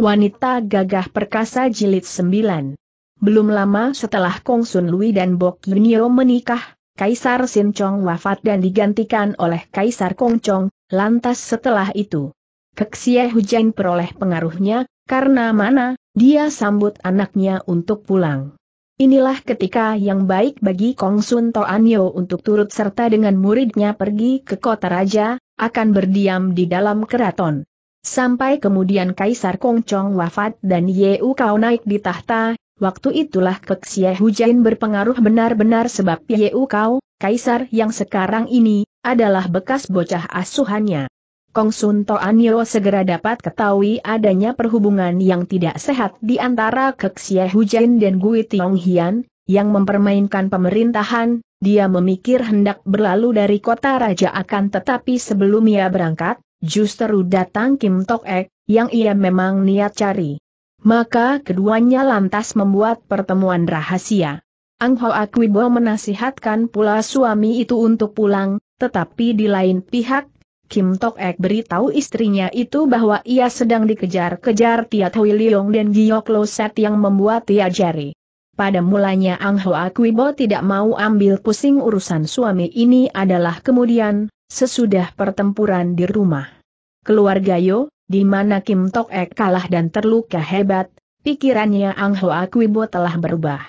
Wanita Gagah Perkasa Jilid 9 Belum lama setelah Kong Sun Lui dan Bok Yunio menikah, Kaisar Sin Chong wafat dan digantikan oleh Kaisar Kong Chong, lantas setelah itu. Keksie Hujan peroleh pengaruhnya, karena mana, dia sambut anaknya untuk pulang. Inilah ketika yang baik bagi Kong Sun To Anio untuk turut serta dengan muridnya pergi ke kota raja, akan berdiam di dalam keraton. Sampai kemudian Kaisar Kongcong wafat dan Yeu Kau naik di tahta, waktu itulah Keksia Hujain berpengaruh benar-benar sebab Yeu Kau, Kaisar yang sekarang ini, adalah bekas bocah asuhannya. Kong Sun To Toanyo segera dapat ketahui adanya perhubungan yang tidak sehat di antara Keksia Hujain dan Gui Tiong Hian, yang mempermainkan pemerintahan, dia memikir hendak berlalu dari kota raja akan tetapi sebelum ia berangkat, Justru datang Kim Tok Ek, yang ia memang niat cari. Maka keduanya lantas membuat pertemuan rahasia. Ang Hoa Bo menasihatkan pula suami itu untuk pulang, tetapi di lain pihak, Kim Tok Ek beritahu istrinya itu bahwa ia sedang dikejar-kejar Tia Hui Leong dan Giyok Lo Set yang membuat ia jari. Pada mulanya Ang Hoa Bo tidak mau ambil pusing urusan suami ini adalah kemudian, sesudah pertempuran di rumah. Keluarga Yo, di mana Kim Tok Ek kalah dan terluka hebat, pikirannya Ang Ho Akwibo telah berubah.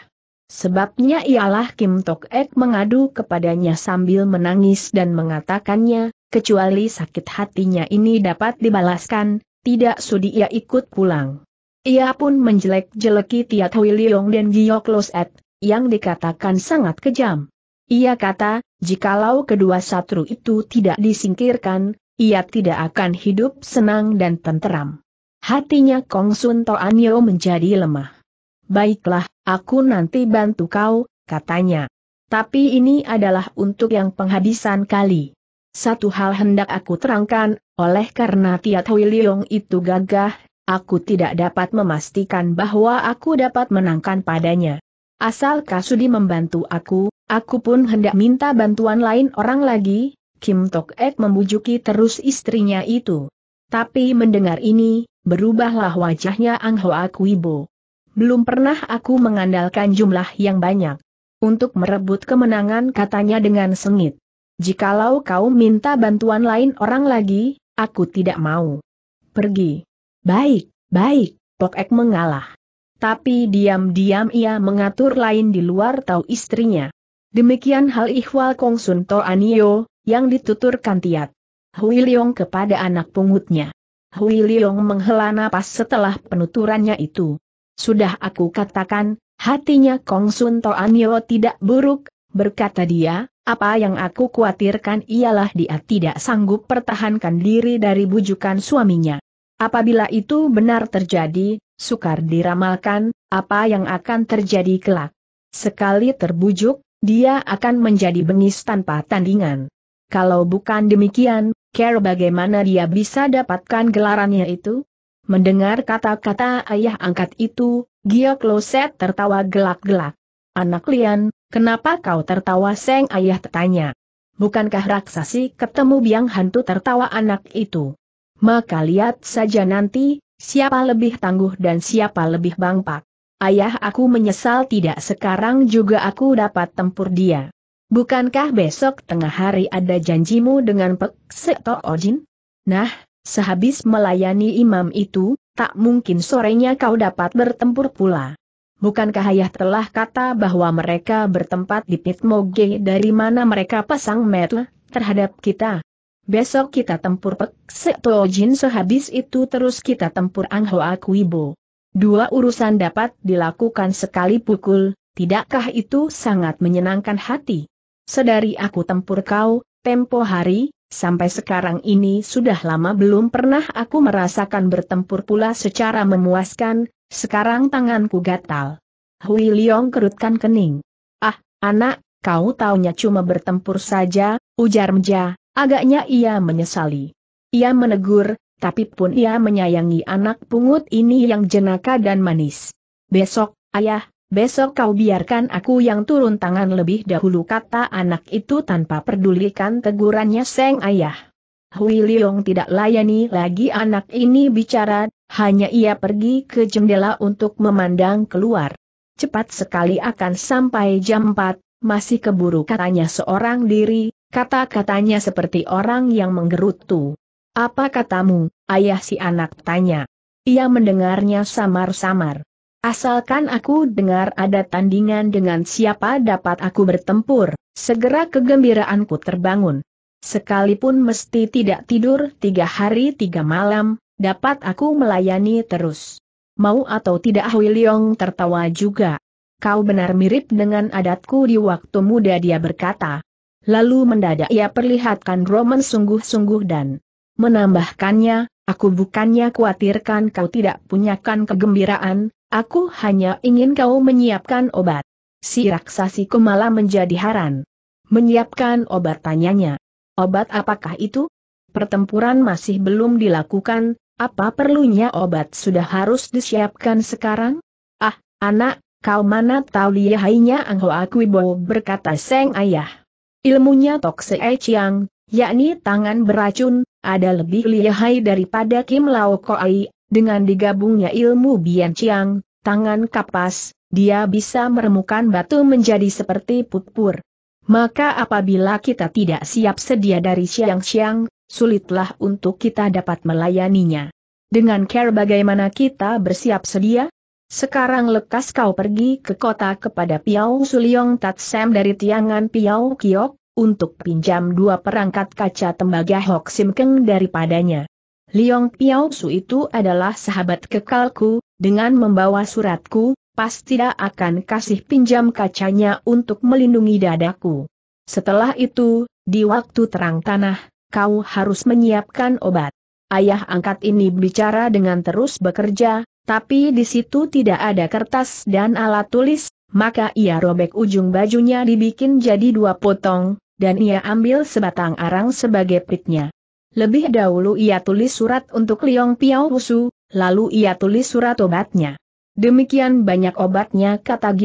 Sebabnya ialah Kim Tok Ek mengadu kepadanya sambil menangis dan mengatakannya, kecuali sakit hatinya ini dapat dibalaskan, tidak sudi ia ikut pulang. Ia pun menjelek-jeleki Tiat Hui Leong dan Giok Loset, yang dikatakan sangat kejam. Ia kata, jikalau kedua satru itu tidak disingkirkan, ia tidak akan hidup senang dan tenteram. Hatinya Kong Sun Toanyo menjadi lemah. Baiklah, aku nanti bantu kau, katanya. Tapi ini adalah untuk yang penghabisan kali. Satu hal hendak aku terangkan, oleh karena Tiat Hui Leong itu gagah, aku tidak dapat memastikan bahwa aku dapat menangkan padanya. Asal Kasudi membantu aku, Aku pun hendak minta bantuan lain orang lagi, Kim Tok Ek membujuki terus istrinya itu. Tapi mendengar ini, berubahlah wajahnya Ang aku Kuibo. Belum pernah aku mengandalkan jumlah yang banyak. Untuk merebut kemenangan katanya dengan sengit. Jikalau kau minta bantuan lain orang lagi, aku tidak mau. Pergi. Baik, baik, Tok Ek mengalah. Tapi diam-diam ia mengatur lain di luar tahu istrinya. Demikian hal ihwal Sun To Anio, yang dituturkan Tiat Hui Leong kepada anak pungutnya. Hui Leong menghela napas setelah penuturannya itu. Sudah aku katakan, hatinya Sun To Anio tidak buruk, berkata dia, apa yang aku khawatirkan ialah dia tidak sanggup pertahankan diri dari bujukan suaminya. Apabila itu benar terjadi, sukar diramalkan, apa yang akan terjadi kelak. Sekali terbujuk, dia akan menjadi bengis tanpa tandingan. Kalau bukan demikian, care bagaimana dia bisa dapatkan gelarannya itu? Mendengar kata-kata ayah angkat itu, Gio Kloset tertawa gelak-gelak. Anak Lian, kenapa kau tertawa seng ayah tanya. Bukankah raksasi ketemu biang hantu tertawa anak itu? Maka lihat saja nanti, siapa lebih tangguh dan siapa lebih bangpak. Ayah aku menyesal tidak sekarang juga aku dapat tempur dia. Bukankah besok tengah hari ada janjimu dengan Pek Seto Ojin? Nah, sehabis melayani imam itu, tak mungkin sorenya kau dapat bertempur pula. Bukankah ayah telah kata bahwa mereka bertempat di Pitmoge dari mana mereka pasang metel terhadap kita? Besok kita tempur Pek Seto Ojin sehabis itu terus kita tempur Angho Kuibo. Dua urusan dapat dilakukan sekali pukul, tidakkah itu sangat menyenangkan hati? Sedari aku tempur kau, tempo hari, sampai sekarang ini sudah lama belum pernah aku merasakan bertempur pula secara memuaskan, sekarang tanganku gatal. Hui Liong kerutkan kening. Ah, anak, kau taunya cuma bertempur saja, ujar Meja, agaknya ia menyesali. Ia menegur, tapi pun ia menyayangi anak pungut ini yang jenaka dan manis. Besok, ayah, besok kau biarkan aku yang turun tangan lebih dahulu kata anak itu tanpa pedulikan tegurannya seng ayah. Hui Leong tidak layani lagi anak ini bicara, hanya ia pergi ke jendela untuk memandang keluar. Cepat sekali akan sampai jam 4, masih keburu katanya seorang diri, kata-katanya seperti orang yang menggerutu. Apa katamu, ayah si anak tanya. Ia mendengarnya samar-samar. Asalkan aku dengar ada tandingan dengan siapa dapat aku bertempur, segera kegembiraanku terbangun. Sekalipun mesti tidak tidur tiga hari tiga malam, dapat aku melayani terus. Mau atau tidak Hui tertawa juga. Kau benar mirip dengan adatku di waktu muda dia berkata. Lalu mendadak ia perlihatkan Roman sungguh-sungguh dan Menambahkannya, aku bukannya khawatirkan kau tidak punyakan kegembiraan, aku hanya ingin kau menyiapkan obat. Si Raksasi malah menjadi haran. Menyiapkan obat tanyanya. Obat apakah itu? Pertempuran masih belum dilakukan, apa perlunya obat sudah harus disiapkan sekarang? Ah, anak, kau mana tahu lihainya Angho Akwibo berkata Seng Ayah. Ilmunya Tok Se Chiang, yakni tangan beracun, ada lebih lihai daripada Kim Lao Koai, dengan digabungnya ilmu Bian Chiang, tangan kapas, dia bisa meremukan batu menjadi seperti pupur. Maka apabila kita tidak siap sedia dari siang-siang, sulitlah untuk kita dapat melayaninya. Dengan care bagaimana kita bersiap sedia? Sekarang lekas kau pergi ke kota kepada Piao Suliong Tatsem dari Tiangan Piao Kiok, untuk pinjam dua perangkat kaca tembaga Hok Sim Keng daripadanya. Liong Piao Su itu adalah sahabat kekalku, dengan membawa suratku, pastilah tidak akan kasih pinjam kacanya untuk melindungi dadaku. Setelah itu, di waktu terang tanah, kau harus menyiapkan obat. Ayah angkat ini bicara dengan terus bekerja, tapi di situ tidak ada kertas dan alat tulis, maka ia robek ujung bajunya dibikin jadi dua potong, dan ia ambil sebatang arang sebagai pitnya. Lebih dahulu ia tulis surat untuk Liong Piao Wusu, lalu ia tulis surat obatnya. Demikian banyak obatnya kata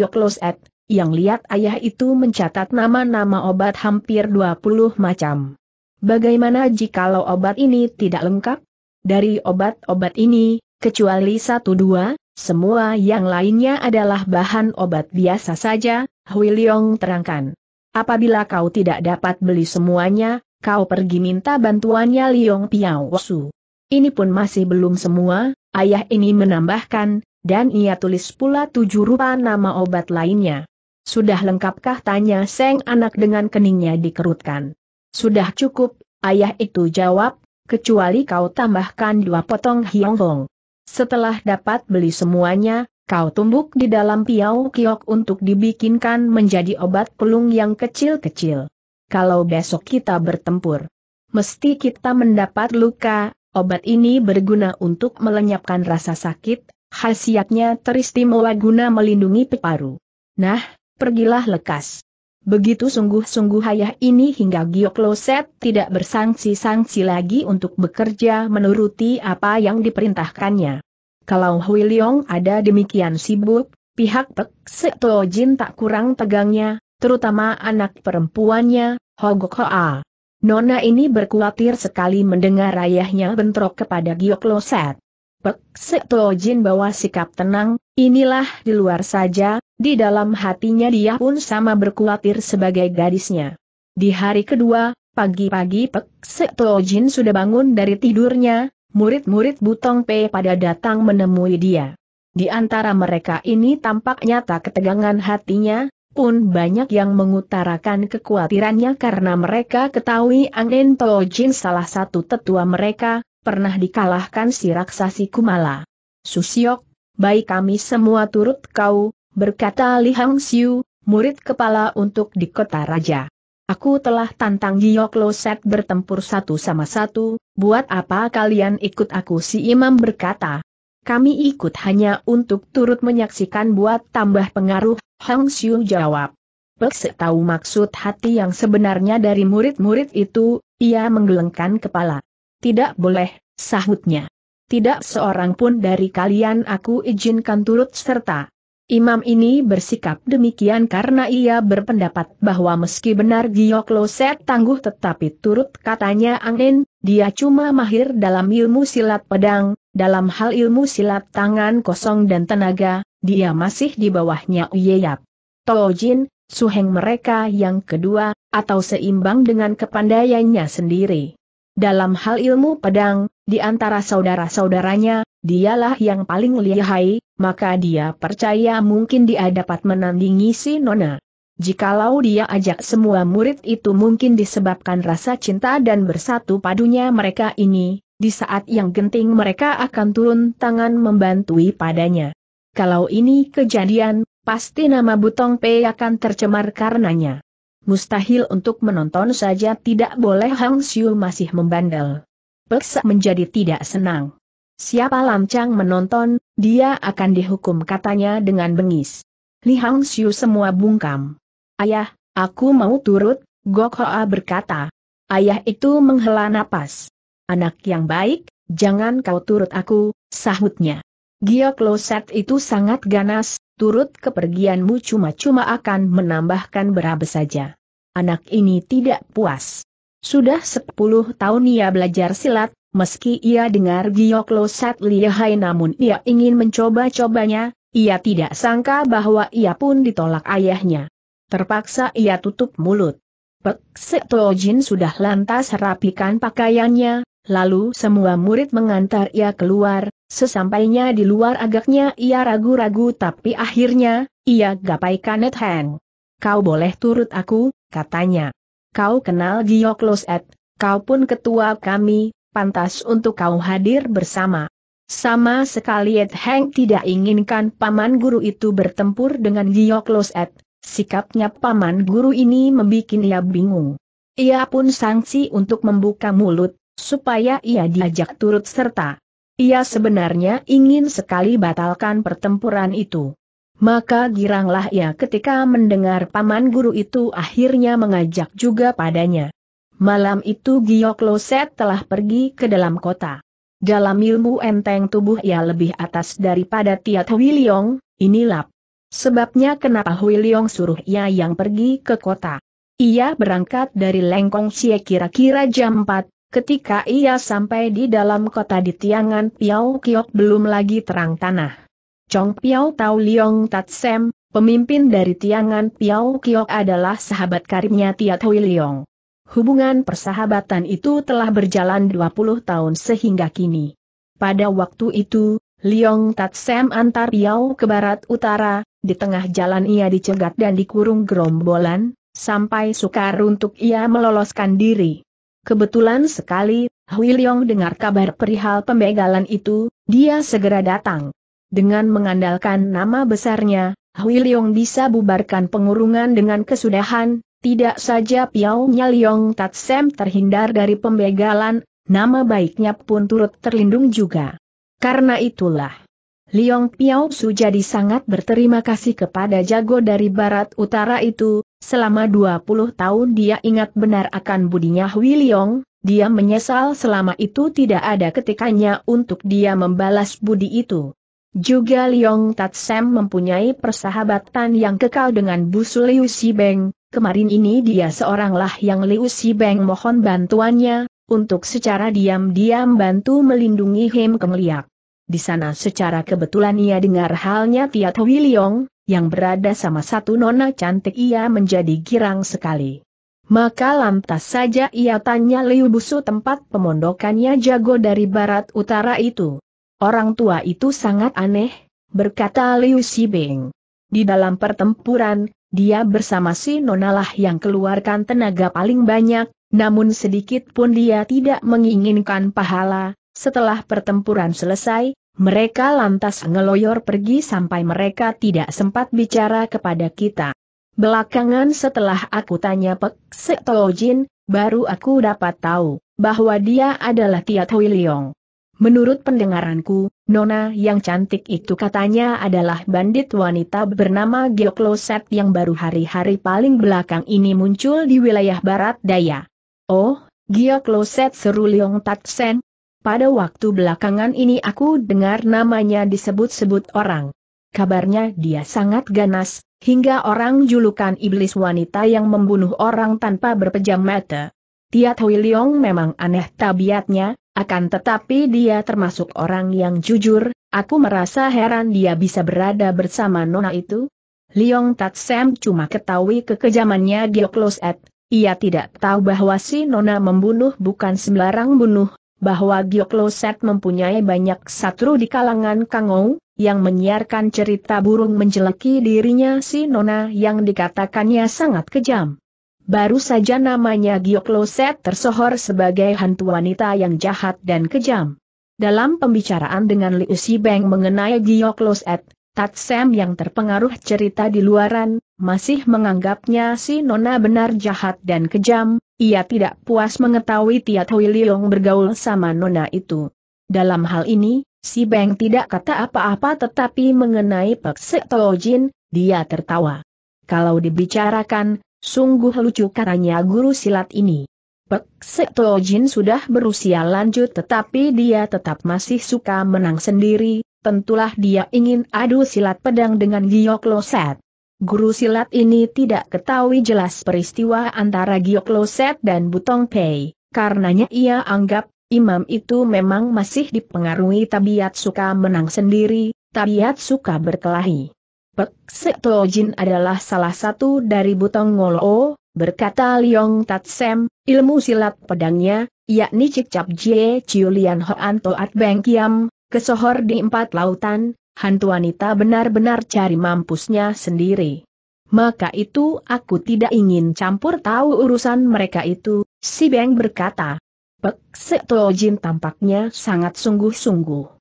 Ed, yang lihat ayah itu mencatat nama-nama obat hampir 20 macam. Bagaimana jikalau obat ini tidak lengkap? Dari obat-obat ini, kecuali satu dua, semua yang lainnya adalah bahan obat biasa saja, Hui Leong terangkan. Apabila kau tidak dapat beli semuanya, kau pergi minta bantuannya Liong Piao Su. Ini pun masih belum semua, ayah ini menambahkan, dan ia tulis pula tujuh rupa nama obat lainnya. Sudah lengkapkah tanya Seng anak dengan keningnya dikerutkan. Sudah cukup, ayah itu jawab, kecuali kau tambahkan dua potong hiong hong. Setelah dapat beli semuanya, kau tumbuk di dalam piau kiok untuk dibikinkan menjadi obat pelung yang kecil-kecil. Kalau besok kita bertempur, mesti kita mendapat luka, obat ini berguna untuk melenyapkan rasa sakit, khasiatnya teristimewa guna melindungi paru. Nah, pergilah lekas. Begitu sungguh-sungguh ayah ini hingga Giokloset tidak bersangsi-sangsi lagi untuk bekerja menuruti apa yang diperintahkannya. Kalau Hui Leong ada demikian sibuk, pihak Pek Jin tak kurang tegangnya, terutama anak perempuannya, Hogok Hoa. Nona ini berkuatir sekali mendengar ayahnya bentrok kepada Giokloset. Pek Jin bawa sikap tenang, inilah di luar saja, di dalam hatinya dia pun sama berkuatir sebagai gadisnya. Di hari kedua, pagi-pagi Pek Jin sudah bangun dari tidurnya, murid-murid Butong Pe pada datang menemui dia. Di antara mereka ini tampak nyata ketegangan hatinya, pun banyak yang mengutarakan kekhawatirannya karena mereka ketahui Angin Tojin salah satu tetua mereka, pernah dikalahkan si raksasi Kumala. Susiok, baik kami semua turut kau, berkata Li Hang Siu, murid kepala untuk di kota raja. Aku telah tantang Giyok Loset bertempur satu sama satu, buat apa kalian ikut aku si imam berkata. Kami ikut hanya untuk turut menyaksikan buat tambah pengaruh, Hang Siu jawab. Pekse tahu maksud hati yang sebenarnya dari murid-murid itu, ia menggelengkan kepala. Tidak boleh, sahutnya. Tidak seorang pun dari kalian aku izinkan turut serta. Imam ini bersikap demikian karena ia berpendapat bahwa meski benar Giyok Loset tangguh tetapi turut katanya angin, dia cuma mahir dalam ilmu silat pedang, dalam hal ilmu silat tangan kosong dan tenaga, dia masih di bawahnya Uyeyap. Tojin, Suheng mereka yang kedua, atau seimbang dengan kepandaiannya sendiri. Dalam hal ilmu pedang, di antara saudara-saudaranya, dialah yang paling lihai, maka dia percaya mungkin dia dapat menandingi si Nona. Jikalau dia ajak semua murid itu mungkin disebabkan rasa cinta dan bersatu padunya mereka ini, di saat yang genting mereka akan turun tangan membantui padanya. Kalau ini kejadian, pasti nama Butong Pei akan tercemar karenanya mustahil untuk menonton saja tidak boleh Hang Siu masih membandel. Peksa menjadi tidak senang. Siapa lancang menonton, dia akan dihukum katanya dengan bengis. Li Hang Siu semua bungkam. Ayah, aku mau turut, Gok Hoa berkata. Ayah itu menghela napas. Anak yang baik, jangan kau turut aku, sahutnya. Giok Loset itu sangat ganas, turut kepergianmu cuma-cuma akan menambahkan berabe saja. Anak ini tidak puas. Sudah 10 tahun ia belajar silat, meski ia dengar lo Sat Lihai namun ia ingin mencoba-cobanya, ia tidak sangka bahwa ia pun ditolak ayahnya. Terpaksa ia tutup mulut. Pek Setojin sudah lantas rapikan pakaiannya, lalu semua murid mengantar ia keluar, sesampainya di luar agaknya ia ragu-ragu tapi akhirnya, ia gapai Kanet hand. Kau boleh turut aku, katanya. Kau kenal Giyok Ed, kau pun ketua kami, pantas untuk kau hadir bersama. Sama sekali Ed Heng tidak inginkan paman guru itu bertempur dengan Giyok Ed, sikapnya paman guru ini membuat ia bingung. Ia pun sangsi untuk membuka mulut, supaya ia diajak turut serta. Ia sebenarnya ingin sekali batalkan pertempuran itu. Maka giranglah ia ketika mendengar paman guru itu akhirnya mengajak juga padanya. Malam itu Giok Loset telah pergi ke dalam kota. Dalam ilmu enteng tubuh ia lebih atas daripada Tiat Wiliong, inilah. Sebabnya kenapa Wiliong suruh ia yang pergi ke kota. Ia berangkat dari Lengkong Xie kira-kira jam 4, ketika ia sampai di dalam kota di Tiangan Piao Kiok belum lagi terang tanah. Chong Piao Tau Liong Tat Sem, pemimpin dari Tiangan Piao Kio adalah sahabat karibnya Tiat Hui Liong. Hubungan persahabatan itu telah berjalan 20 tahun sehingga kini. Pada waktu itu, Liong Tat Sem antar Piao ke barat utara, di tengah jalan ia dicegat dan dikurung gerombolan, sampai sukar untuk ia meloloskan diri. Kebetulan sekali, Hui Liong dengar kabar perihal pembegalan itu, dia segera datang. Dengan mengandalkan nama besarnya, Hui Leong bisa bubarkan pengurungan dengan kesudahan, tidak saja Piao Nya Leong Sem terhindar dari pembegalan, nama baiknya pun turut terlindung juga. Karena itulah, Liong Piao Su jadi sangat berterima kasih kepada jago dari barat utara itu, selama 20 tahun dia ingat benar akan budinya Hui Leong, dia menyesal selama itu tidak ada ketikanya untuk dia membalas budi itu. Juga Liong Tatsem mempunyai persahabatan yang kekal dengan busu Liu Sibeng. kemarin ini dia seoranglah yang Liu Sibeng mohon bantuannya, untuk secara diam-diam bantu melindungi Hem Keng Di sana secara kebetulan ia dengar halnya Tiat Hui Liong, yang berada sama satu nona cantik ia menjadi girang sekali. Maka lantas saja ia tanya Liu Busu tempat pemondokannya jago dari barat utara itu. Orang tua itu sangat aneh, berkata Liu Xibing. Di dalam pertempuran, dia bersama si Nonalah yang keluarkan tenaga paling banyak, namun sedikit pun dia tidak menginginkan pahala. Setelah pertempuran selesai, mereka lantas ngeloyor pergi sampai mereka tidak sempat bicara kepada kita. Belakangan setelah aku tanya Pek Tojin, baru aku dapat tahu bahwa dia adalah Tiat Hui Leong. Menurut pendengaranku, Nona yang cantik itu katanya adalah bandit wanita bernama Geokloset yang baru hari-hari paling belakang ini muncul di wilayah barat daya. Oh, Geokloset seru Leong Tatsen. Pada waktu belakangan ini aku dengar namanya disebut-sebut orang. Kabarnya dia sangat ganas, hingga orang julukan iblis wanita yang membunuh orang tanpa berpejam mata. Tiat Hui Leong memang aneh tabiatnya, akan tetapi dia termasuk orang yang jujur, aku merasa heran dia bisa berada bersama Nona itu. Liong Tatsem cuma ketahui kekejamannya Diokloset, ia tidak tahu bahwa si Nona membunuh bukan sembarang bunuh, bahwa Diokloset mempunyai banyak satru di kalangan Kangou, yang menyiarkan cerita burung menjeleki dirinya si Nona yang dikatakannya sangat kejam. Baru saja namanya Giokloset tersohor sebagai hantu wanita yang jahat dan kejam. Dalam pembicaraan dengan Liu Xibeng mengenai Giokloset, Tatsem yang terpengaruh cerita di luaran, masih menganggapnya si Nona benar jahat dan kejam, ia tidak puas mengetahui Tiat Hui Leong bergaul sama Nona itu. Dalam hal ini, si Beng tidak kata apa-apa tetapi mengenai Pek Sek Jin, dia tertawa. Kalau dibicarakan, Sungguh lucu katanya guru silat ini. Pek Jin sudah berusia lanjut tetapi dia tetap masih suka menang sendiri, tentulah dia ingin adu silat pedang dengan Giyok Loset. Guru silat ini tidak ketahui jelas peristiwa antara Giyok Loset dan Butong Pei, karenanya ia anggap Imam itu memang masih dipengaruhi tabiat suka menang sendiri, tabiat suka berkelahi. Pek Jin adalah salah satu dari Butong Ngolo, berkata Liong Tatsem, ilmu silat pedangnya, yakni Cap Jie Ciulian Hoan Toat Beng Kiam, kesohor di empat lautan, hantu wanita benar-benar cari mampusnya sendiri. Maka itu aku tidak ingin campur tahu urusan mereka itu, si Beng berkata. Pek Jin tampaknya sangat sungguh-sungguh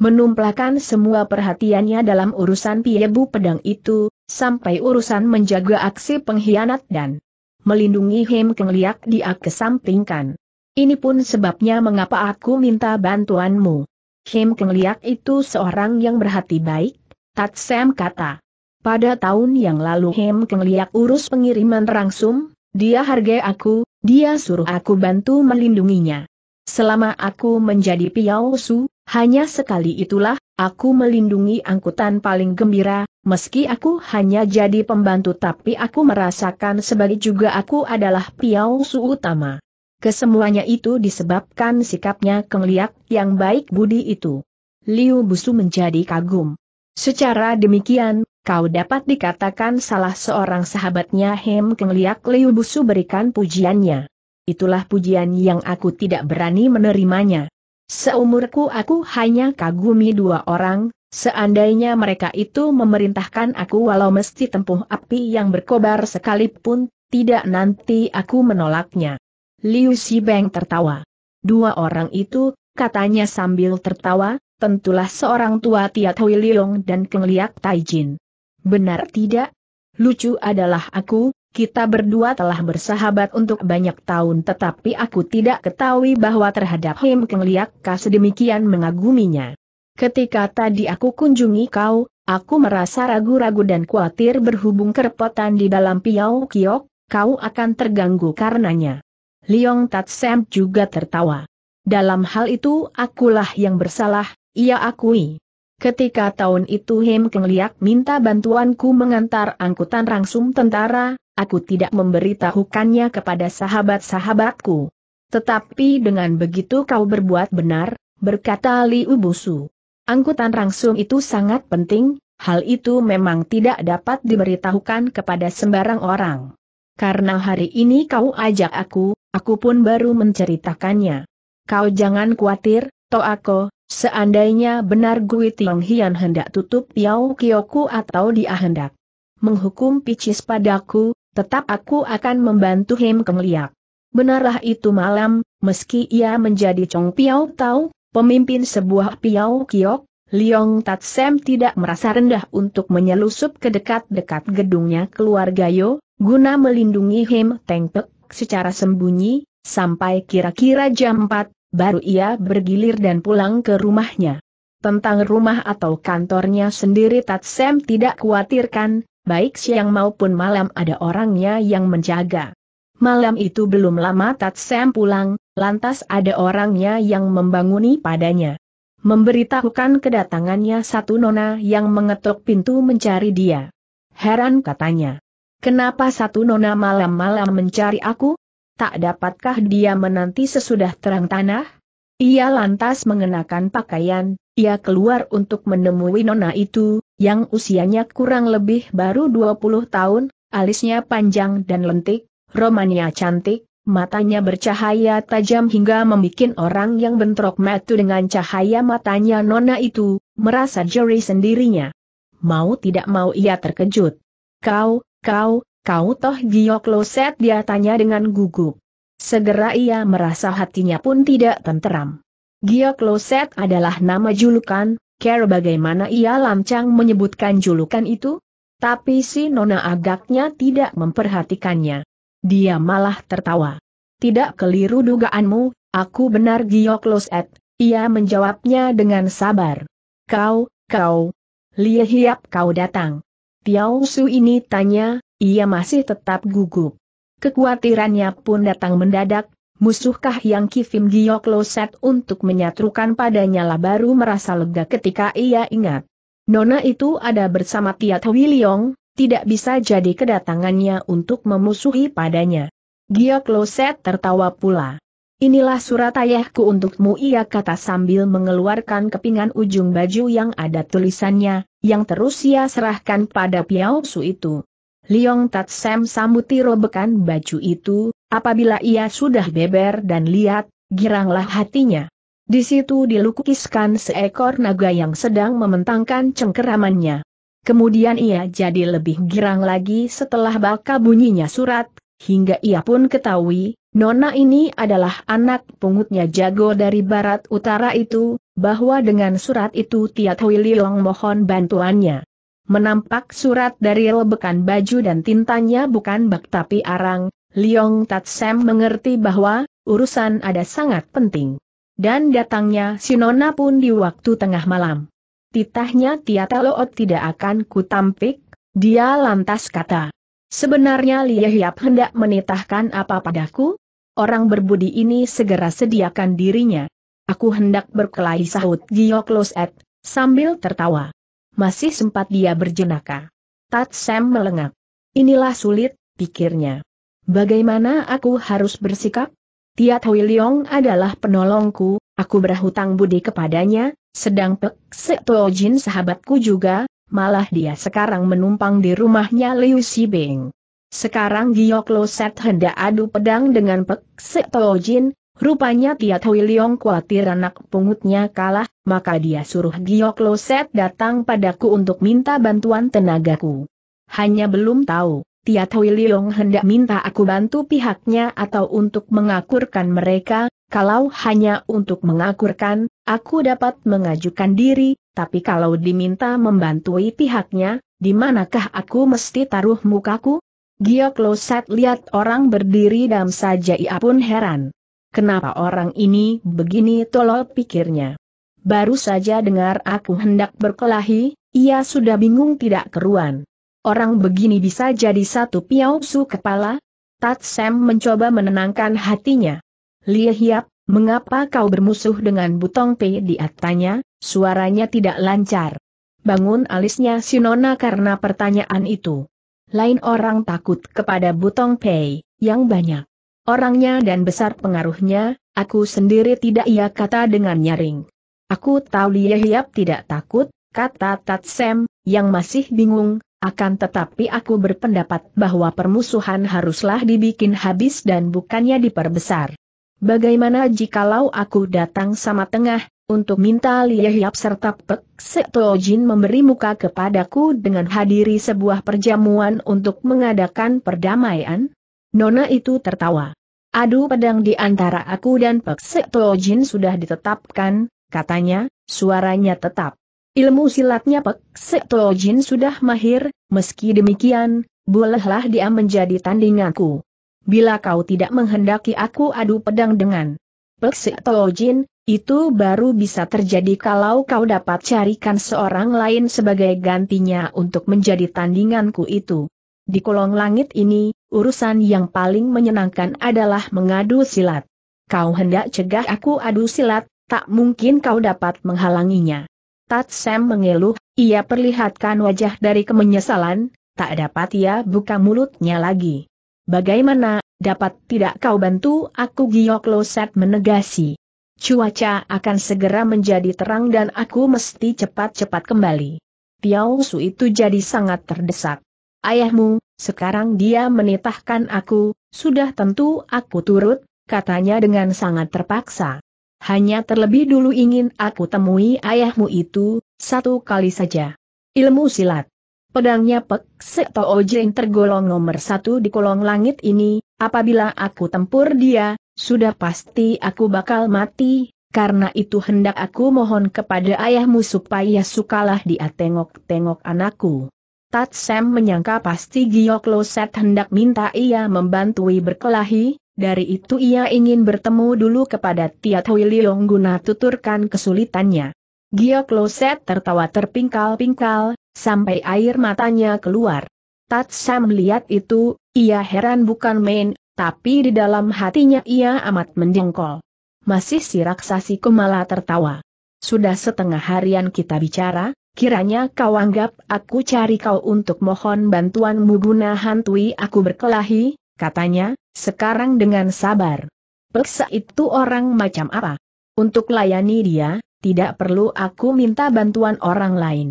menumplahkan semua perhatiannya dalam urusan Piebu pedang itu, sampai urusan menjaga aksi pengkhianat dan melindungi Hem Keng Liak dia kesampingkan. Ini pun sebabnya mengapa aku minta bantuanmu. Hem Keng Liak itu seorang yang berhati baik, Tat Sam kata. Pada tahun yang lalu Hem Keng Liak urus pengiriman rangsum, dia hargai aku, dia suruh aku bantu melindunginya. Selama aku menjadi Piao Su, hanya sekali itulah, aku melindungi angkutan paling gembira, meski aku hanya jadi pembantu tapi aku merasakan sebagai juga aku adalah piau su utama. Kesemuanya itu disebabkan sikapnya kengliak yang baik budi itu. Liu Busu menjadi kagum. Secara demikian, kau dapat dikatakan salah seorang sahabatnya Hem kengliak Liu Busu berikan pujiannya. Itulah pujian yang aku tidak berani menerimanya. Seumurku aku hanya kagumi dua orang, seandainya mereka itu memerintahkan aku walau mesti tempuh api yang berkobar sekalipun, tidak nanti aku menolaknya. Liu Xibeng tertawa. Dua orang itu, katanya sambil tertawa, tentulah seorang tua Tiat Hui Liong dan Keng Liak Taijin. Benar tidak? Lucu adalah aku, kita berdua telah bersahabat untuk banyak tahun tetapi aku tidak ketahui bahwa terhadap Him Keng Liak Ka sedemikian mengaguminya. Ketika tadi aku kunjungi kau, aku merasa ragu-ragu dan khawatir berhubung kerepotan di dalam Piau Kiok, kau akan terganggu karenanya. Liong Sam juga tertawa. Dalam hal itu akulah yang bersalah, ia akui. Ketika tahun itu Hem Keng Liak minta bantuanku mengantar angkutan rangsum tentara, aku tidak memberitahukannya kepada sahabat-sahabatku. Tetapi dengan begitu kau berbuat benar, berkata Li Ubusu. Angkutan rangsum itu sangat penting, hal itu memang tidak dapat diberitahukan kepada sembarang orang. Karena hari ini kau ajak aku, aku pun baru menceritakannya. Kau jangan khawatir, Toako, Seandainya benar Gui Tiong Hian hendak tutup Piao Kioku atau dia hendak menghukum picis padaku, Tetap aku akan membantu Hem Kemliak. Benarlah itu malam, meski ia menjadi Chong Piao Tau, pemimpin sebuah Piao Kiok, Liong Tatsem tidak merasa rendah untuk menyelusup ke dekat-dekat gedungnya keluarga Yo, guna melindungi Hem Teng Pek secara sembunyi, sampai kira-kira jam 4, baru ia bergilir dan pulang ke rumahnya. Tentang rumah atau kantornya sendiri Tat Tatsem tidak khawatirkan, baik siang maupun malam ada orangnya yang menjaga. Malam itu belum lama Tat Sam pulang, lantas ada orangnya yang membanguni padanya. Memberitahukan kedatangannya satu nona yang mengetuk pintu mencari dia. Heran katanya. Kenapa satu nona malam-malam mencari aku? Tak dapatkah dia menanti sesudah terang tanah? Ia lantas mengenakan pakaian, ia keluar untuk menemui nona itu, yang usianya kurang lebih baru 20 tahun, alisnya panjang dan lentik, romannya cantik, matanya bercahaya tajam hingga membuat orang yang bentrok metu dengan cahaya matanya nona itu, merasa jeri sendirinya. Mau tidak mau ia terkejut. Kau, kau, kau toh Gio Kloset dia tanya dengan gugup. Segera ia merasa hatinya pun tidak tenteram. Giok Loset adalah nama julukan, care bagaimana ia lancang menyebutkan julukan itu? Tapi si Nona agaknya tidak memperhatikannya. Dia malah tertawa. Tidak keliru dugaanmu, aku benar loset, ia menjawabnya dengan sabar. Kau, kau, lia Hiap kau datang. Tiao Su ini tanya, ia masih tetap gugup. Kekuatirannya pun datang mendadak, musuhkah yang kifim Giokloset untuk menyatukan padanya lah baru merasa lega ketika ia ingat. Nona itu ada bersama Tiat Wiliong, tidak bisa jadi kedatangannya untuk memusuhi padanya. Giokloset tertawa pula. Inilah surat ayahku untukmu ia kata sambil mengeluarkan kepingan ujung baju yang ada tulisannya, yang terus ia serahkan pada Piao Su itu. Liong Tatsem sambuti robekan baju itu, Apabila ia sudah beber dan lihat, giranglah hatinya. Di situ dilukiskan seekor naga yang sedang mementangkan cengkeramannya. Kemudian ia jadi lebih girang lagi setelah baka bunyinya surat, hingga ia pun ketahui, Nona ini adalah anak pungutnya jago dari barat utara itu, bahwa dengan surat itu Tiat Hui Liong mohon bantuannya. Menampak surat dari lebekan baju dan tintanya bukan bak tapi arang, Liong Tatsem mengerti bahwa urusan ada sangat penting. Dan datangnya Sinona pun di waktu tengah malam. Titahnya Tia Taloot tidak akan kutampik, dia lantas kata. Sebenarnya Lia Hiap hendak menitahkan apa padaku? Orang berbudi ini segera sediakan dirinya. Aku hendak berkelahi sahut Giokloset, sambil tertawa. Masih sempat dia berjenaka. Tatsem melengak. Inilah sulit, pikirnya. Bagaimana aku harus bersikap? Tiat Hui Leong adalah penolongku, aku berhutang budi kepadanya, sedang Pek Sek Jin sahabatku juga, malah dia sekarang menumpang di rumahnya Liu Si Bing. Sekarang Giok Lo Set hendak adu pedang dengan Pek Sek Jin, Rupanya Tiat Hui Leong khawatir anak pungutnya kalah, maka dia suruh Giok Set datang padaku untuk minta bantuan tenagaku. Hanya belum tahu, Tia Tui Leong hendak minta aku bantu pihaknya atau untuk mengakurkan mereka, kalau hanya untuk mengakurkan, aku dapat mengajukan diri, tapi kalau diminta membantui pihaknya, di manakah aku mesti taruh mukaku? Gio Kloset lihat orang berdiri dam saja ia pun heran. Kenapa orang ini begini tolol pikirnya. Baru saja dengar aku hendak berkelahi, ia sudah bingung tidak keruan. Orang begini bisa jadi satu piausu kepala? Tat Sam mencoba menenangkan hatinya. Li Hiap, mengapa kau bermusuh dengan Butong Pei di tanya, suaranya tidak lancar. Bangun alisnya Sinona karena pertanyaan itu. Lain orang takut kepada Butong Pei, yang banyak orangnya dan besar pengaruhnya, aku sendiri tidak ia kata dengan nyaring. Aku tahu Li Hiap tidak takut, kata Tat Sam, yang masih bingung, akan tetapi aku berpendapat bahwa permusuhan haruslah dibikin habis dan bukannya diperbesar. Bagaimana jikalau aku datang sama tengah, untuk minta liyehiap serta Pek Setojin memberi muka kepadaku dengan hadiri sebuah perjamuan untuk mengadakan perdamaian? Nona itu tertawa. Adu pedang di antara aku dan Pek Setojin sudah ditetapkan, katanya, suaranya tetap. Ilmu silatnya Pek Sekto Jin sudah mahir, meski demikian, bolehlah dia menjadi tandinganku. Bila kau tidak menghendaki aku adu pedang dengan Pek Sekto Jin, itu baru bisa terjadi kalau kau dapat carikan seorang lain sebagai gantinya untuk menjadi tandinganku itu. Di kolong langit ini, urusan yang paling menyenangkan adalah mengadu silat. Kau hendak cegah aku adu silat, tak mungkin kau dapat menghalanginya. Tat Sam mengeluh, ia perlihatkan wajah dari kemenyesalan, tak dapat ia buka mulutnya lagi. Bagaimana, dapat tidak kau bantu aku Giok Loset menegasi. Cuaca akan segera menjadi terang dan aku mesti cepat-cepat kembali. Piao Su itu jadi sangat terdesak. Ayahmu, sekarang dia menitahkan aku, sudah tentu aku turut, katanya dengan sangat terpaksa. Hanya terlebih dulu ingin aku temui ayahmu itu, satu kali saja. Ilmu silat. Pedangnya Pek Seto Ojin tergolong nomor satu di kolong langit ini, apabila aku tempur dia, sudah pasti aku bakal mati, karena itu hendak aku mohon kepada ayahmu supaya sukalah dia tengok-tengok anakku. Tatsem menyangka pasti Set hendak minta ia membantui berkelahi, dari itu ia ingin bertemu dulu kepada Tiat Hui Leong guna tuturkan kesulitannya. Gia Kloset tertawa terpingkal-pingkal, sampai air matanya keluar. Tat Sam melihat itu, ia heran bukan main, tapi di dalam hatinya ia amat mendengkol. Masih si raksasi kumala tertawa. Sudah setengah harian kita bicara, Kiranya kau anggap aku cari kau untuk mohon bantuanmu guna hantui aku berkelahi, katanya, sekarang dengan sabar. Peksa itu orang macam apa? Untuk layani dia, tidak perlu aku minta bantuan orang lain.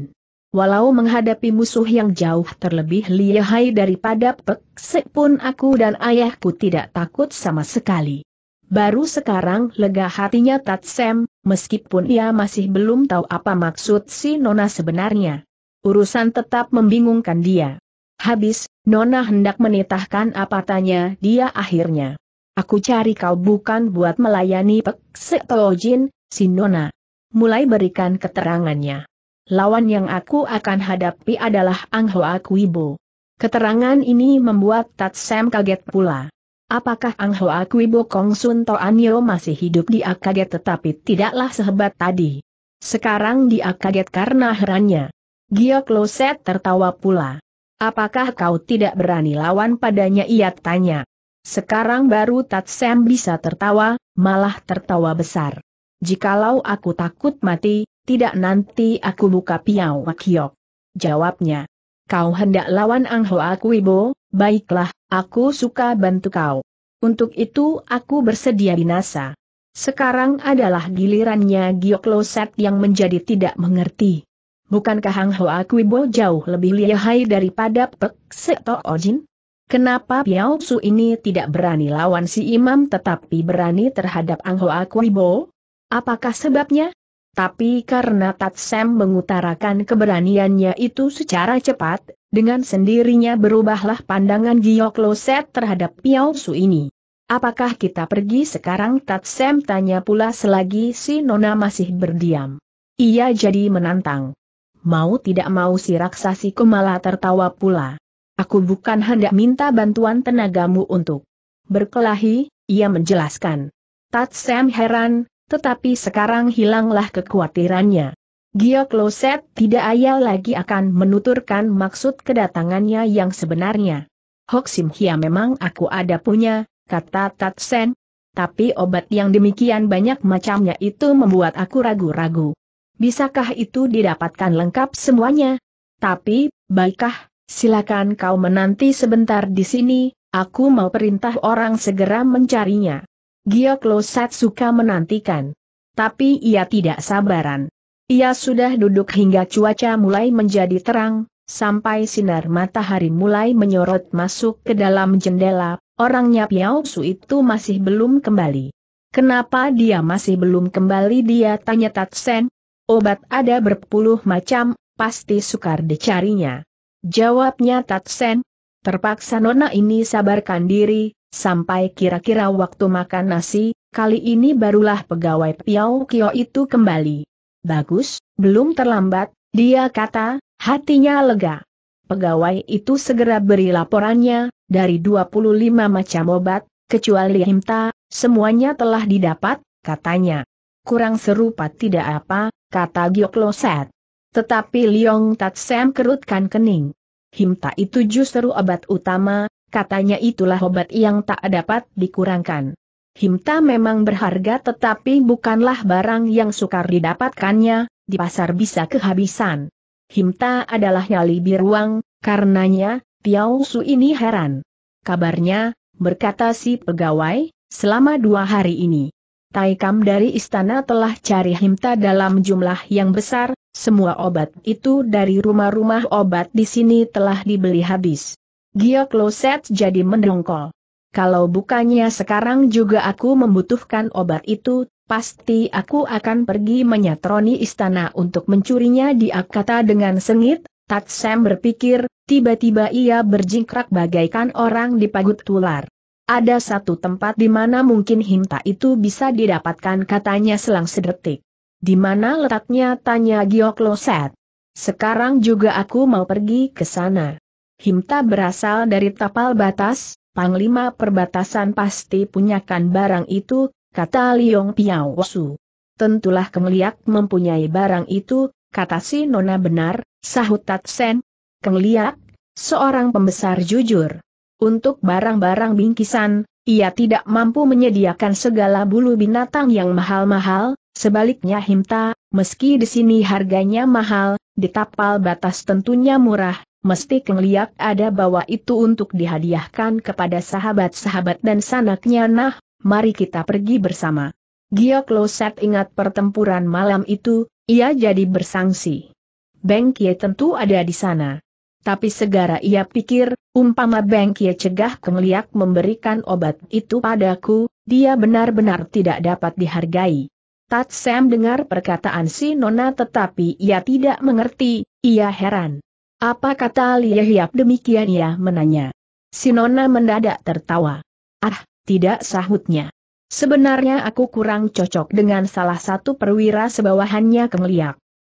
Walau menghadapi musuh yang jauh terlebih lihai daripada peksa pun aku dan ayahku tidak takut sama sekali. Baru sekarang lega hatinya Tatsem, meskipun ia masih belum tahu apa maksud si Nona sebenarnya. Urusan tetap membingungkan dia. Habis, Nona hendak menitahkan apa tanya dia akhirnya. Aku cari kau bukan buat melayani Pek Setojin, si Nona. Mulai berikan keterangannya. Lawan yang aku akan hadapi adalah Ang Hoa Kuibo. Keterangan ini membuat Tat Sam kaget pula. Apakah Ang Hoa Kuibo Kong Sun To Anyo masih hidup dia kaget tetapi tidaklah sehebat tadi. Sekarang dia kaget karena herannya. Giok Loset tertawa pula. Apakah kau tidak berani lawan padanya ia tanya. Sekarang baru Tatsem bisa tertawa, malah tertawa besar. Jikalau aku takut mati, tidak nanti aku buka piau wakiok. Jawabnya. Kau hendak lawan angho aku ibo, baiklah, aku suka bantu kau. Untuk itu aku bersedia binasa. Sekarang adalah gilirannya Set yang menjadi tidak mengerti. Bukankah Hang Hoa Kuibo jauh lebih lihai daripada Pek Seto Ojin? Kenapa Piao Su ini tidak berani lawan si imam tetapi berani terhadap Ang Hoa Kuibo? Apakah sebabnya? Tapi karena Tat Sam mengutarakan keberaniannya itu secara cepat, dengan sendirinya berubahlah pandangan Giok Loset terhadap Piao Su ini. Apakah kita pergi sekarang Tat Sam tanya pula selagi si Nona masih berdiam. Ia jadi menantang. Mau tidak mau si raksasi kumala tertawa pula. Aku bukan hendak minta bantuan tenagamu untuk berkelahi, ia menjelaskan. Tat Sam heran, tetapi sekarang hilanglah kekhawatirannya. Gio Kloset tidak ayal lagi akan menuturkan maksud kedatangannya yang sebenarnya. Hok Sim Hia memang aku ada punya, kata Tat Sam. Tapi obat yang demikian banyak macamnya itu membuat aku ragu-ragu. Bisakah itu didapatkan lengkap semuanya? Tapi, baiklah, silakan kau menanti sebentar di sini, aku mau perintah orang segera mencarinya. Gyoklo suka menantikan. Tapi ia tidak sabaran. Ia sudah duduk hingga cuaca mulai menjadi terang, sampai sinar matahari mulai menyorot masuk ke dalam jendela, orangnya Piao Su itu masih belum kembali. Kenapa dia masih belum kembali dia tanya Tatsen, Obat ada berpuluh macam, pasti sukar dicarinya. Jawabnya Tatsen. Terpaksa nona ini sabarkan diri, sampai kira-kira waktu makan nasi, kali ini barulah pegawai Piao Kio itu kembali. Bagus, belum terlambat, dia kata, hatinya lega. Pegawai itu segera beri laporannya, dari 25 macam obat, kecuali himta, semuanya telah didapat, katanya. Kurang serupa tidak apa, kata Giokloset. Tetapi Liong Tatsem kerutkan kening. Himta itu justru obat utama, katanya itulah obat yang tak dapat dikurangkan. Himta memang berharga tetapi bukanlah barang yang sukar didapatkannya, di pasar bisa kehabisan. Himta adalah nyali biruang, karenanya, Tiao Su ini heran. Kabarnya, berkata si pegawai, selama dua hari ini, Taikam dari istana telah cari himta dalam jumlah yang besar, semua obat itu dari rumah-rumah obat di sini telah dibeli habis. Giok Loset jadi mendongkol. Kalau bukannya sekarang juga aku membutuhkan obat itu, pasti aku akan pergi menyatroni istana untuk mencurinya di Akata dengan sengit, Tatsem berpikir, tiba-tiba ia berjingkrak bagaikan orang dipagut tular. Ada satu tempat di mana mungkin hinta itu bisa didapatkan katanya selang sedetik. Di mana letaknya tanya Giok Loset. Sekarang juga aku mau pergi ke sana. Himta berasal dari tapal batas, Panglima perbatasan pasti punyakan barang itu, kata Liong Piaosu. Tentulah Kengliak mempunyai barang itu, kata si Nona benar, sahut Tatsen. Kengliak, seorang pembesar jujur. Untuk barang-barang bingkisan, ia tidak mampu menyediakan segala bulu binatang yang mahal-mahal, sebaliknya Himta, meski di sini harganya mahal, di tapal batas tentunya murah, mesti Kengliak ada bawa itu untuk dihadiahkan kepada sahabat-sahabat dan sanaknya nah, mari kita pergi bersama. Giok Loset ingat pertempuran malam itu, ia jadi bersangsi. Beng tentu ada di sana. Tapi segera ia pikir, umpama Beng Kie cegah Keng memberikan obat itu padaku, dia benar-benar tidak dapat dihargai. Tat Sam dengar perkataan si Nona tetapi ia tidak mengerti, ia heran. Apa kata Lie Hiap demikian ia menanya. Si Nona mendadak tertawa. Ah, tidak sahutnya. Sebenarnya aku kurang cocok dengan salah satu perwira sebawahannya Keng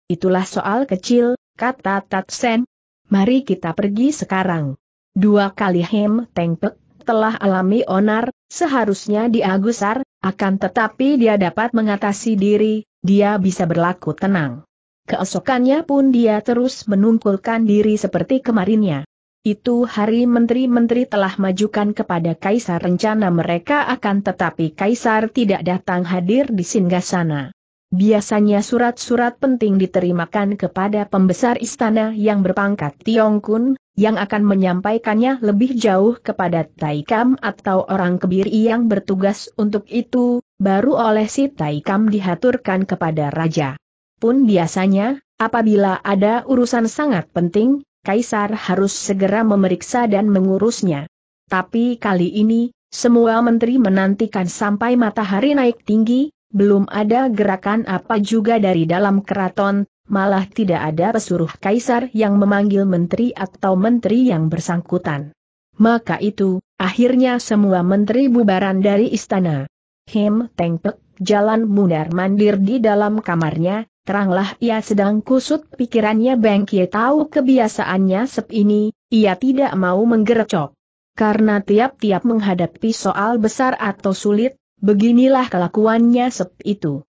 Itulah soal kecil, kata Tat Sam Mari kita pergi sekarang. Dua kali Hem Tengpek telah alami onar, seharusnya dia gusar, akan tetapi dia dapat mengatasi diri, dia bisa berlaku tenang. Keesokannya pun dia terus menungkulkan diri seperti kemarinnya. Itu hari menteri-menteri telah majukan kepada kaisar rencana mereka akan tetapi kaisar tidak datang hadir di singgasana. Biasanya surat-surat penting diterimakan kepada pembesar istana yang berpangkat Tiongkun, yang akan menyampaikannya lebih jauh kepada Taikam atau orang kebiri yang bertugas untuk itu, baru oleh si Taikam dihaturkan kepada Raja. Pun biasanya, apabila ada urusan sangat penting, Kaisar harus segera memeriksa dan mengurusnya. Tapi kali ini, semua menteri menantikan sampai matahari naik tinggi, belum ada gerakan apa juga dari dalam keraton, malah tidak ada pesuruh kaisar yang memanggil menteri atau menteri yang bersangkutan. Maka itu, akhirnya semua menteri bubaran dari istana. Him tengpek jalan mundar-mandir di dalam kamarnya, teranglah ia sedang kusut pikirannya Bengkie tahu kebiasaannya sep ini, ia tidak mau menggerecok. Karena tiap-tiap menghadapi soal besar atau sulit, Beginilah kelakuannya sep itu.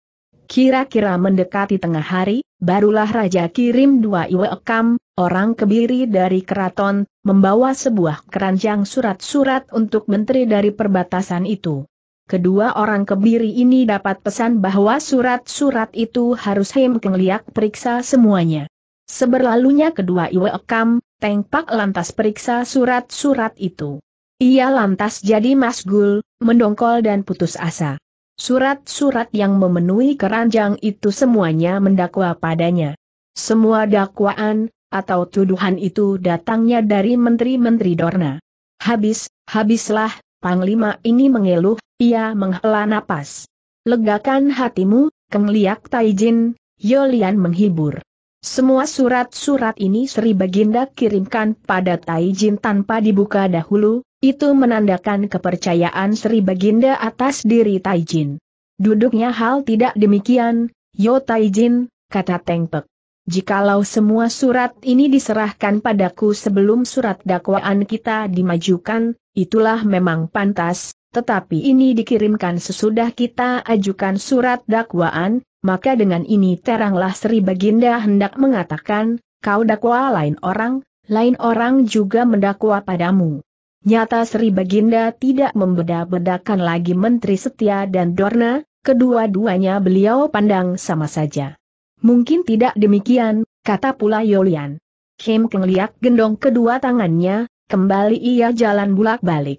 Kira-kira mendekati tengah hari, barulah Raja kirim dua iwekam, orang kebiri dari keraton, membawa sebuah keranjang surat-surat untuk menteri dari perbatasan itu. Kedua orang kebiri ini dapat pesan bahwa surat-surat itu harus Hem Keng Liak periksa semuanya. Seberlalunya kedua iwekam, Tengpak lantas periksa surat-surat itu. Ia lantas jadi masgul, mendongkol dan putus asa. Surat-surat yang memenuhi keranjang itu semuanya mendakwa padanya. Semua dakwaan, atau tuduhan itu datangnya dari menteri-menteri Dorna. Habis, habislah, Panglima ini mengeluh, ia menghela napas. Legakan hatimu, kengliak Taijin, Yolian menghibur. Semua surat-surat ini Sri Baginda kirimkan pada Taijin tanpa dibuka dahulu, itu menandakan kepercayaan Sri Baginda atas diri Taijin. Duduknya hal tidak demikian, Yo Taijin, kata Tengpek. Jikalau semua surat ini diserahkan padaku sebelum surat dakwaan kita dimajukan, itulah memang pantas, tetapi ini dikirimkan sesudah kita ajukan surat dakwaan, maka dengan ini teranglah Sri Baginda hendak mengatakan, kau dakwa lain orang, lain orang juga mendakwa padamu. Nyata Sri Baginda tidak membeda-bedakan lagi Menteri Setia dan Dorna, kedua-duanya beliau pandang sama saja. Mungkin tidak demikian, kata pula Yolian. Kim kengliak gendong kedua tangannya, kembali ia jalan bulak-balik.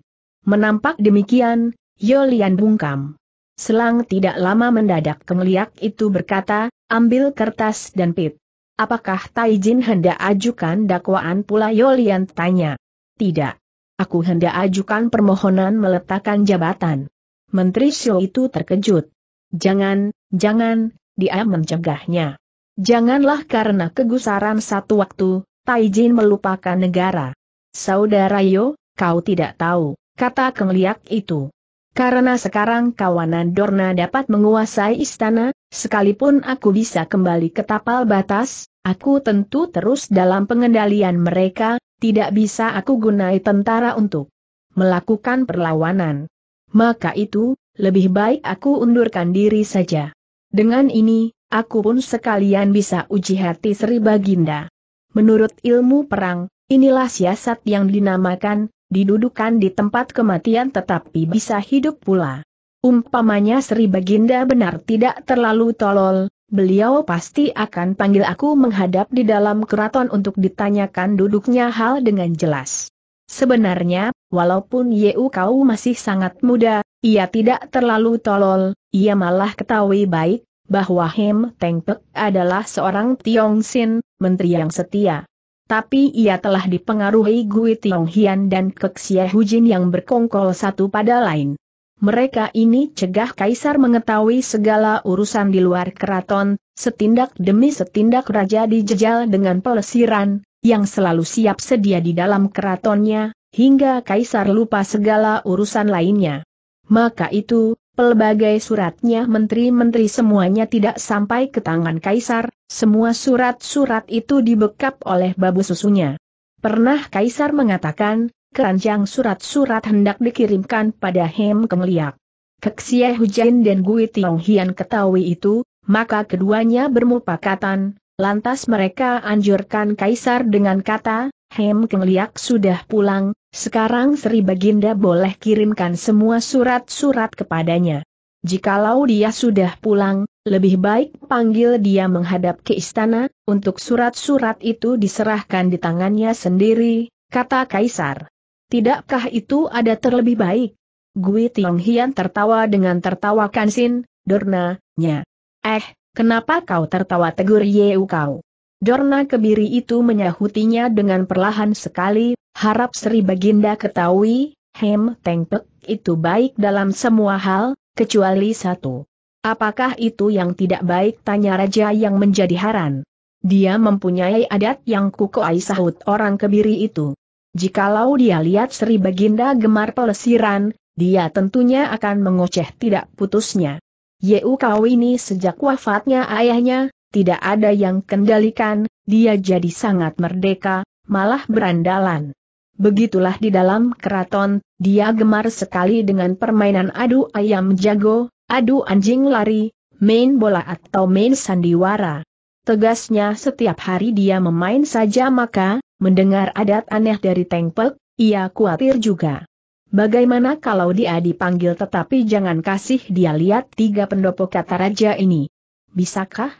Menampak demikian, Yolian bungkam. Selang tidak lama mendadak kengliak itu berkata, ambil kertas dan pit. Apakah Taijin hendak ajukan dakwaan pula Yolian tanya? Tidak. Aku hendak ajukan permohonan meletakkan jabatan. Menteri Xiao itu terkejut. Jangan, jangan, dia mencegahnya. Janganlah karena kegusaran satu waktu, Taijin melupakan negara. Saudara Yo, kau tidak tahu kata kengliak itu. Karena sekarang kawanan Dorna dapat menguasai istana, sekalipun aku bisa kembali ke tapal batas, aku tentu terus dalam pengendalian mereka, tidak bisa aku gunai tentara untuk melakukan perlawanan. Maka itu, lebih baik aku undurkan diri saja. Dengan ini, aku pun sekalian bisa uji hati Sri Baginda. Menurut ilmu perang, inilah siasat yang dinamakan didudukan di tempat kematian tetapi bisa hidup pula. Umpamanya Sri Baginda benar tidak terlalu tolol, beliau pasti akan panggil aku menghadap di dalam keraton untuk ditanyakan duduknya hal dengan jelas. Sebenarnya, walaupun Yeu Kau masih sangat muda, ia tidak terlalu tolol, ia malah ketahui baik, bahwa Hem Teng Pek adalah seorang Tiong Sin, menteri yang setia tapi ia telah dipengaruhi Gui Tiong Hian dan Keksia Hujin yang berkongkol satu pada lain. Mereka ini cegah Kaisar mengetahui segala urusan di luar keraton, setindak demi setindak raja dijejal dengan pelesiran, yang selalu siap sedia di dalam keratonnya, hingga Kaisar lupa segala urusan lainnya. Maka itu, Pelbagai suratnya menteri-menteri semuanya tidak sampai ke tangan kaisar, semua surat-surat itu dibekap oleh babu susunya. Pernah kaisar mengatakan, keranjang surat-surat hendak dikirimkan pada Hem Kemliak. Keksia Hujain dan Gui Tiong Hian ketahui itu, maka keduanya bermupakatan, lantas mereka anjurkan kaisar dengan kata, Hem Keng sudah pulang, sekarang Sri Baginda boleh kirimkan semua surat-surat kepadanya. Jikalau dia sudah pulang, lebih baik panggil dia menghadap ke istana, untuk surat-surat itu diserahkan di tangannya sendiri, kata Kaisar. Tidakkah itu ada terlebih baik? Gui Tiong Hian tertawa dengan tertawa kansin, Dorna, nya. Eh, kenapa kau tertawa tegur Yeu kau? Dorna kebiri itu menyahutinya dengan perlahan sekali, harap Sri Baginda ketahui, Hem Tengpek itu baik dalam semua hal, kecuali satu. Apakah itu yang tidak baik tanya raja yang menjadi haran. Dia mempunyai adat yang kukuai sahut orang kebiri itu. Jikalau dia lihat Sri Baginda gemar pelesiran, dia tentunya akan mengoceh tidak putusnya. Yeu kau ini sejak wafatnya ayahnya, tidak ada yang kendalikan, dia jadi sangat merdeka, malah berandalan. Begitulah di dalam keraton, dia gemar sekali dengan permainan adu ayam jago, adu anjing lari, main bola atau main sandiwara. Tegasnya setiap hari dia memain saja maka, mendengar adat aneh dari Tengpek, ia khawatir juga. Bagaimana kalau dia dipanggil tetapi jangan kasih dia lihat tiga pendopo kata raja ini? Bisakah?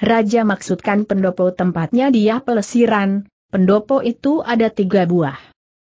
Raja maksudkan pendopo tempatnya dia pelesiran, pendopo itu ada tiga buah.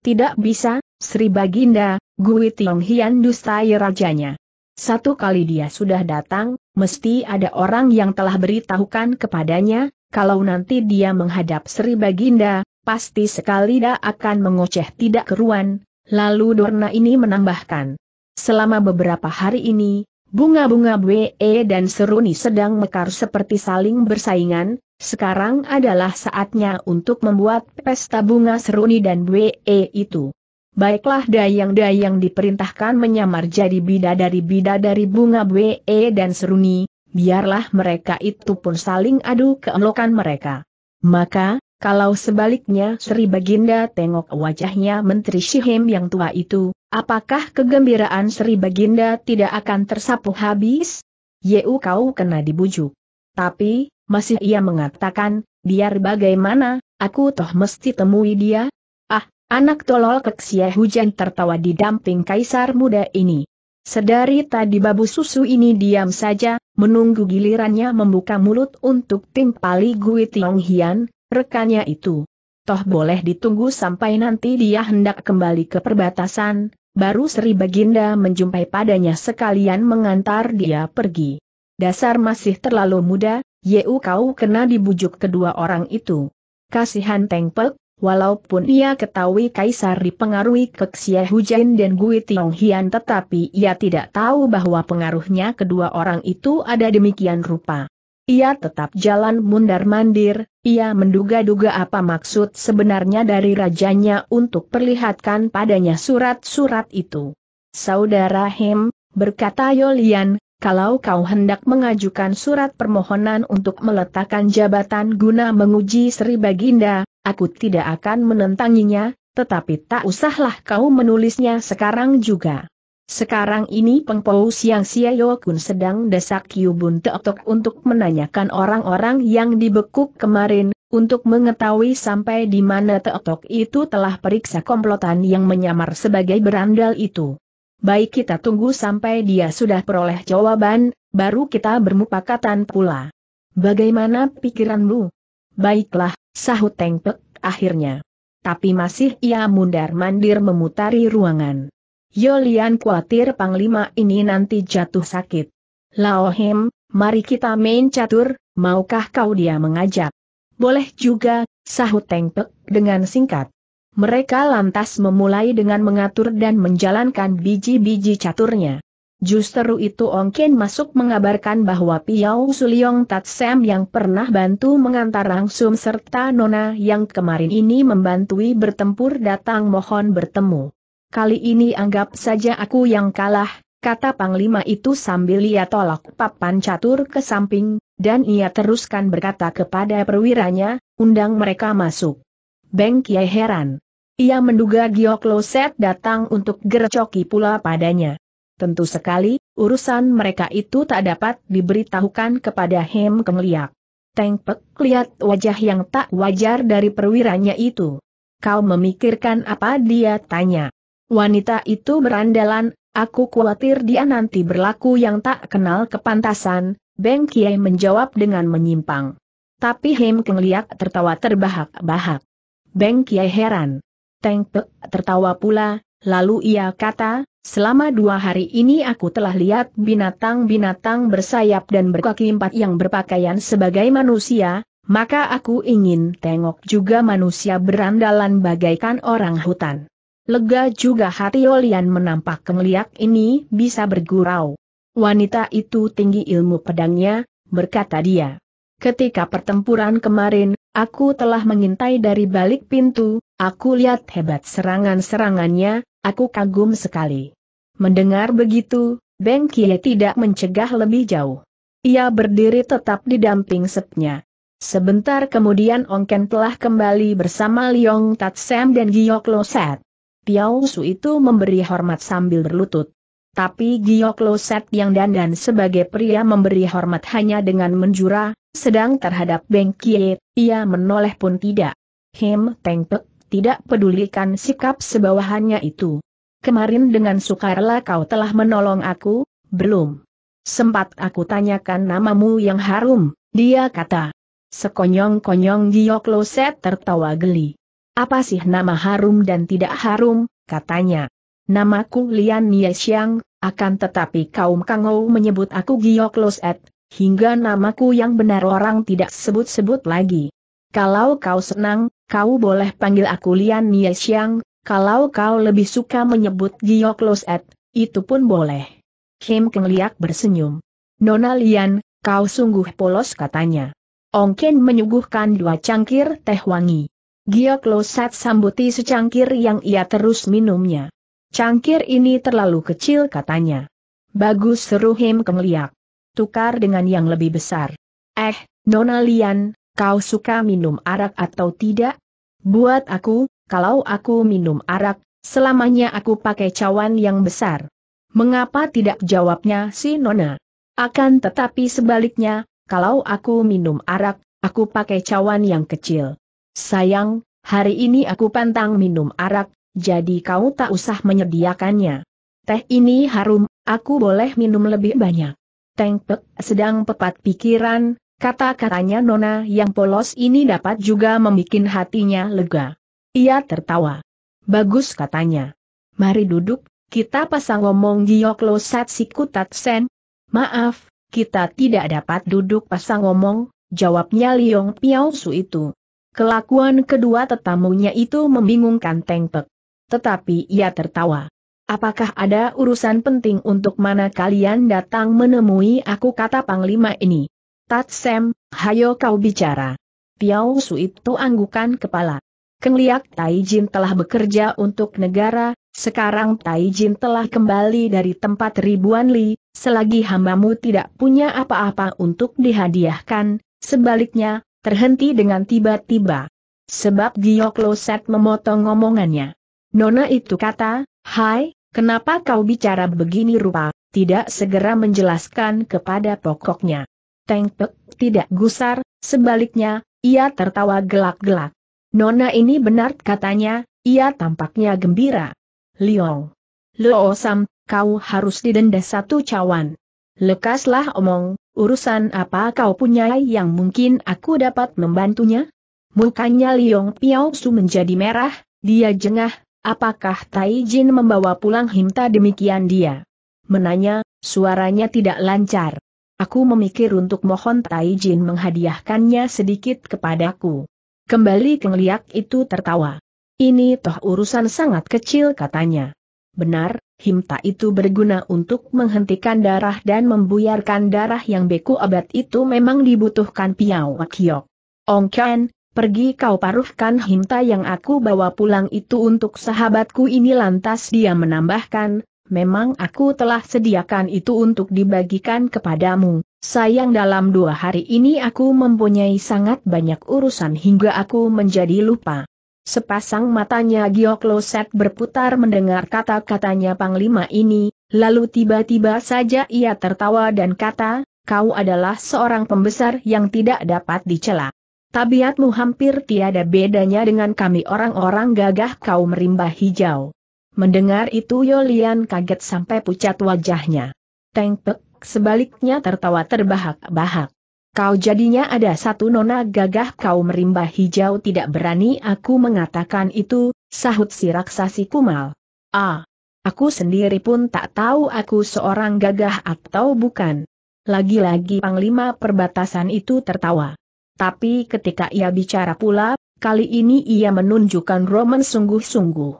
Tidak bisa, Sri Baginda, Gui Tiong Hian dustai rajanya. Satu kali dia sudah datang, mesti ada orang yang telah beritahukan kepadanya, kalau nanti dia menghadap Sri Baginda, pasti sekali dia akan mengoceh tidak keruan, lalu Dorna ini menambahkan. Selama beberapa hari ini, Bunga-bunga BE dan Seruni sedang mekar seperti saling bersaingan, sekarang adalah saatnya untuk membuat pesta bunga Seruni dan BE itu. Baiklah dayang-dayang diperintahkan menyamar jadi bidadari-bidadari bunga BE dan seruni, biarlah mereka itu pun saling adu keelokan mereka. Maka, kalau sebaliknya Sri Baginda tengok wajahnya Menteri Shihim yang tua itu, apakah kegembiraan Sri Baginda tidak akan tersapu habis? Yeu kau kena dibujuk. Tapi, masih ia mengatakan, biar bagaimana, aku toh mesti temui dia. Ah, anak tolol keksia hujan tertawa di damping kaisar muda ini. Sedari tadi babu susu ini diam saja, menunggu gilirannya membuka mulut untuk timpali Gui Tiong Hian, rekannya itu. Toh boleh ditunggu sampai nanti dia hendak kembali ke perbatasan, baru Sri Baginda menjumpai padanya sekalian mengantar dia pergi. Dasar masih terlalu muda, Yeu kau kena dibujuk kedua orang itu. Kasihan Tengpek, walaupun ia ketahui Kaisar dipengaruhi Keksia Hujain dan Gui Tiong Hian tetapi ia tidak tahu bahwa pengaruhnya kedua orang itu ada demikian rupa. Ia tetap jalan mundar-mandir, ia menduga-duga apa maksud sebenarnya dari rajanya untuk perlihatkan padanya surat-surat itu. Saudara Hem, berkata Yolian, kalau kau hendak mengajukan surat permohonan untuk meletakkan jabatan guna menguji Sri Baginda, aku tidak akan menentanginya, tetapi tak usahlah kau menulisnya sekarang juga. Sekarang ini Pengpou Siang Siayo Kun sedang desak Bun Teotok untuk menanyakan orang-orang yang dibekuk kemarin, untuk mengetahui sampai di mana Teotok itu telah periksa komplotan yang menyamar sebagai berandal itu. Baik kita tunggu sampai dia sudah peroleh jawaban, baru kita bermupakatan pula. Bagaimana pikiranmu? Baiklah, sahut Tengpek akhirnya. Tapi masih ia mundar-mandir memutari ruangan. Yolian khawatir panglima ini nanti jatuh sakit. Laohim, mari kita main catur, maukah kau dia mengajak? Boleh juga, sahut Tengpek dengan singkat. Mereka lantas memulai dengan mengatur dan menjalankan biji-biji caturnya. Justru itu Ken masuk mengabarkan bahwa Piau Suliong Sam yang pernah bantu mengantar langsung serta Nona yang kemarin ini membantui bertempur datang mohon bertemu kali ini anggap saja aku yang kalah, kata Panglima itu sambil ia tolak papan catur ke samping, dan ia teruskan berkata kepada perwiranya, undang mereka masuk. Beng Kiai heran. Ia menduga Giok Loset datang untuk gercoki pula padanya. Tentu sekali, urusan mereka itu tak dapat diberitahukan kepada Hem Kemliak. Liak. Teng lihat wajah yang tak wajar dari perwiranya itu. Kau memikirkan apa dia tanya. Wanita itu berandalan, aku khawatir dia nanti berlaku yang tak kenal kepantasan, Beng Kiai menjawab dengan menyimpang. Tapi Hem Keng tertawa terbahak-bahak. Beng Kiai heran. Teng Pek tertawa pula, lalu ia kata, Selama dua hari ini aku telah lihat binatang-binatang bersayap dan berkaki empat yang berpakaian sebagai manusia, maka aku ingin tengok juga manusia berandalan bagaikan orang hutan. Lega juga hati Olian menampak kemeliak ini bisa bergurau. Wanita itu tinggi ilmu pedangnya, berkata dia. Ketika pertempuran kemarin, aku telah mengintai dari balik pintu, aku lihat hebat serangan-serangannya, aku kagum sekali. Mendengar begitu, Beng Kie tidak mencegah lebih jauh. Ia berdiri tetap di damping sepnya. Sebentar kemudian Ongken telah kembali bersama Liong Tatsem dan Giyok Loset. Tiao Su itu memberi hormat sambil berlutut. Tapi Giok Set yang dandan sebagai pria memberi hormat hanya dengan menjura, sedang terhadap Beng Kie, ia menoleh pun tidak. Him Teng Pek tidak pedulikan sikap sebawahannya itu. Kemarin dengan sukarela kau telah menolong aku, belum? Sempat aku tanyakan namamu yang harum, dia kata. Sekonyong-konyong Giok Set tertawa geli. Apa sih nama harum dan tidak harum, katanya. Namaku Lian Nia Xiang, akan tetapi kaum Kangou menyebut aku Giok Loset, hingga namaku yang benar orang tidak sebut-sebut lagi. Kalau kau senang, kau boleh panggil aku Lian Nia Xiang. kalau kau lebih suka menyebut Giok Loset, itu pun boleh. Kim Keng Liak bersenyum. Nona Lian, kau sungguh polos katanya. Ong Ken menyuguhkan dua cangkir teh wangi. Gio Klosat sambuti secangkir yang ia terus minumnya. Cangkir ini terlalu kecil katanya. Bagus seru Him Kemliak. Tukar dengan yang lebih besar. Eh, Nona Lian, kau suka minum arak atau tidak? Buat aku, kalau aku minum arak, selamanya aku pakai cawan yang besar. Mengapa tidak jawabnya si Nona? Akan tetapi sebaliknya, kalau aku minum arak, aku pakai cawan yang kecil. Sayang, hari ini aku pantang minum arak, jadi kau tak usah menyediakannya. Teh ini harum, aku boleh minum lebih banyak. Teng sedang pepat pikiran, kata-katanya Nona yang polos ini dapat juga membuat hatinya lega. Ia tertawa. Bagus katanya. Mari duduk, kita pasang ngomong Gioklo Satsiku Tatsen. Maaf, kita tidak dapat duduk pasang ngomong, jawabnya Liong Piao itu. Kelakuan kedua tetamunya itu membingungkan Teng Pek. Tetapi ia tertawa. Apakah ada urusan penting untuk mana kalian datang menemui aku kata Panglima ini? Tatsem, hayo kau bicara. Piao Su itu anggukan kepala. Kengliak Tai Jin telah bekerja untuk negara, sekarang Tai Jin telah kembali dari tempat ribuan li, selagi hambamu tidak punya apa-apa untuk dihadiahkan, sebaliknya, terhenti dengan tiba-tiba. Sebab Giok Loset memotong omongannya. Nona itu kata, Hai, kenapa kau bicara begini rupa, tidak segera menjelaskan kepada pokoknya. Teng tidak gusar, sebaliknya, ia tertawa gelak-gelak. Nona ini benar katanya, ia tampaknya gembira. Liong. Loosam, Sam, kau harus didenda satu cawan. Lekaslah omong, urusan apa kau punya yang mungkin aku dapat membantunya? Mukanya Liong Piao Su menjadi merah, dia jengah, apakah Tai Jin membawa pulang Himta demikian dia? Menanya, suaranya tidak lancar. Aku memikir untuk mohon Tai Jin menghadiahkannya sedikit kepadaku. Kembali ke itu tertawa. Ini toh urusan sangat kecil katanya. Benar, himta itu berguna untuk menghentikan darah dan membuyarkan darah yang beku Abad itu memang dibutuhkan Piao Kiok. Ong Ken, pergi kau paruhkan himta yang aku bawa pulang itu untuk sahabatku ini lantas dia menambahkan, memang aku telah sediakan itu untuk dibagikan kepadamu. Sayang dalam dua hari ini aku mempunyai sangat banyak urusan hingga aku menjadi lupa. Sepasang matanya Loset berputar mendengar kata-katanya Panglima ini, lalu tiba-tiba saja ia tertawa dan kata, kau adalah seorang pembesar yang tidak dapat dicela. Tabiatmu hampir tiada bedanya dengan kami orang-orang gagah kau merimba hijau. Mendengar itu Yolian kaget sampai pucat wajahnya. Tengpek sebaliknya tertawa terbahak-bahak. Kau jadinya ada satu nona gagah kau merimba hijau tidak berani aku mengatakan itu, sahut si raksasi kumal. Ah! Aku sendiri pun tak tahu aku seorang gagah atau bukan. Lagi-lagi Panglima perbatasan itu tertawa. Tapi ketika ia bicara pula, kali ini ia menunjukkan Roman sungguh-sungguh.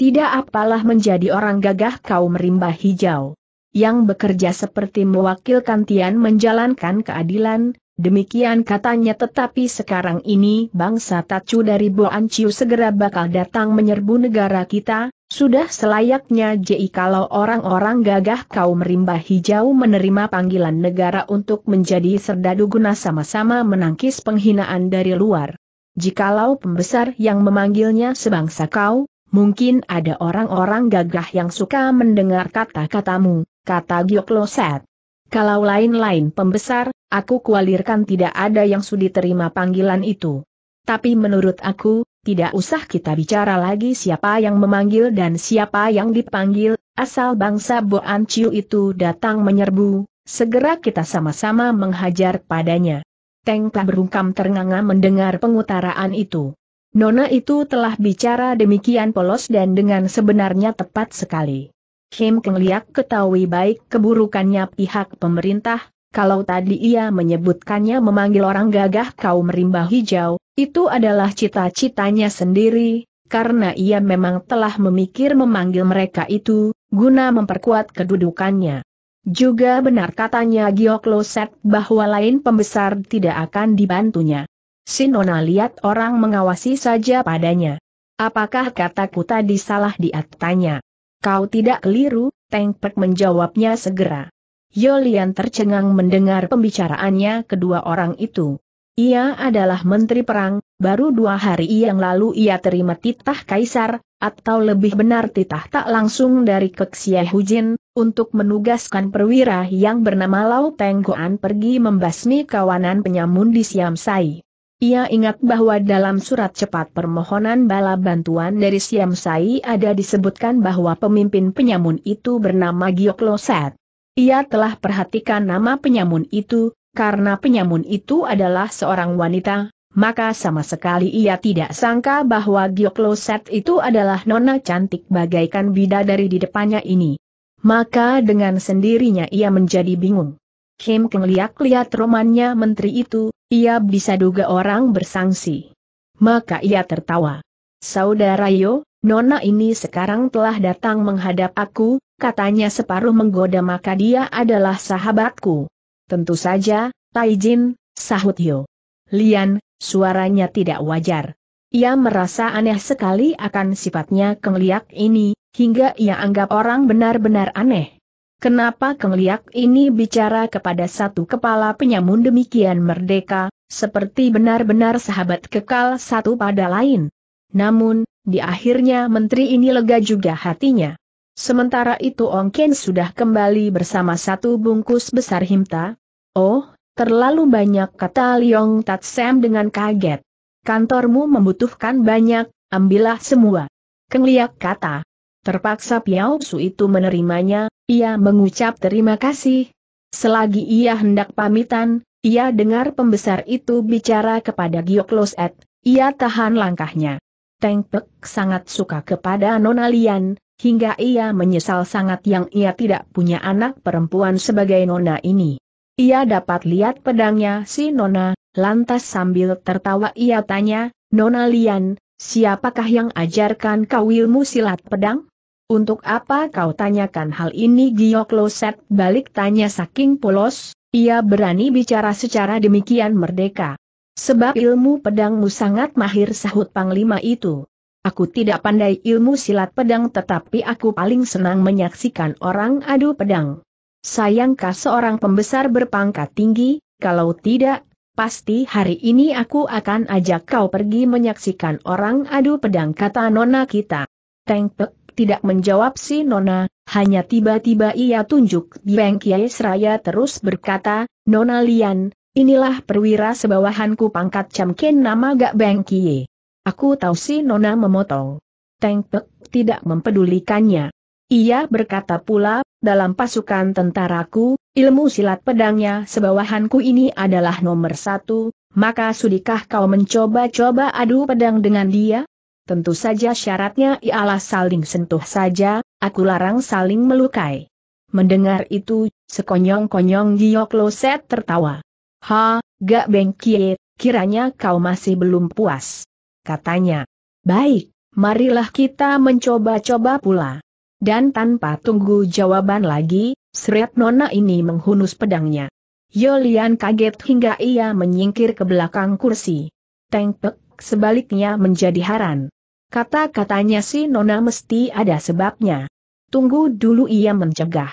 Tidak apalah menjadi orang gagah kau merimba hijau yang bekerja seperti mewakilkan Tian menjalankan keadilan, demikian katanya tetapi sekarang ini bangsa Tacu dari Boan Ciu segera bakal datang menyerbu negara kita, sudah selayaknya JI kalau orang-orang gagah kau merimba hijau menerima panggilan negara untuk menjadi serdadu guna sama-sama menangkis penghinaan dari luar. Jikalau pembesar yang memanggilnya sebangsa kau, mungkin ada orang-orang gagah yang suka mendengar kata-katamu kata Loset. Kalau lain-lain pembesar, aku kualirkan tidak ada yang sudi terima panggilan itu. Tapi menurut aku, tidak usah kita bicara lagi siapa yang memanggil dan siapa yang dipanggil, asal bangsa Boan Chiu itu datang menyerbu, segera kita sama-sama menghajar padanya. Teng Pa berungkam ternganga mendengar pengutaraan itu. Nona itu telah bicara demikian polos dan dengan sebenarnya tepat sekali. Kim Keng Liak ketahui baik keburukannya pihak pemerintah, kalau tadi ia menyebutkannya memanggil orang gagah kaum rimba hijau, itu adalah cita-citanya sendiri, karena ia memang telah memikir memanggil mereka itu, guna memperkuat kedudukannya. Juga benar katanya Loset bahwa lain pembesar tidak akan dibantunya. Sinona lihat orang mengawasi saja padanya. Apakah kataku tadi salah diatanya? Kau tidak keliru, Teng Pek menjawabnya segera. Yolian tercengang mendengar pembicaraannya kedua orang itu. Ia adalah menteri perang, baru dua hari yang lalu ia terima titah kaisar, atau lebih benar titah tak langsung dari Keksia Hujin, untuk menugaskan perwira yang bernama Lau Penggoan pergi membasmi kawanan penyamun di Siam Sai. Ia ingat bahwa dalam surat cepat permohonan bala bantuan dari Siam Sai ada disebutkan bahwa pemimpin penyamun itu bernama Giok Loset. Ia telah perhatikan nama penyamun itu, karena penyamun itu adalah seorang wanita, maka sama sekali ia tidak sangka bahwa Giok Loset itu adalah nona cantik bagaikan bida dari di depannya ini. Maka dengan sendirinya ia menjadi bingung. Kim Keng liat liat romannya menteri itu, ia bisa duga orang bersangsi. Maka ia tertawa. Saudara Yo, Nona ini sekarang telah datang menghadap aku, katanya separuh menggoda maka dia adalah sahabatku. Tentu saja, Taijin, sahut Yo. Lian, suaranya tidak wajar. Ia merasa aneh sekali akan sifatnya kengliak ini, hingga ia anggap orang benar-benar aneh. Kenapa Kengliak ini bicara kepada satu kepala penyamun demikian merdeka, seperti benar-benar sahabat kekal satu pada lain? Namun, di akhirnya menteri ini lega juga hatinya. Sementara itu Ong Ken sudah kembali bersama satu bungkus besar himta. Oh, terlalu banyak kata Liong Sam dengan kaget. Kantormu membutuhkan banyak, ambillah semua. Kengliak kata. Terpaksa Piao Su itu menerimanya, ia mengucap terima kasih. Selagi ia hendak pamitan, ia dengar pembesar itu bicara kepada Giok Ed, ia tahan langkahnya. Teng Pek sangat suka kepada Nona Lian, hingga ia menyesal sangat yang ia tidak punya anak perempuan sebagai Nona ini. Ia dapat lihat pedangnya si Nona, lantas sambil tertawa ia tanya, Nona Lian, siapakah yang ajarkan kau ilmu silat pedang? Untuk apa kau tanyakan hal ini Giyok Loset balik tanya saking polos, ia berani bicara secara demikian merdeka. Sebab ilmu pedangmu sangat mahir sahut panglima itu. Aku tidak pandai ilmu silat pedang tetapi aku paling senang menyaksikan orang adu pedang. Sayangkah seorang pembesar berpangkat tinggi, kalau tidak, pasti hari ini aku akan ajak kau pergi menyaksikan orang adu pedang kata nona kita. Tengpek tidak menjawab si Nona, hanya tiba-tiba ia tunjuk Biang Kiai Seraya terus berkata, Nona Lian, inilah perwira sebawahanku pangkat camkin nama Gak Beng Kiai. Aku tahu si Nona memotong. Teng Pek tidak mempedulikannya. Ia berkata pula, dalam pasukan tentaraku, ilmu silat pedangnya sebawahanku ini adalah nomor satu, maka sudikah kau mencoba-coba adu pedang dengan dia? Tentu saja syaratnya ialah saling sentuh saja, aku larang saling melukai. Mendengar itu, sekonyong-konyong Giyok Loset tertawa. Ha, gak bengkie, kiranya kau masih belum puas. Katanya. Baik, marilah kita mencoba-coba pula. Dan tanpa tunggu jawaban lagi, seret nona ini menghunus pedangnya. Yolian kaget hingga ia menyingkir ke belakang kursi. Tengpek sebaliknya menjadi haran. Kata-katanya si Nona mesti ada sebabnya. Tunggu dulu ia mencegah.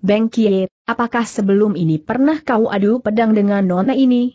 Beng Kie, apakah sebelum ini pernah kau adu pedang dengan Nona ini?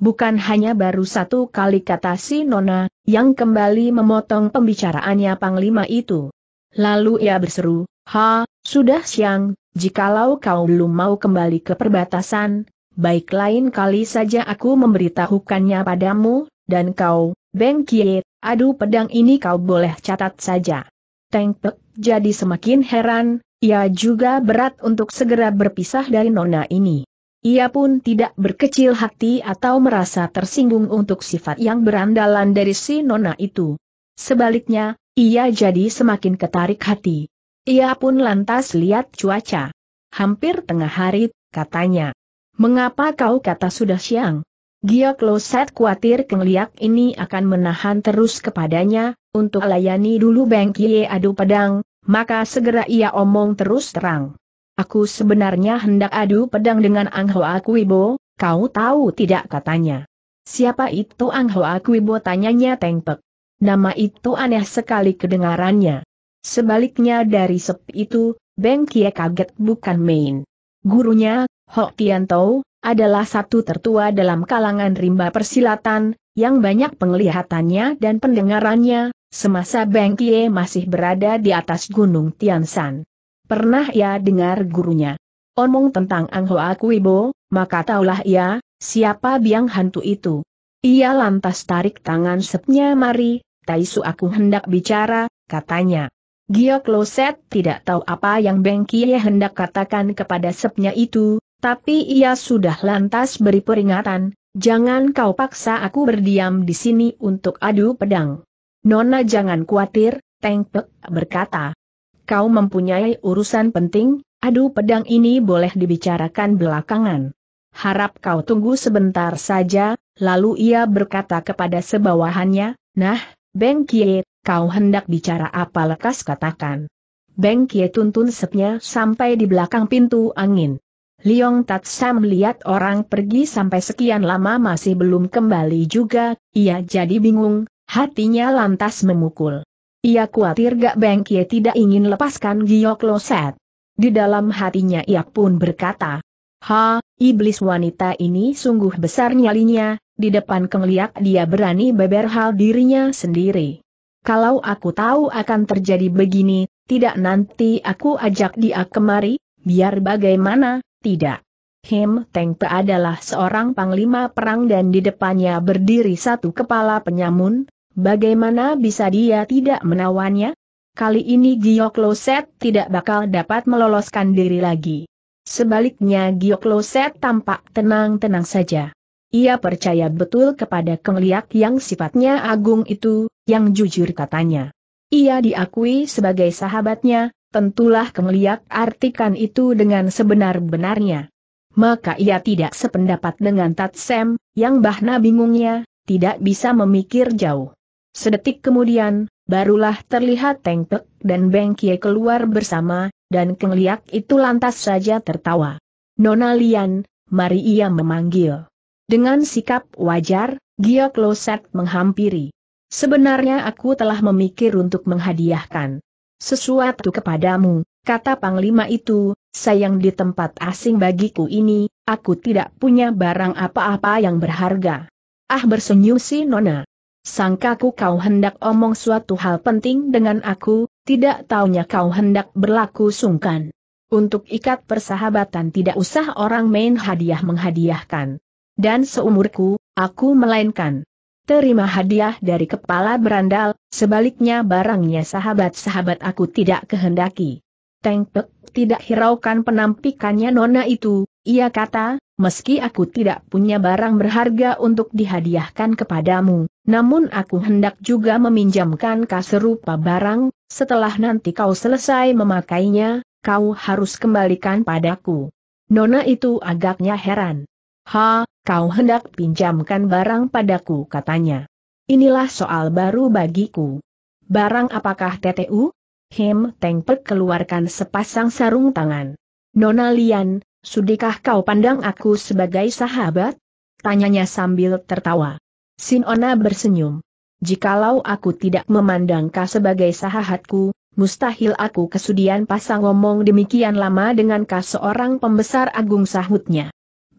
Bukan hanya baru satu kali kata si Nona, yang kembali memotong pembicaraannya Panglima itu. Lalu ia berseru, Ha, sudah siang, jikalau kau belum mau kembali ke perbatasan, baik lain kali saja aku memberitahukannya padamu, dan kau, Beng Kie, Adu pedang ini kau boleh catat saja. Teng Pek jadi semakin heran, ia juga berat untuk segera berpisah dari nona ini. Ia pun tidak berkecil hati atau merasa tersinggung untuk sifat yang berandalan dari si nona itu. Sebaliknya, ia jadi semakin ketarik hati. Ia pun lantas lihat cuaca. Hampir tengah hari, katanya. Mengapa kau kata sudah siang? Giok Loset khawatir kengliak ini akan menahan terus kepadanya, untuk layani dulu Beng Kie adu pedang, maka segera ia omong terus terang. Aku sebenarnya hendak adu pedang dengan Ang Hoa Kuibo, kau tahu tidak katanya. Siapa itu Ang Hoa Kuibo tanyanya Tengpek. Nama itu aneh sekali kedengarannya. Sebaliknya dari sep itu, Beng Kie kaget bukan main. Gurunya, Hok Tian Tau, adalah satu tertua dalam kalangan rimba persilatan, yang banyak penglihatannya dan pendengarannya, semasa Beng Kie masih berada di atas gunung Tiansan. Pernah ia dengar gurunya omong tentang Ang Hoa Kuibo, maka taulah ia, siapa biang hantu itu. Ia lantas tarik tangan sepnya mari, Taisu aku hendak bicara, katanya. Giok Loset tidak tahu apa yang Beng Kie hendak katakan kepada sepnya itu, tapi ia sudah lantas beri peringatan, jangan kau paksa aku berdiam di sini untuk adu pedang. Nona jangan khawatir, Teng Pek berkata. Kau mempunyai urusan penting, adu pedang ini boleh dibicarakan belakangan. Harap kau tunggu sebentar saja, lalu ia berkata kepada sebawahannya, Nah, Beng Kie, kau hendak bicara apa lekas katakan. Beng Kie tuntun sepnya sampai di belakang pintu angin. Liong Sam melihat orang pergi sampai sekian lama masih belum kembali juga, ia jadi bingung, hatinya lantas memukul. Ia khawatir Gak Kie tidak ingin lepaskan Giok Loset. Di dalam hatinya ia pun berkata, Ha, iblis wanita ini sungguh besar nyalinya, di depan kengliak dia berani beber hal dirinya sendiri. Kalau aku tahu akan terjadi begini, tidak nanti aku ajak dia kemari, biar bagaimana, tidak. Him Teng Pe adalah seorang panglima perang dan di depannya berdiri satu kepala penyamun, bagaimana bisa dia tidak menawannya? Kali ini Giok Loset tidak bakal dapat meloloskan diri lagi. Sebaliknya Giok Loset tampak tenang-tenang saja. Ia percaya betul kepada kengliak yang sifatnya agung itu, yang jujur katanya. Ia diakui sebagai sahabatnya, tentulah Kemeliak artikan itu dengan sebenar-benarnya. Maka ia tidak sependapat dengan Tatsem, yang bahna bingungnya, tidak bisa memikir jauh. Sedetik kemudian, barulah terlihat Tengpek dan Bengkie keluar bersama, dan kengliak itu lantas saja tertawa. Nona Lian, mari ia memanggil. Dengan sikap wajar, Gia Kloset menghampiri. Sebenarnya aku telah memikir untuk menghadiahkan sesuatu kepadamu, kata Panglima itu, sayang di tempat asing bagiku ini, aku tidak punya barang apa-apa yang berharga. Ah bersenyum si Nona. Sangkaku kau hendak omong suatu hal penting dengan aku, tidak taunya kau hendak berlaku sungkan. Untuk ikat persahabatan tidak usah orang main hadiah menghadiahkan. Dan seumurku, aku melainkan terima hadiah dari kepala berandal, sebaliknya barangnya sahabat-sahabat aku tidak kehendaki. Tengpek tidak hiraukan penampikannya nona itu, ia kata, meski aku tidak punya barang berharga untuk dihadiahkan kepadamu, namun aku hendak juga meminjamkan kaserupa barang, setelah nanti kau selesai memakainya, kau harus kembalikan padaku. Nona itu agaknya heran. Ha, kau hendak pinjamkan barang padaku katanya. Inilah soal baru bagiku. Barang apakah TTU? Hem Teng keluarkan sepasang sarung tangan. Nona Lian, sudikah kau pandang aku sebagai sahabat? Tanyanya sambil tertawa. Sinona bersenyum. Jikalau aku tidak memandang kau sebagai sahabatku, mustahil aku kesudian pasang ngomong demikian lama dengan kau seorang pembesar agung sahutnya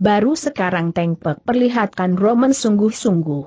baru sekarang Teng Pek perlihatkan Roman sungguh-sungguh.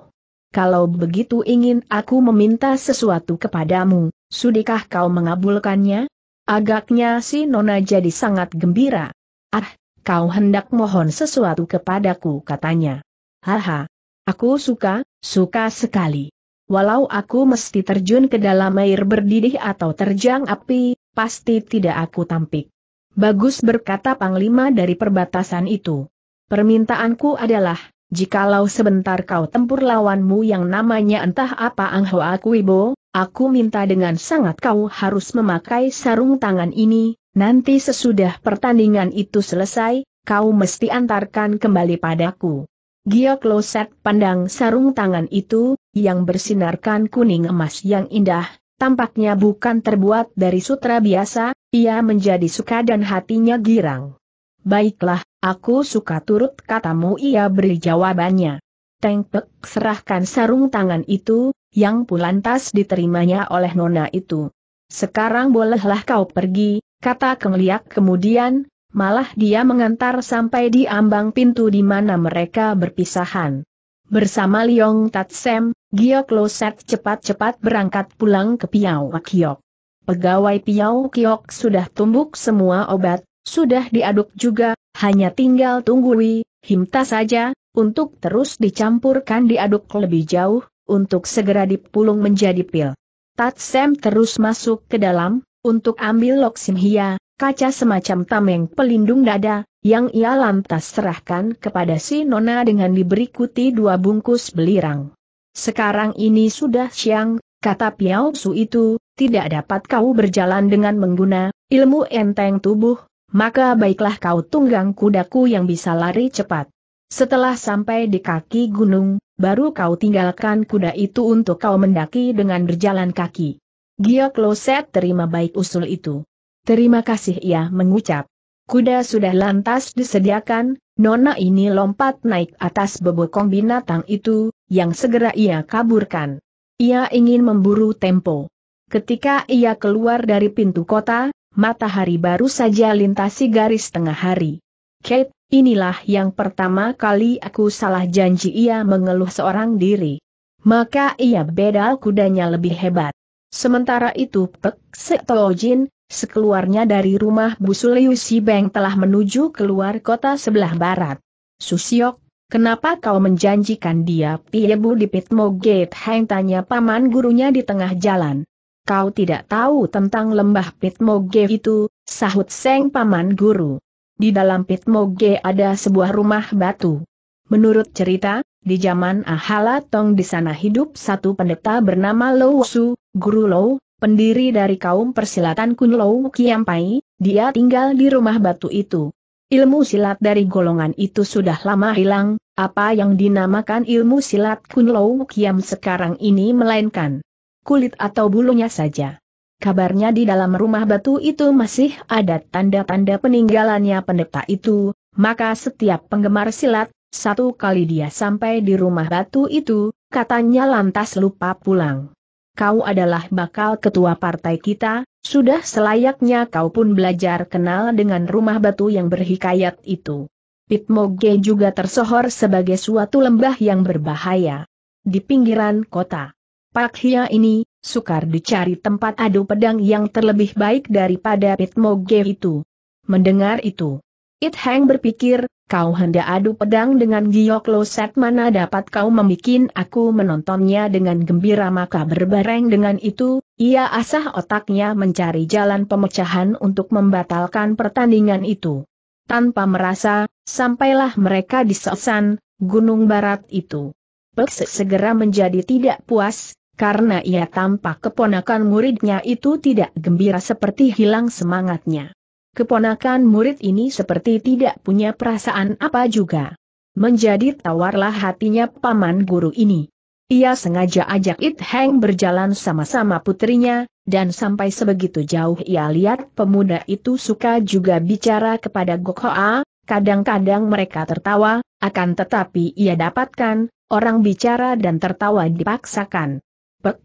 Kalau begitu ingin aku meminta sesuatu kepadamu, sudikah kau mengabulkannya? Agaknya si Nona jadi sangat gembira. Ah, kau hendak mohon sesuatu kepadaku katanya. Haha, aku suka, suka sekali. Walau aku mesti terjun ke dalam air berdidih atau terjang api, pasti tidak aku tampik. Bagus berkata Panglima dari perbatasan itu. Permintaanku adalah, jikalau sebentar kau tempur lawanmu yang namanya entah apa Ang Hoa Kuibo, aku minta dengan sangat kau harus memakai sarung tangan ini, nanti sesudah pertandingan itu selesai, kau mesti antarkan kembali padaku. Giok Kloset pandang sarung tangan itu, yang bersinarkan kuning emas yang indah, tampaknya bukan terbuat dari sutra biasa, ia menjadi suka dan hatinya girang. Baiklah, Aku suka turut katamu ia beri jawabannya. Teng Pek serahkan sarung tangan itu, yang pulantas diterimanya oleh nona itu. Sekarang bolehlah kau pergi, kata Kengliak. kemudian, malah dia mengantar sampai di ambang pintu di mana mereka berpisahan. Bersama Liong Tatsem, Giok Loset cepat-cepat berangkat pulang ke Piau Kiok. Pegawai Piau Kiok sudah tumbuk semua obat, sudah diaduk juga, hanya tinggal tunggu tunggui, himta saja, untuk terus dicampurkan diaduk lebih jauh, untuk segera dipulung menjadi pil. Tatsem terus masuk ke dalam, untuk ambil loksimhia, kaca semacam tameng pelindung dada, yang ia lantas serahkan kepada si Nona dengan diberi kuti dua bungkus belirang. Sekarang ini sudah siang, kata Piao Su itu, tidak dapat kau berjalan dengan mengguna ilmu enteng tubuh, maka baiklah kau tunggang kudaku yang bisa lari cepat. Setelah sampai di kaki gunung, baru kau tinggalkan kuda itu untuk kau mendaki dengan berjalan kaki. Gio Kloset terima baik usul itu. Terima kasih ia mengucap. Kuda sudah lantas disediakan, nona ini lompat naik atas bebokong binatang itu, yang segera ia kaburkan. Ia ingin memburu tempo. Ketika ia keluar dari pintu kota, matahari baru saja lintasi garis tengah hari. Kate, inilah yang pertama kali aku salah janji ia mengeluh seorang diri. Maka ia bedal kudanya lebih hebat. Sementara itu Pek Setojin, sekeluarnya dari rumah Busuliu Sibeng telah menuju keluar kota sebelah barat. Susiok, kenapa kau menjanjikan dia Piebu di Pitmo Gate Heng tanya paman gurunya di tengah jalan. Kau tidak tahu tentang lembah Pitmoge itu, sahut Seng Paman Guru. Di dalam Pitmoge ada sebuah rumah batu. Menurut cerita, di zaman Ahala Tong di sana hidup satu pendeta bernama Lou Su, Guru Lou, pendiri dari kaum persilatan Kun Lou Kiampai, dia tinggal di rumah batu itu. Ilmu silat dari golongan itu sudah lama hilang, apa yang dinamakan ilmu silat Kun Lou Kiam sekarang ini melainkan kulit atau bulunya saja. Kabarnya di dalam rumah batu itu masih ada tanda-tanda peninggalannya pendeta itu, maka setiap penggemar silat, satu kali dia sampai di rumah batu itu, katanya lantas lupa pulang. Kau adalah bakal ketua partai kita, sudah selayaknya kau pun belajar kenal dengan rumah batu yang berhikayat itu. Pitmoge juga tersohor sebagai suatu lembah yang berbahaya. Di pinggiran kota, Pak Hia ini, sukar dicari tempat adu pedang yang terlebih baik daripada Pitmoge itu. Mendengar itu, It Hang berpikir, kau hendak adu pedang dengan Giyok Lo Set mana dapat kau membuat aku menontonnya dengan gembira maka berbareng dengan itu, ia asah otaknya mencari jalan pemecahan untuk membatalkan pertandingan itu. Tanpa merasa, sampailah mereka di Sesan, Gunung Barat itu. Pek segera menjadi tidak puas, karena ia tampak keponakan muridnya itu tidak gembira seperti hilang semangatnya. Keponakan murid ini seperti tidak punya perasaan apa juga. Menjadi tawarlah hatinya paman guru ini. Ia sengaja ajak It Heng berjalan sama-sama putrinya, dan sampai sebegitu jauh ia lihat pemuda itu suka juga bicara kepada Hoa, kadang-kadang mereka tertawa, akan tetapi ia dapatkan, orang bicara dan tertawa dipaksakan. Pek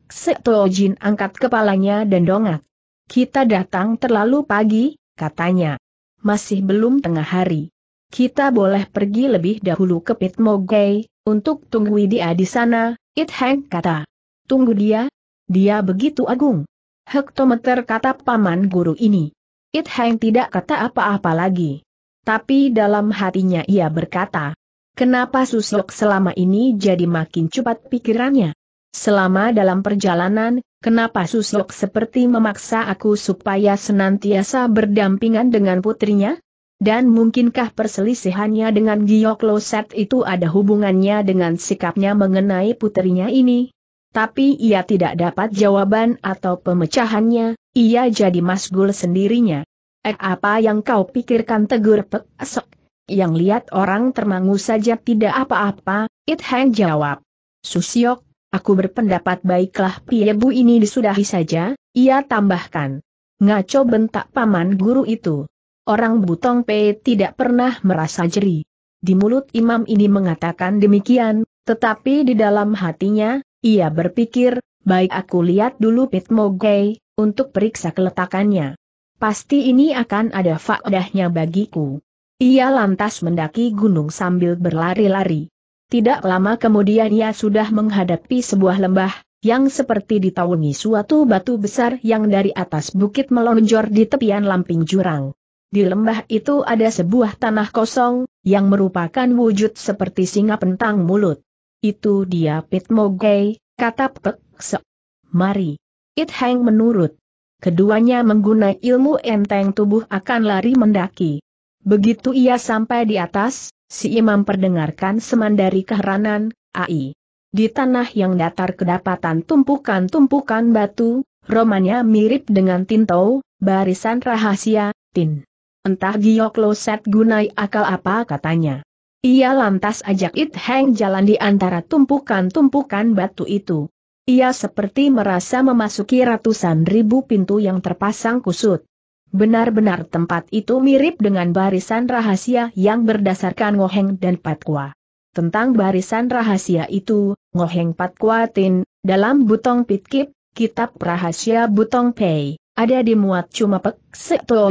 Jin angkat kepalanya dan dongak. Kita datang terlalu pagi, katanya. Masih belum tengah hari. Kita boleh pergi lebih dahulu ke Pit Mogai, untuk tunggu dia di sana, It Heng kata. Tunggu dia? Dia begitu agung. Hektometer kata paman guru ini. It Heng tidak kata apa-apa lagi. Tapi dalam hatinya ia berkata, Kenapa susuk selama ini jadi makin cepat pikirannya? Selama dalam perjalanan, kenapa Susok seperti memaksa aku supaya senantiasa berdampingan dengan putrinya? Dan mungkinkah perselisihannya dengan Giok Loset itu ada hubungannya dengan sikapnya mengenai putrinya ini? Tapi ia tidak dapat jawaban atau pemecahannya, ia jadi masgul sendirinya. Eh apa yang kau pikirkan tegur Pek Sok? Yang lihat orang termangu saja tidak apa-apa, It Heng jawab. Susyok, Aku berpendapat baiklah Piebu ini disudahi saja, ia tambahkan. Ngaco bentak paman guru itu. Orang Butong P tidak pernah merasa jeri. Di mulut imam ini mengatakan demikian, tetapi di dalam hatinya, ia berpikir, baik aku lihat dulu Pit Mogei, untuk periksa keletakannya. Pasti ini akan ada faedahnya bagiku. Ia lantas mendaki gunung sambil berlari-lari. Tidak lama kemudian ia sudah menghadapi sebuah lembah, yang seperti ditaungi suatu batu besar yang dari atas bukit melonjor di tepian lamping jurang. Di lembah itu ada sebuah tanah kosong, yang merupakan wujud seperti singa pentang mulut. Itu dia Pitmogei, kata Pekse. Mari. It Hang menurut. Keduanya menggunakan ilmu enteng tubuh akan lari mendaki. Begitu ia sampai di atas, Si imam perdengarkan semandari keheranan, ai. Di tanah yang datar kedapatan tumpukan-tumpukan batu, Romanya mirip dengan tintau, barisan rahasia, tin. Entah Giok Loset gunai akal apa katanya. Ia lantas ajak It Heng jalan di antara tumpukan-tumpukan batu itu. Ia seperti merasa memasuki ratusan ribu pintu yang terpasang kusut. Benar-benar tempat itu mirip dengan barisan rahasia yang berdasarkan Ngoheng dan Patkwa. Tentang barisan rahasia itu, Ngoheng Patkwa Tin, dalam Butong Pitkip, Kitab Rahasia Butong Pei, ada dimuat cuma Pek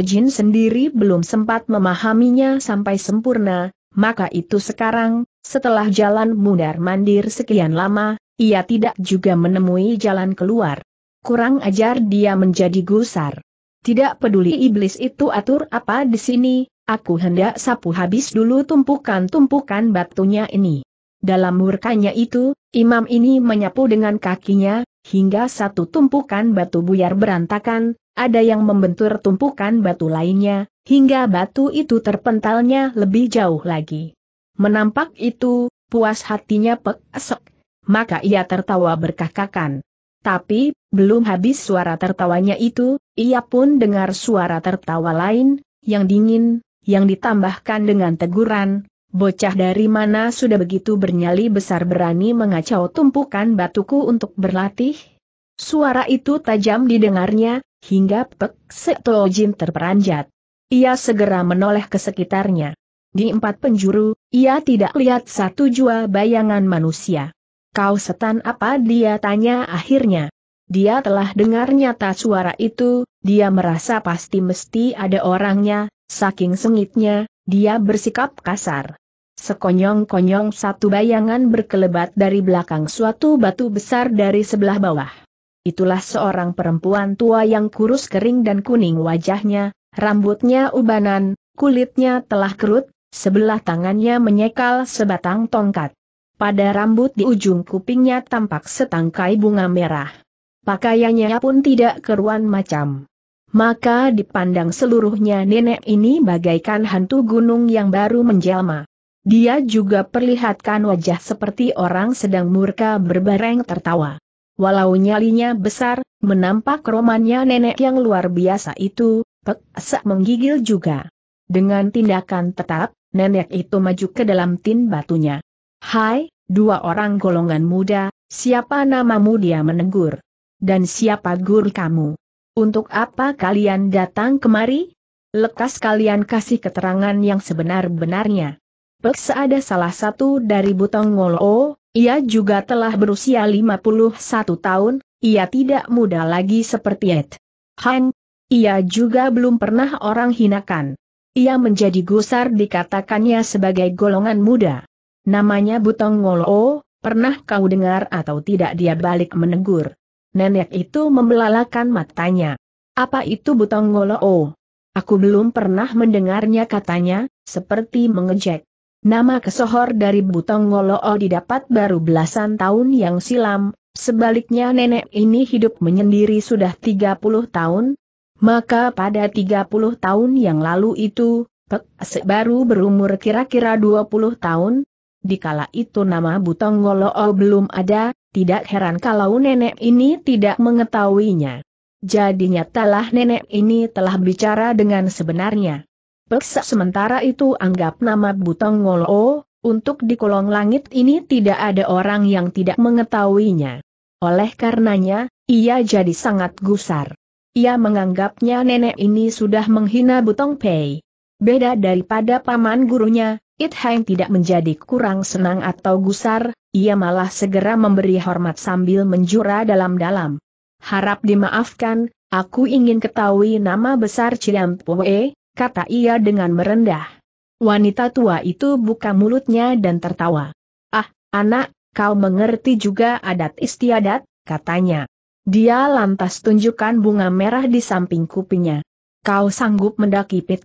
Jin sendiri belum sempat memahaminya sampai sempurna, maka itu sekarang, setelah jalan mundar-mandir sekian lama, ia tidak juga menemui jalan keluar. Kurang ajar dia menjadi gusar. Tidak peduli iblis itu atur apa di sini, aku hendak sapu habis dulu tumpukan-tumpukan batunya ini. Dalam murkanya itu, imam ini menyapu dengan kakinya, hingga satu tumpukan batu buyar berantakan, ada yang membentur tumpukan batu lainnya, hingga batu itu terpentalnya lebih jauh lagi. Menampak itu, puas hatinya pek esok. Maka ia tertawa berkakakan. Tapi, belum habis suara tertawanya itu, ia pun dengar suara tertawa lain, yang dingin, yang ditambahkan dengan teguran, bocah dari mana sudah begitu bernyali besar berani mengacau tumpukan batuku untuk berlatih? Suara itu tajam didengarnya, hingga Pek Setojin terperanjat. Ia segera menoleh ke sekitarnya. Di empat penjuru, ia tidak lihat satu jua bayangan manusia. Kau setan apa dia tanya akhirnya. Dia telah dengar nyata suara itu, dia merasa pasti mesti ada orangnya, saking sengitnya, dia bersikap kasar. Sekonyong-konyong satu bayangan berkelebat dari belakang suatu batu besar dari sebelah bawah. Itulah seorang perempuan tua yang kurus kering dan kuning wajahnya, rambutnya ubanan, kulitnya telah kerut, sebelah tangannya menyekal sebatang tongkat. Pada rambut di ujung kupingnya tampak setangkai bunga merah. Pakaiannya pun tidak keruan macam. Maka dipandang seluruhnya nenek ini bagaikan hantu gunung yang baru menjelma. Dia juga perlihatkan wajah seperti orang sedang murka berbareng tertawa. Walau nyalinya besar, menampak romannya nenek yang luar biasa itu, Pek Sak menggigil juga. Dengan tindakan tetap, nenek itu maju ke dalam tin batunya. Hai, dua orang golongan muda, siapa namamu dia menegur? Dan siapa guru kamu? Untuk apa kalian datang kemari? Lekas kalian kasih keterangan yang sebenar-benarnya. Peksa ada salah satu dari Butong Ngolo, oh, ia juga telah berusia 51 tahun, ia tidak muda lagi seperti Ed. Han, ia juga belum pernah orang hinakan. Ia menjadi gusar dikatakannya sebagai golongan muda. Namanya Butong Ngolo, oh, pernah kau dengar atau tidak dia balik menegur. Nenek itu membelalakan matanya. Apa itu Butong Ngolo? Oh, aku belum pernah mendengarnya katanya, seperti mengejek. Nama kesohor dari Butong Ngolo oh, didapat baru belasan tahun yang silam, sebaliknya nenek ini hidup menyendiri sudah 30 tahun, maka pada 30 tahun yang lalu itu, Pek baru berumur kira-kira 20 tahun, Dikala itu nama Butong Goloo belum ada, tidak heran kalau nenek ini tidak mengetahuinya. Jadinya telah nenek ini telah bicara dengan sebenarnya. Peksa sementara itu anggap nama Butong Ngoloo, untuk di kolong langit ini tidak ada orang yang tidak mengetahuinya. Oleh karenanya, ia jadi sangat gusar. Ia menganggapnya nenek ini sudah menghina Butong Pei. Beda daripada paman gurunya, It Hang tidak menjadi kurang senang atau gusar, ia malah segera memberi hormat sambil menjura dalam-dalam. Harap dimaafkan, aku ingin ketahui nama besar Ciam Pue, kata ia dengan merendah. Wanita tua itu buka mulutnya dan tertawa. Ah, anak, kau mengerti juga adat istiadat, katanya. Dia lantas tunjukkan bunga merah di samping kupingnya. Kau sanggup mendaki Pit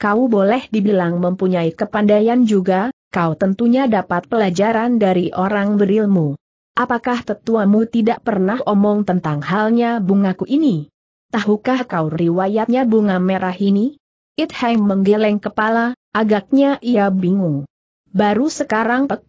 kau boleh dibilang mempunyai kepandaian juga, kau tentunya dapat pelajaran dari orang berilmu. Apakah tetuamu tidak pernah omong tentang halnya bungaku ini? Tahukah kau riwayatnya bunga merah ini? It Hai menggeleng kepala, agaknya ia bingung. Baru sekarang Pek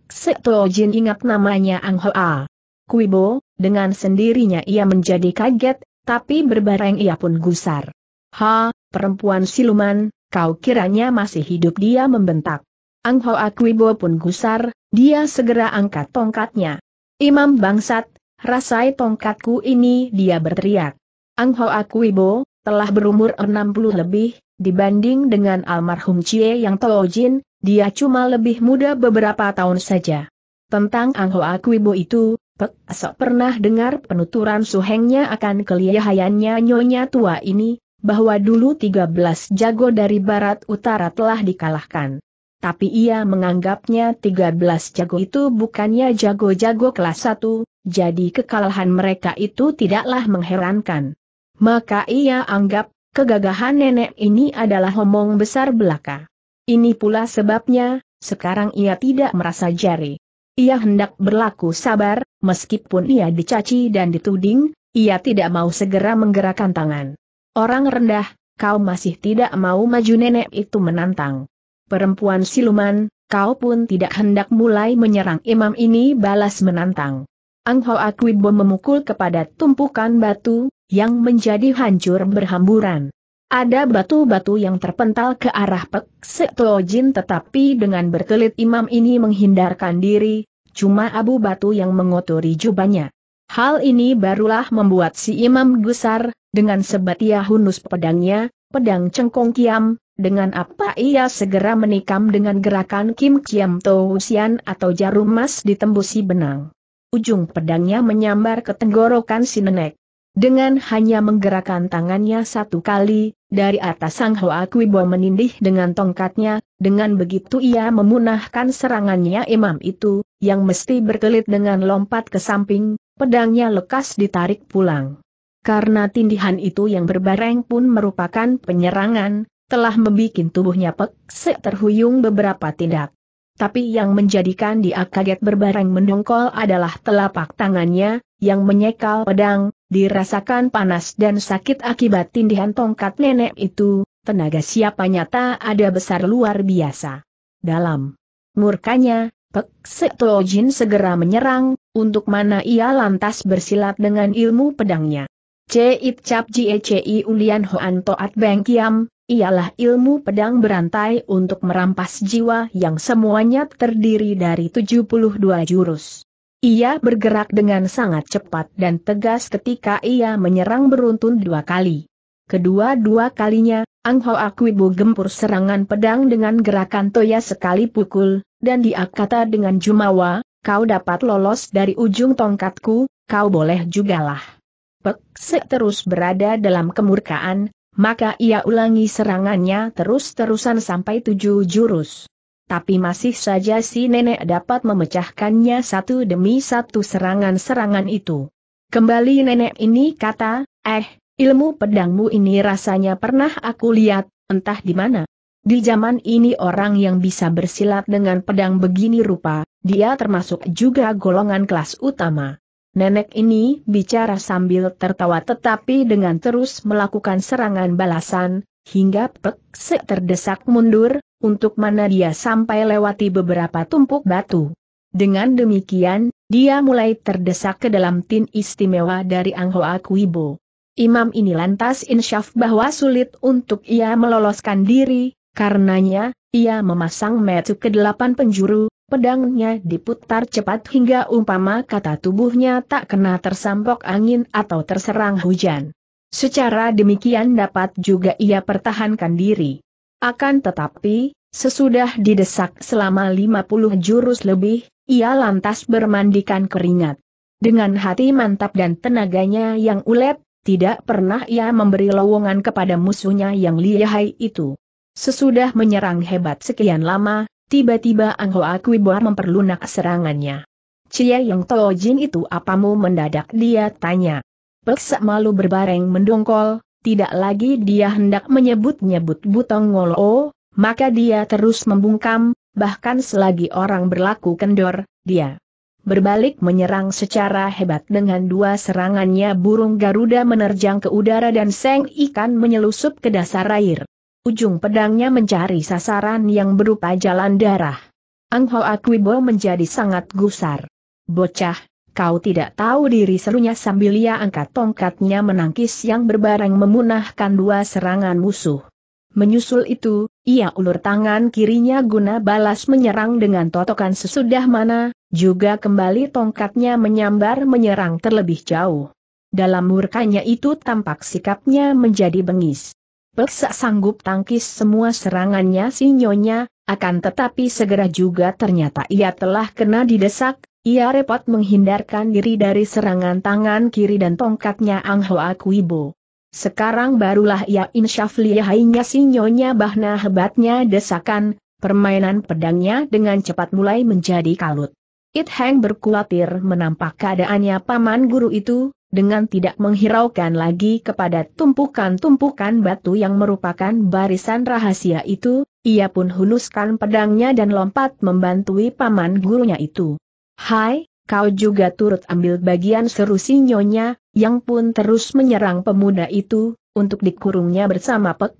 Jin ingat namanya Ang Hoa. Kuibo, dengan sendirinya ia menjadi kaget, tapi berbareng ia pun gusar. Ha, perempuan siluman, Kau kiranya masih hidup dia membentak. Ang Ho Akwibo pun gusar, dia segera angkat tongkatnya. Imam bangsat, rasai tongkatku ini dia berteriak. Ang Ho Akwibo, telah berumur 60 lebih, dibanding dengan almarhum Cie yang Toojin, dia cuma lebih muda beberapa tahun saja. Tentang Ang Ho Akwibo itu, Pek Sok pernah dengar penuturan suhengnya akan kelihayannya nyonya tua ini, bahwa dulu 13 jago dari barat utara telah dikalahkan. Tapi ia menganggapnya 13 jago itu bukannya jago-jago kelas 1, jadi kekalahan mereka itu tidaklah mengherankan. Maka ia anggap, kegagahan nenek ini adalah omong besar belaka. Ini pula sebabnya, sekarang ia tidak merasa jari. Ia hendak berlaku sabar, meskipun ia dicaci dan dituding, ia tidak mau segera menggerakkan tangan. Orang rendah, kau masih tidak mau maju nenek itu menantang. Perempuan siluman, kau pun tidak hendak mulai menyerang imam ini balas menantang. Ang Ho Akwibo memukul kepada tumpukan batu, yang menjadi hancur berhamburan. Ada batu-batu yang terpental ke arah Pek Jin tetapi dengan berkelit imam ini menghindarkan diri, cuma abu batu yang mengotori jubahnya. Hal ini barulah membuat si imam gusar, dengan sebat ia hunus pedangnya, pedang cengkong kiam, dengan apa ia segera menikam dengan gerakan Kim Kiam Tousian Sian atau jarum emas ditembusi benang. Ujung pedangnya menyambar ke tenggorokan si nenek. Dengan hanya menggerakkan tangannya satu kali, dari atas Sang Hoa Kuibo menindih dengan tongkatnya, dengan begitu ia memunahkan serangannya imam itu, yang mesti berkelit dengan lompat ke samping, pedangnya lekas ditarik pulang karena tindihan itu yang berbareng pun merupakan penyerangan, telah membuat tubuhnya pek terhuyung beberapa tindak. Tapi yang menjadikan dia kaget berbareng mendongkol adalah telapak tangannya, yang menyekal pedang, dirasakan panas dan sakit akibat tindihan tongkat nenek itu, tenaga siapa nyata ada besar luar biasa. Dalam murkanya, Pek Tojin segera menyerang, untuk mana ia lantas bersilat dengan ilmu pedangnya. Cip Cap Jieci Ulian Hoan Toat Beng Kiam, ialah ilmu pedang berantai untuk merampas jiwa yang semuanya terdiri dari 72 jurus. Ia bergerak dengan sangat cepat dan tegas ketika ia menyerang beruntun dua kali. Kedua-dua kalinya, Ang Ho Akwibu gempur serangan pedang dengan gerakan toya sekali pukul, dan dia kata dengan jumawa, kau dapat lolos dari ujung tongkatku, kau boleh jugalah. Pek terus berada dalam kemurkaan, maka ia ulangi serangannya terus-terusan sampai tujuh jurus. Tapi masih saja si nenek dapat memecahkannya satu demi satu serangan-serangan itu. Kembali nenek ini kata, eh, ilmu pedangmu ini rasanya pernah aku lihat, entah di mana. Di zaman ini orang yang bisa bersilat dengan pedang begini rupa, dia termasuk juga golongan kelas utama. Nenek ini bicara sambil tertawa tetapi dengan terus melakukan serangan balasan, hingga Pek terdesak mundur, untuk mana dia sampai lewati beberapa tumpuk batu. Dengan demikian, dia mulai terdesak ke dalam tin istimewa dari Anghoa Kuibo. Imam ini lantas insyaf bahwa sulit untuk ia meloloskan diri, karenanya, ia memasang metu ke delapan penjuru, pedangnya diputar cepat hingga umpama kata tubuhnya tak kena tersambok angin atau terserang hujan. Secara demikian dapat juga ia pertahankan diri. Akan tetapi, sesudah didesak selama 50 jurus lebih, ia lantas bermandikan keringat. Dengan hati mantap dan tenaganya yang ulet, tidak pernah ia memberi lowongan kepada musuhnya yang lihai itu. Sesudah menyerang hebat sekian lama, Tiba-tiba Ang Hoa Boa memperlunak serangannya. Cia Yang Tojin itu apamu mendadak dia tanya. Peksa malu berbareng mendongkol, tidak lagi dia hendak menyebut-nyebut butong ngolo, oh, maka dia terus membungkam, bahkan selagi orang berlaku kendor, dia berbalik menyerang secara hebat dengan dua serangannya burung Garuda menerjang ke udara dan seng ikan menyelusup ke dasar air. Ujung pedangnya mencari sasaran yang berupa jalan darah. Ang Ho Akwibo menjadi sangat gusar. Bocah, kau tidak tahu diri serunya sambil ia angkat tongkatnya menangkis yang berbareng memunahkan dua serangan musuh. Menyusul itu, ia ulur tangan kirinya guna balas menyerang dengan totokan sesudah mana, juga kembali tongkatnya menyambar menyerang terlebih jauh. Dalam murkanya itu tampak sikapnya menjadi bengis. Peksa sanggup tangkis semua serangannya si nyonya, akan tetapi segera juga ternyata ia telah kena didesak, ia repot menghindarkan diri dari serangan tangan kiri dan tongkatnya Ang Hoa Kuibo. Sekarang barulah ia insyaf lihainya si nyonya bahna hebatnya desakan, permainan pedangnya dengan cepat mulai menjadi kalut. It Heng berkulatir menampak keadaannya paman guru itu, dengan tidak menghiraukan lagi kepada tumpukan-tumpukan batu yang merupakan barisan rahasia itu, ia pun hunuskan pedangnya dan lompat membantui paman gurunya itu. Hai, kau juga turut ambil bagian seru sinyonya, yang pun terus menyerang pemuda itu, untuk dikurungnya bersama Pek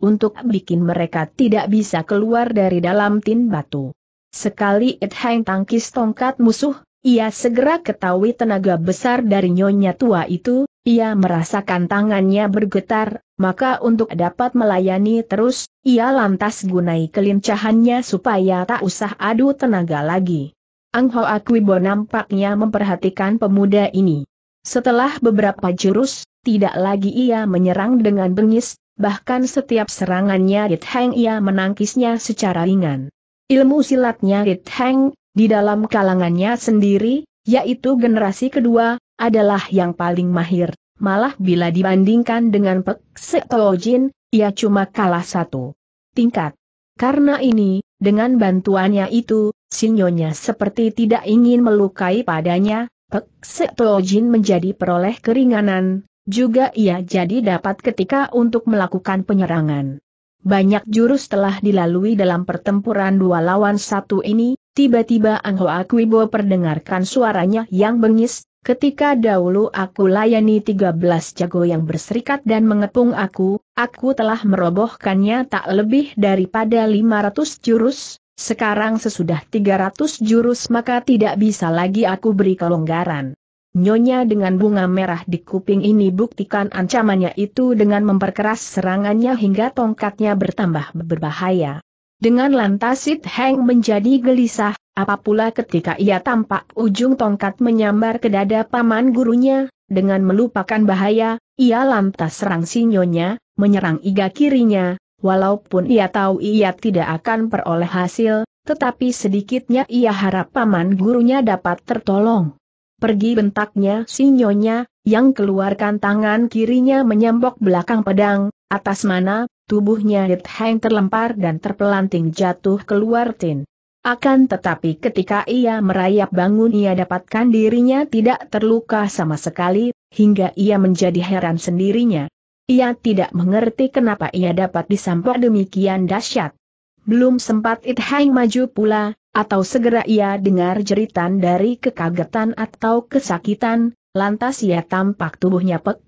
untuk bikin mereka tidak bisa keluar dari dalam tin batu. Sekali It tangkis tongkat musuh, ia segera ketahui tenaga besar dari nyonya tua itu, ia merasakan tangannya bergetar, maka untuk dapat melayani terus, ia lantas gunai kelincahannya supaya tak usah adu tenaga lagi. Ang Hoa Kwibo nampaknya memperhatikan pemuda ini. Setelah beberapa jurus, tidak lagi ia menyerang dengan bengis, bahkan setiap serangannya Rit Heng ia menangkisnya secara ringan. Ilmu silatnya Rit Heng di dalam kalangannya sendiri, yaitu generasi kedua, adalah yang paling mahir, malah bila dibandingkan dengan Pek Setojin, ia cuma kalah satu tingkat. Karena ini, dengan bantuannya itu, sinyonya seperti tidak ingin melukai padanya, Pek Setojin menjadi peroleh keringanan, juga ia jadi dapat ketika untuk melakukan penyerangan. Banyak jurus telah dilalui dalam pertempuran dua lawan satu ini, Tiba-tiba aku ibu perdengarkan suaranya yang bengis, ketika dahulu aku layani 13 jago yang berserikat dan mengepung aku, aku telah merobohkannya tak lebih daripada 500 jurus, sekarang sesudah 300 jurus maka tidak bisa lagi aku beri kelonggaran. Nyonya dengan bunga merah di kuping ini buktikan ancamannya itu dengan memperkeras serangannya hingga tongkatnya bertambah berbahaya. Dengan lantas It Heng menjadi gelisah, apapula ketika ia tampak ujung tongkat menyambar ke dada paman gurunya, dengan melupakan bahaya, ia lantas serang sinyonya, menyerang iga kirinya, walaupun ia tahu ia tidak akan peroleh hasil, tetapi sedikitnya ia harap paman gurunya dapat tertolong. Pergi bentaknya Sinyonya, yang keluarkan tangan kirinya menyambok belakang pedang, atas mana tubuhnya Hit Heng terlempar dan terpelanting jatuh keluar tin. Akan tetapi ketika ia merayap bangun ia dapatkan dirinya tidak terluka sama sekali, hingga ia menjadi heran sendirinya. Ia tidak mengerti kenapa ia dapat disampok demikian dahsyat. Belum sempat It Hang maju pula, atau segera ia dengar jeritan dari kekagetan atau kesakitan, Lantas ia tampak tubuhnya Pek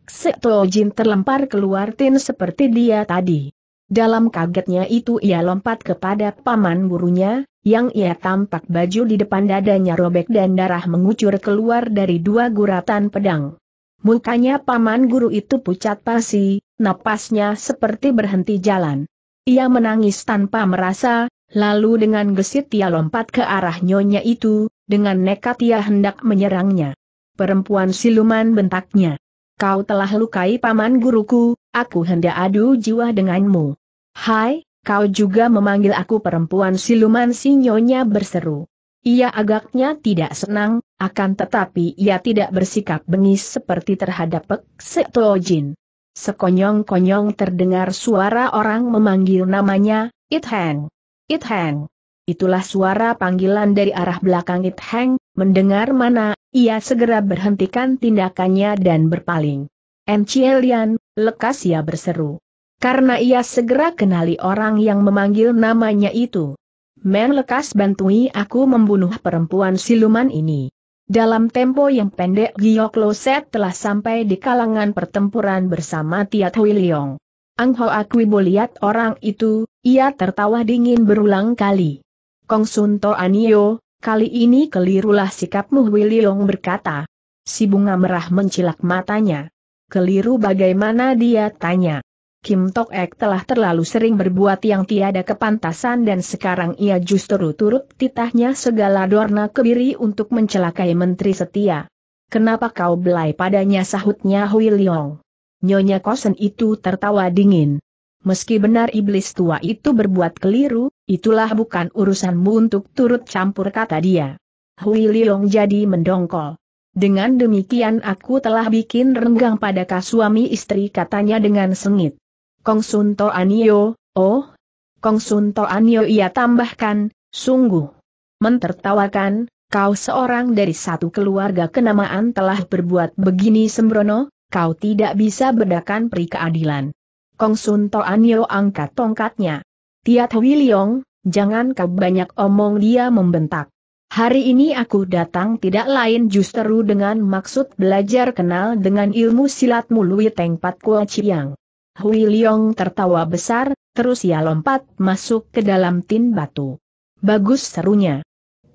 Jin terlempar keluar tin seperti dia tadi. Dalam kagetnya itu ia lompat kepada paman gurunya, yang ia tampak baju di depan dadanya robek dan darah mengucur keluar dari dua guratan pedang. Mukanya paman guru itu pucat pasi, napasnya seperti berhenti jalan. Ia menangis tanpa merasa, lalu dengan gesit ia lompat ke arah nyonya itu, dengan nekat ia hendak menyerangnya. Perempuan siluman bentaknya. Kau telah lukai paman guruku, aku hendak adu jiwa denganmu. Hai, kau juga memanggil aku perempuan siluman sinyonya berseru. Ia agaknya tidak senang, akan tetapi ia tidak bersikap bengis seperti terhadap Pek Setojin. Sekonyong-konyong terdengar suara orang memanggil namanya, It Hang, It Hang. Itulah suara panggilan dari arah belakang It Hang. Mendengar mana, ia segera berhentikan tindakannya dan berpaling. Encielian, lekas ia berseru. Karena ia segera kenali orang yang memanggil namanya itu. Men lekas bantui aku membunuh perempuan siluman ini. Dalam tempo yang pendek Giyok Loset telah sampai di kalangan pertempuran bersama Tiat Hui Leong. Ang Ho Akwi lihat orang itu, ia tertawa dingin berulang kali. Kong Sun To Anio, Kali ini kelirulah sikapmu Wiliong berkata. Si bunga merah mencilak matanya. Keliru bagaimana dia tanya. Kim Tok Ek telah terlalu sering berbuat yang tiada kepantasan dan sekarang ia justru turut titahnya segala dorna kebiri untuk mencelakai Menteri Setia. Kenapa kau belai padanya sahutnya Hui Leong? Nyonya Kosen itu tertawa dingin meski benar iblis tua itu berbuat keliru, itulah bukan urusanmu untuk turut campur kata dia. Hui Liong jadi mendongkol. Dengan demikian aku telah bikin renggang pada suami istri katanya dengan sengit. Kong Sun To Anio, oh, Kong Sun To Anio ia tambahkan, sungguh. Mentertawakan, kau seorang dari satu keluarga kenamaan telah berbuat begini sembrono, kau tidak bisa bedakan peri keadilan. Kong Sun Anio angkat tongkatnya. Tiat Hui Leong, jangan kau banyak omong dia membentak. Hari ini aku datang tidak lain justru dengan maksud belajar kenal dengan ilmu silatmu Lui Teng Pat Kua Chiang. Hui Leong tertawa besar, terus ia lompat masuk ke dalam tin batu. Bagus serunya.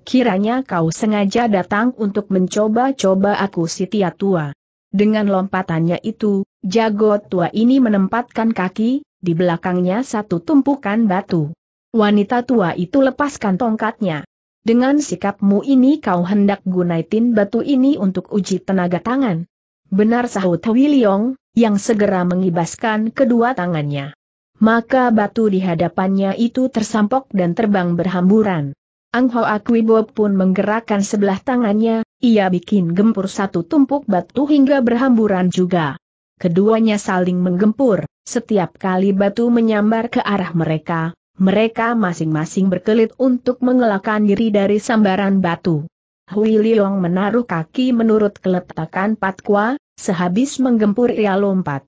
Kiranya kau sengaja datang untuk mencoba-coba aku si tia tua. Dengan lompatannya itu, Jago tua ini menempatkan kaki, di belakangnya satu tumpukan batu. Wanita tua itu lepaskan tongkatnya. Dengan sikapmu ini kau hendak gunaitin batu ini untuk uji tenaga tangan. Benar sahut Wiliong, yang segera mengibaskan kedua tangannya. Maka batu di hadapannya itu tersampok dan terbang berhamburan. Ang Ho Akwibo pun menggerakkan sebelah tangannya, ia bikin gempur satu tumpuk batu hingga berhamburan juga keduanya saling menggempur, setiap kali batu menyambar ke arah mereka, mereka masing-masing berkelit untuk mengelakkan diri dari sambaran batu. Hui Liong menaruh kaki menurut keletakan patqua, sehabis menggempur ia lompat.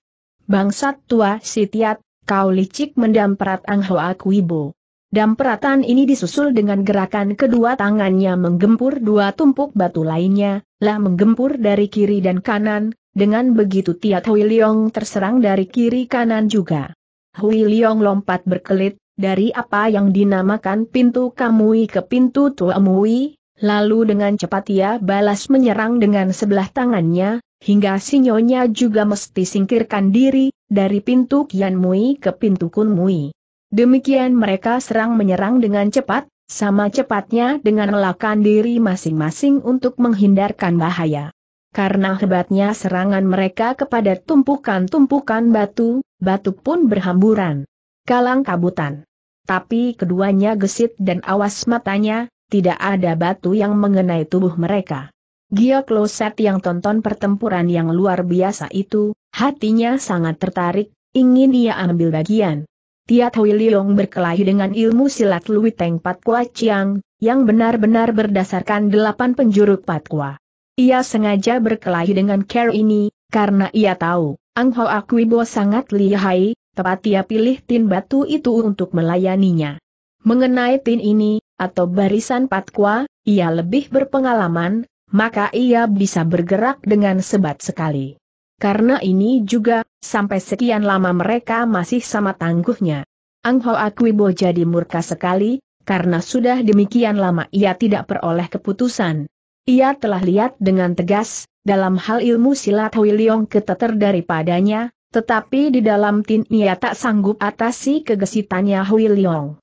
Bangsat tua Sitiat, kau licik mendamperat Ang Hoa Kuibo. Damperatan ini disusul dengan gerakan kedua tangannya menggempur dua tumpuk batu lainnya, lah menggempur dari kiri dan kanan, dengan begitu Tiat Hui Liong terserang dari kiri kanan juga. Hui Liong lompat berkelit, dari apa yang dinamakan pintu kamui ke pintu tuamui, lalu dengan cepat ia balas menyerang dengan sebelah tangannya, hingga sinyonya juga mesti singkirkan diri, dari pintu kianmui ke pintu kunmui. Demikian mereka serang menyerang dengan cepat, sama cepatnya dengan melakukan diri masing-masing untuk menghindarkan bahaya. Karena hebatnya serangan mereka kepada tumpukan-tumpukan batu, batu pun berhamburan. Kalang kabutan. Tapi keduanya gesit dan awas matanya, tidak ada batu yang mengenai tubuh mereka. Gia Kloset yang tonton pertempuran yang luar biasa itu, hatinya sangat tertarik, ingin ia ambil bagian. Tiat Hui Liong berkelahi dengan ilmu silat Lui Teng Pat Kua Chiang, yang benar-benar berdasarkan delapan penjuru Pat Kua. Ia sengaja berkelahi dengan Care ini, karena ia tahu, Ang Ho Akwibo sangat lihai, tepat ia pilih tin batu itu untuk melayaninya. Mengenai tin ini, atau barisan patqua, ia lebih berpengalaman, maka ia bisa bergerak dengan sebat sekali. Karena ini juga, sampai sekian lama mereka masih sama tangguhnya. Ang Ho Akwibo jadi murka sekali, karena sudah demikian lama ia tidak peroleh keputusan. Ia telah lihat dengan tegas, dalam hal ilmu silat Hui keteter daripadanya, tetapi di dalam tin ia tak sanggup atasi kegesitannya Hui Leong.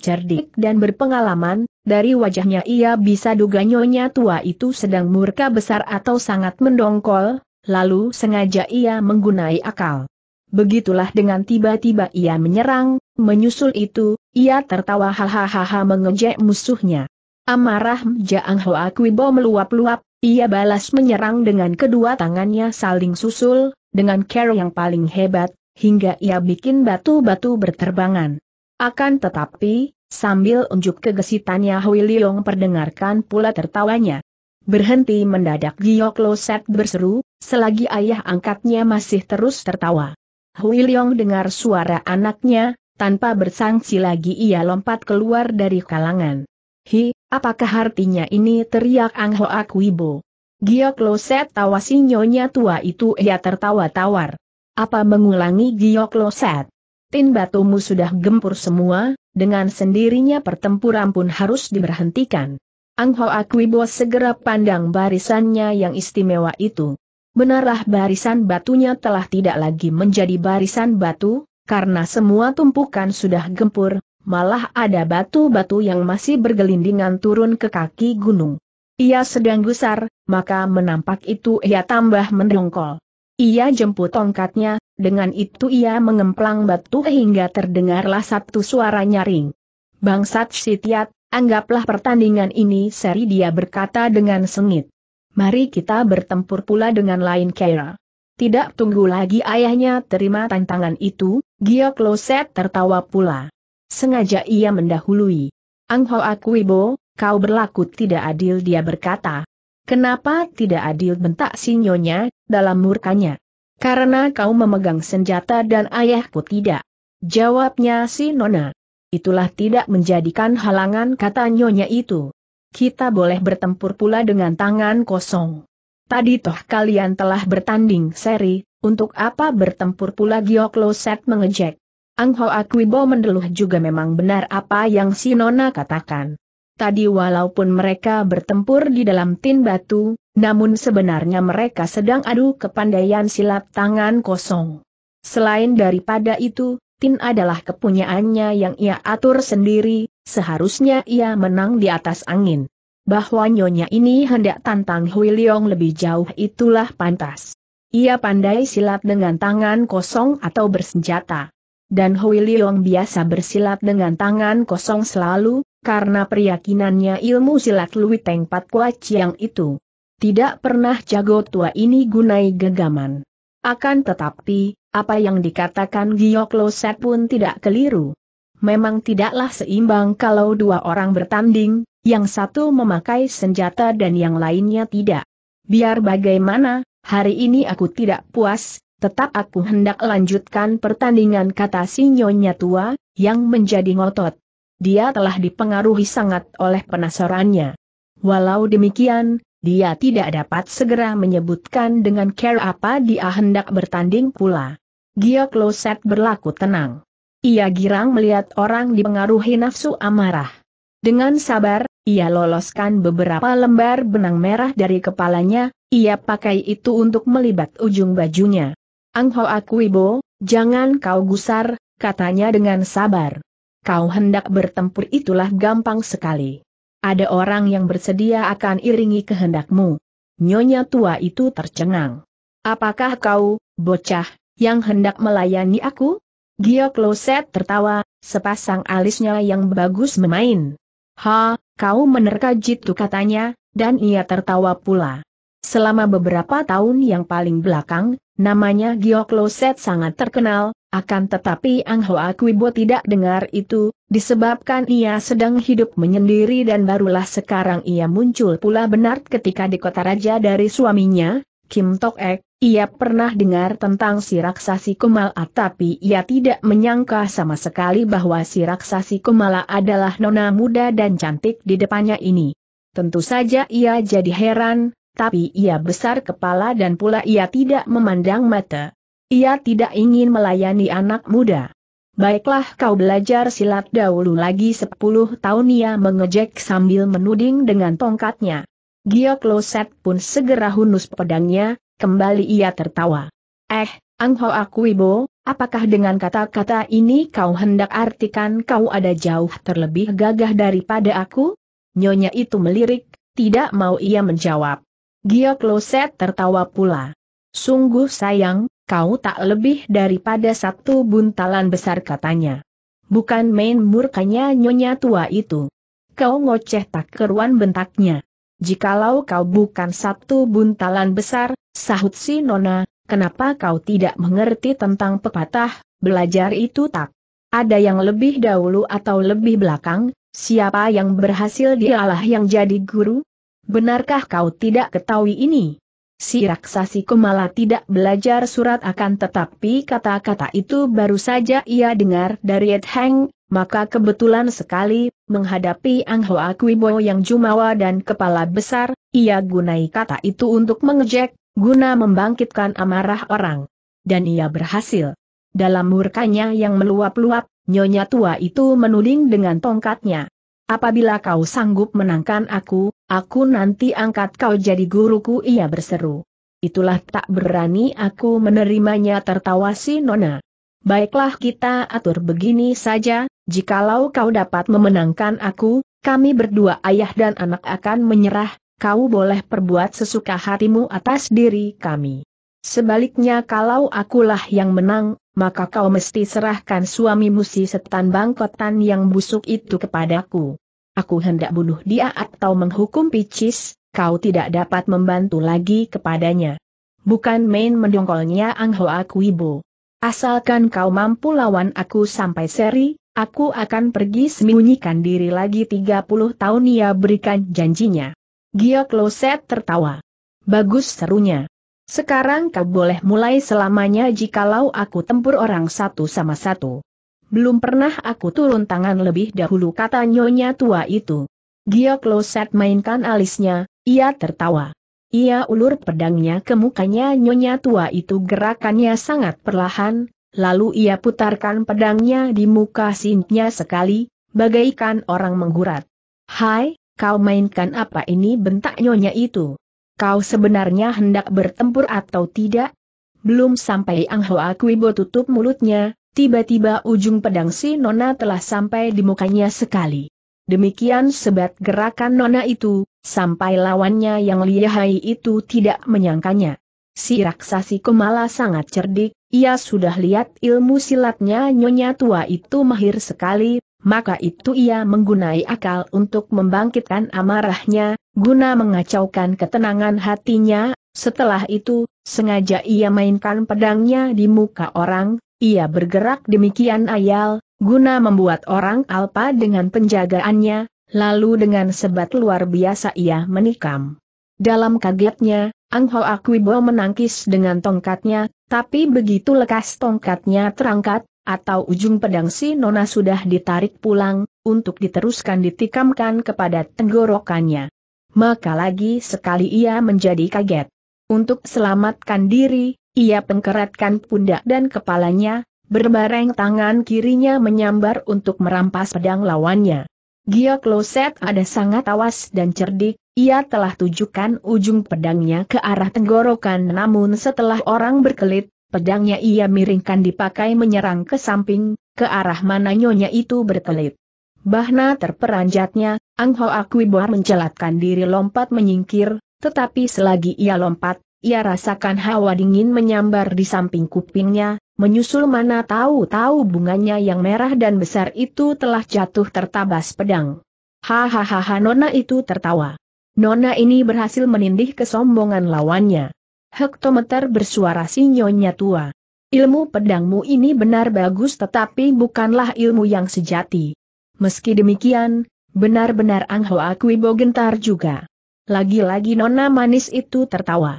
cerdik dan berpengalaman, dari wajahnya ia bisa duga nyonya tua itu sedang murka besar atau sangat mendongkol, lalu sengaja ia menggunai akal. Begitulah dengan tiba-tiba ia menyerang, menyusul itu, ia tertawa hahaha mengejek musuhnya. Amarah Jaang Hoa bo meluap-luap, ia balas menyerang dengan kedua tangannya saling susul, dengan care yang paling hebat, hingga ia bikin batu-batu berterbangan. Akan tetapi, sambil unjuk kegesitannya Hui liong perdengarkan pula tertawanya. Berhenti mendadak Giok set berseru, selagi ayah angkatnya masih terus tertawa. Hui liong dengar suara anaknya, tanpa bersangsi lagi ia lompat keluar dari kalangan. Hi, apakah artinya ini teriak Ang Hoak Wibo. Giok Set tawa si nyonya tua itu ia tertawa tawar. Apa mengulangi Giok Set? Tin batumu sudah gempur semua, dengan sendirinya pertempuran pun harus diberhentikan. Ang Hoak Wibo segera pandang barisannya yang istimewa itu. Benarlah barisan batunya telah tidak lagi menjadi barisan batu, karena semua tumpukan sudah gempur, malah ada batu-batu yang masih bergelindingan turun ke kaki gunung. Ia sedang gusar, maka menampak itu ia tambah mendongkol. Ia jemput tongkatnya, dengan itu ia mengemplang batu hingga terdengarlah satu suara nyaring. Bangsat Sitiat, anggaplah pertandingan ini seri dia berkata dengan sengit. Mari kita bertempur pula dengan lain Kera. Tidak tunggu lagi ayahnya terima tantangan itu, Gio Kloset tertawa pula. Sengaja ia mendahului. Ang Ho Akuibo, kau berlaku tidak adil dia berkata. Kenapa tidak adil bentak sinyonya, dalam murkanya? Karena kau memegang senjata dan ayahku tidak. Jawabnya si Nona. Itulah tidak menjadikan halangan kata nyonya itu. Kita boleh bertempur pula dengan tangan kosong. Tadi toh kalian telah bertanding seri, untuk apa bertempur pula Gioklo Set mengejek. Ang Hoa Kuibo mendeluh juga memang benar apa yang si Nona katakan. Tadi walaupun mereka bertempur di dalam tin batu, namun sebenarnya mereka sedang adu kepandaian silat tangan kosong. Selain daripada itu, tin adalah kepunyaannya yang ia atur sendiri, seharusnya ia menang di atas angin. Bahwa nyonya ini hendak tantang Hui Leong lebih jauh itulah pantas. Ia pandai silat dengan tangan kosong atau bersenjata dan Hui Leong biasa bersilat dengan tangan kosong selalu, karena peryakinannya ilmu silat Lui Teng Pat Kua Chiang itu. Tidak pernah jago tua ini gunai gegaman. Akan tetapi, apa yang dikatakan Giok Loset pun tidak keliru. Memang tidaklah seimbang kalau dua orang bertanding, yang satu memakai senjata dan yang lainnya tidak. Biar bagaimana, hari ini aku tidak puas, tetap aku hendak lanjutkan pertandingan kata si nyonya tua, yang menjadi ngotot. Dia telah dipengaruhi sangat oleh penasarannya. Walau demikian, dia tidak dapat segera menyebutkan dengan care apa dia hendak bertanding pula. Gia Kloset berlaku tenang. Ia girang melihat orang dipengaruhi nafsu amarah. Dengan sabar, ia loloskan beberapa lembar benang merah dari kepalanya, ia pakai itu untuk melibat ujung bajunya. Ang akuibo, jangan kau gusar, katanya dengan sabar. Kau hendak bertempur itulah gampang sekali. Ada orang yang bersedia akan iringi kehendakmu. Nyonya tua itu tercengang. Apakah kau, bocah, yang hendak melayani aku? Gio Kloset tertawa, sepasang alisnya yang bagus memain. Ha, kau menerka jitu katanya, dan ia tertawa pula. Selama beberapa tahun yang paling belakang, Namanya Loset sangat terkenal, akan tetapi Ang Hoa Kuibo tidak dengar itu, disebabkan ia sedang hidup menyendiri dan barulah sekarang ia muncul pula benar ketika di kota raja dari suaminya, Kim Tok Ek, ia pernah dengar tentang si raksasi Kumala tapi ia tidak menyangka sama sekali bahwa si raksasi Kumala adalah nona muda dan cantik di depannya ini. Tentu saja ia jadi heran, tapi ia besar kepala dan pula ia tidak memandang mata. Ia tidak ingin melayani anak muda. Baiklah kau belajar silat dahulu lagi sepuluh tahun ia mengejek sambil menuding dengan tongkatnya. Gio Kloset pun segera hunus pedangnya, kembali ia tertawa. Eh, aku Akuibo, apakah dengan kata-kata ini kau hendak artikan kau ada jauh terlebih gagah daripada aku? Nyonya itu melirik, tidak mau ia menjawab. Gio Kloset tertawa pula. Sungguh sayang, kau tak lebih daripada satu buntalan besar katanya. Bukan main murkanya nyonya tua itu. Kau ngoceh tak keruan bentaknya. Jikalau kau bukan satu buntalan besar, sahut si Nona, kenapa kau tidak mengerti tentang pepatah, belajar itu tak? Ada yang lebih dahulu atau lebih belakang, siapa yang berhasil dialah yang jadi guru, Benarkah kau tidak ketahui ini? Si raksasi Kemala tidak belajar surat akan tetapi kata-kata itu baru saja ia dengar dari Ed Heng, maka kebetulan sekali, menghadapi Ang Hoa Kwibo yang jumawa dan kepala besar, ia gunai kata itu untuk mengejek, guna membangkitkan amarah orang. Dan ia berhasil. Dalam murkanya yang meluap-luap, nyonya tua itu menuding dengan tongkatnya. Apabila kau sanggup menangkan aku, Aku nanti angkat kau jadi guruku ia berseru. Itulah tak berani aku menerimanya tertawa si Nona. Baiklah kita atur begini saja, jikalau kau dapat memenangkan aku, kami berdua ayah dan anak akan menyerah, kau boleh perbuat sesuka hatimu atas diri kami. Sebaliknya kalau akulah yang menang, maka kau mesti serahkan suamimu si setan bangkotan yang busuk itu kepadaku aku hendak bunuh dia atau menghukum picis, kau tidak dapat membantu lagi kepadanya. Bukan main mendongkolnya Ang Hoa ibu. Asalkan kau mampu lawan aku sampai seri, aku akan pergi sembunyikan diri lagi 30 tahun ia berikan janjinya. Gio Kloset tertawa. Bagus serunya. Sekarang kau boleh mulai selamanya jikalau aku tempur orang satu sama satu. Belum pernah aku turun tangan lebih dahulu kata nyonya tua itu. Gio kloset mainkan alisnya, ia tertawa. Ia ulur pedangnya ke mukanya nyonya tua itu gerakannya sangat perlahan, lalu ia putarkan pedangnya di muka sinnya sekali, bagaikan orang menggurat. Hai, kau mainkan apa ini bentak nyonya itu? Kau sebenarnya hendak bertempur atau tidak? Belum sampai Ang Hoa Kuibo tutup mulutnya, Tiba-tiba ujung pedang si Nona telah sampai di mukanya sekali. Demikian sebat gerakan Nona itu, sampai lawannya yang lihai itu tidak menyangkanya. Si raksasi Kumala sangat cerdik, ia sudah lihat ilmu silatnya Nyonya tua itu mahir sekali, maka itu ia menggunai akal untuk membangkitkan amarahnya, guna mengacaukan ketenangan hatinya, setelah itu, sengaja ia mainkan pedangnya di muka orang, ia bergerak demikian ayal, guna membuat orang alpa dengan penjagaannya, lalu dengan sebat luar biasa ia menikam. Dalam kagetnya, Ang Ho Akwibo menangkis dengan tongkatnya, tapi begitu lekas tongkatnya terangkat, atau ujung pedang si Nona sudah ditarik pulang, untuk diteruskan ditikamkan kepada tenggorokannya. Maka lagi sekali ia menjadi kaget. Untuk selamatkan diri, ia pengkeratkan pundak dan kepalanya, berbareng tangan kirinya menyambar untuk merampas pedang lawannya. Gia Kloset ada sangat awas dan cerdik, ia telah tujukan ujung pedangnya ke arah tenggorokan namun setelah orang berkelit, pedangnya ia miringkan dipakai menyerang ke samping, ke arah mana nyonya itu berkelit. Bahna terperanjatnya, Ang Hoa Akwiboar mencelatkan diri lompat menyingkir, tetapi selagi ia lompat, ia rasakan hawa dingin menyambar di samping kupingnya, menyusul mana tahu-tahu bunganya yang merah dan besar itu telah jatuh tertabas pedang. Hahaha Nona itu tertawa. Nona ini berhasil menindih kesombongan lawannya. Hektometer bersuara sinyonya tua. Ilmu pedangmu ini benar bagus tetapi bukanlah ilmu yang sejati. Meski demikian, benar-benar Ang Hoa Kwibo gentar juga. Lagi-lagi Nona manis itu tertawa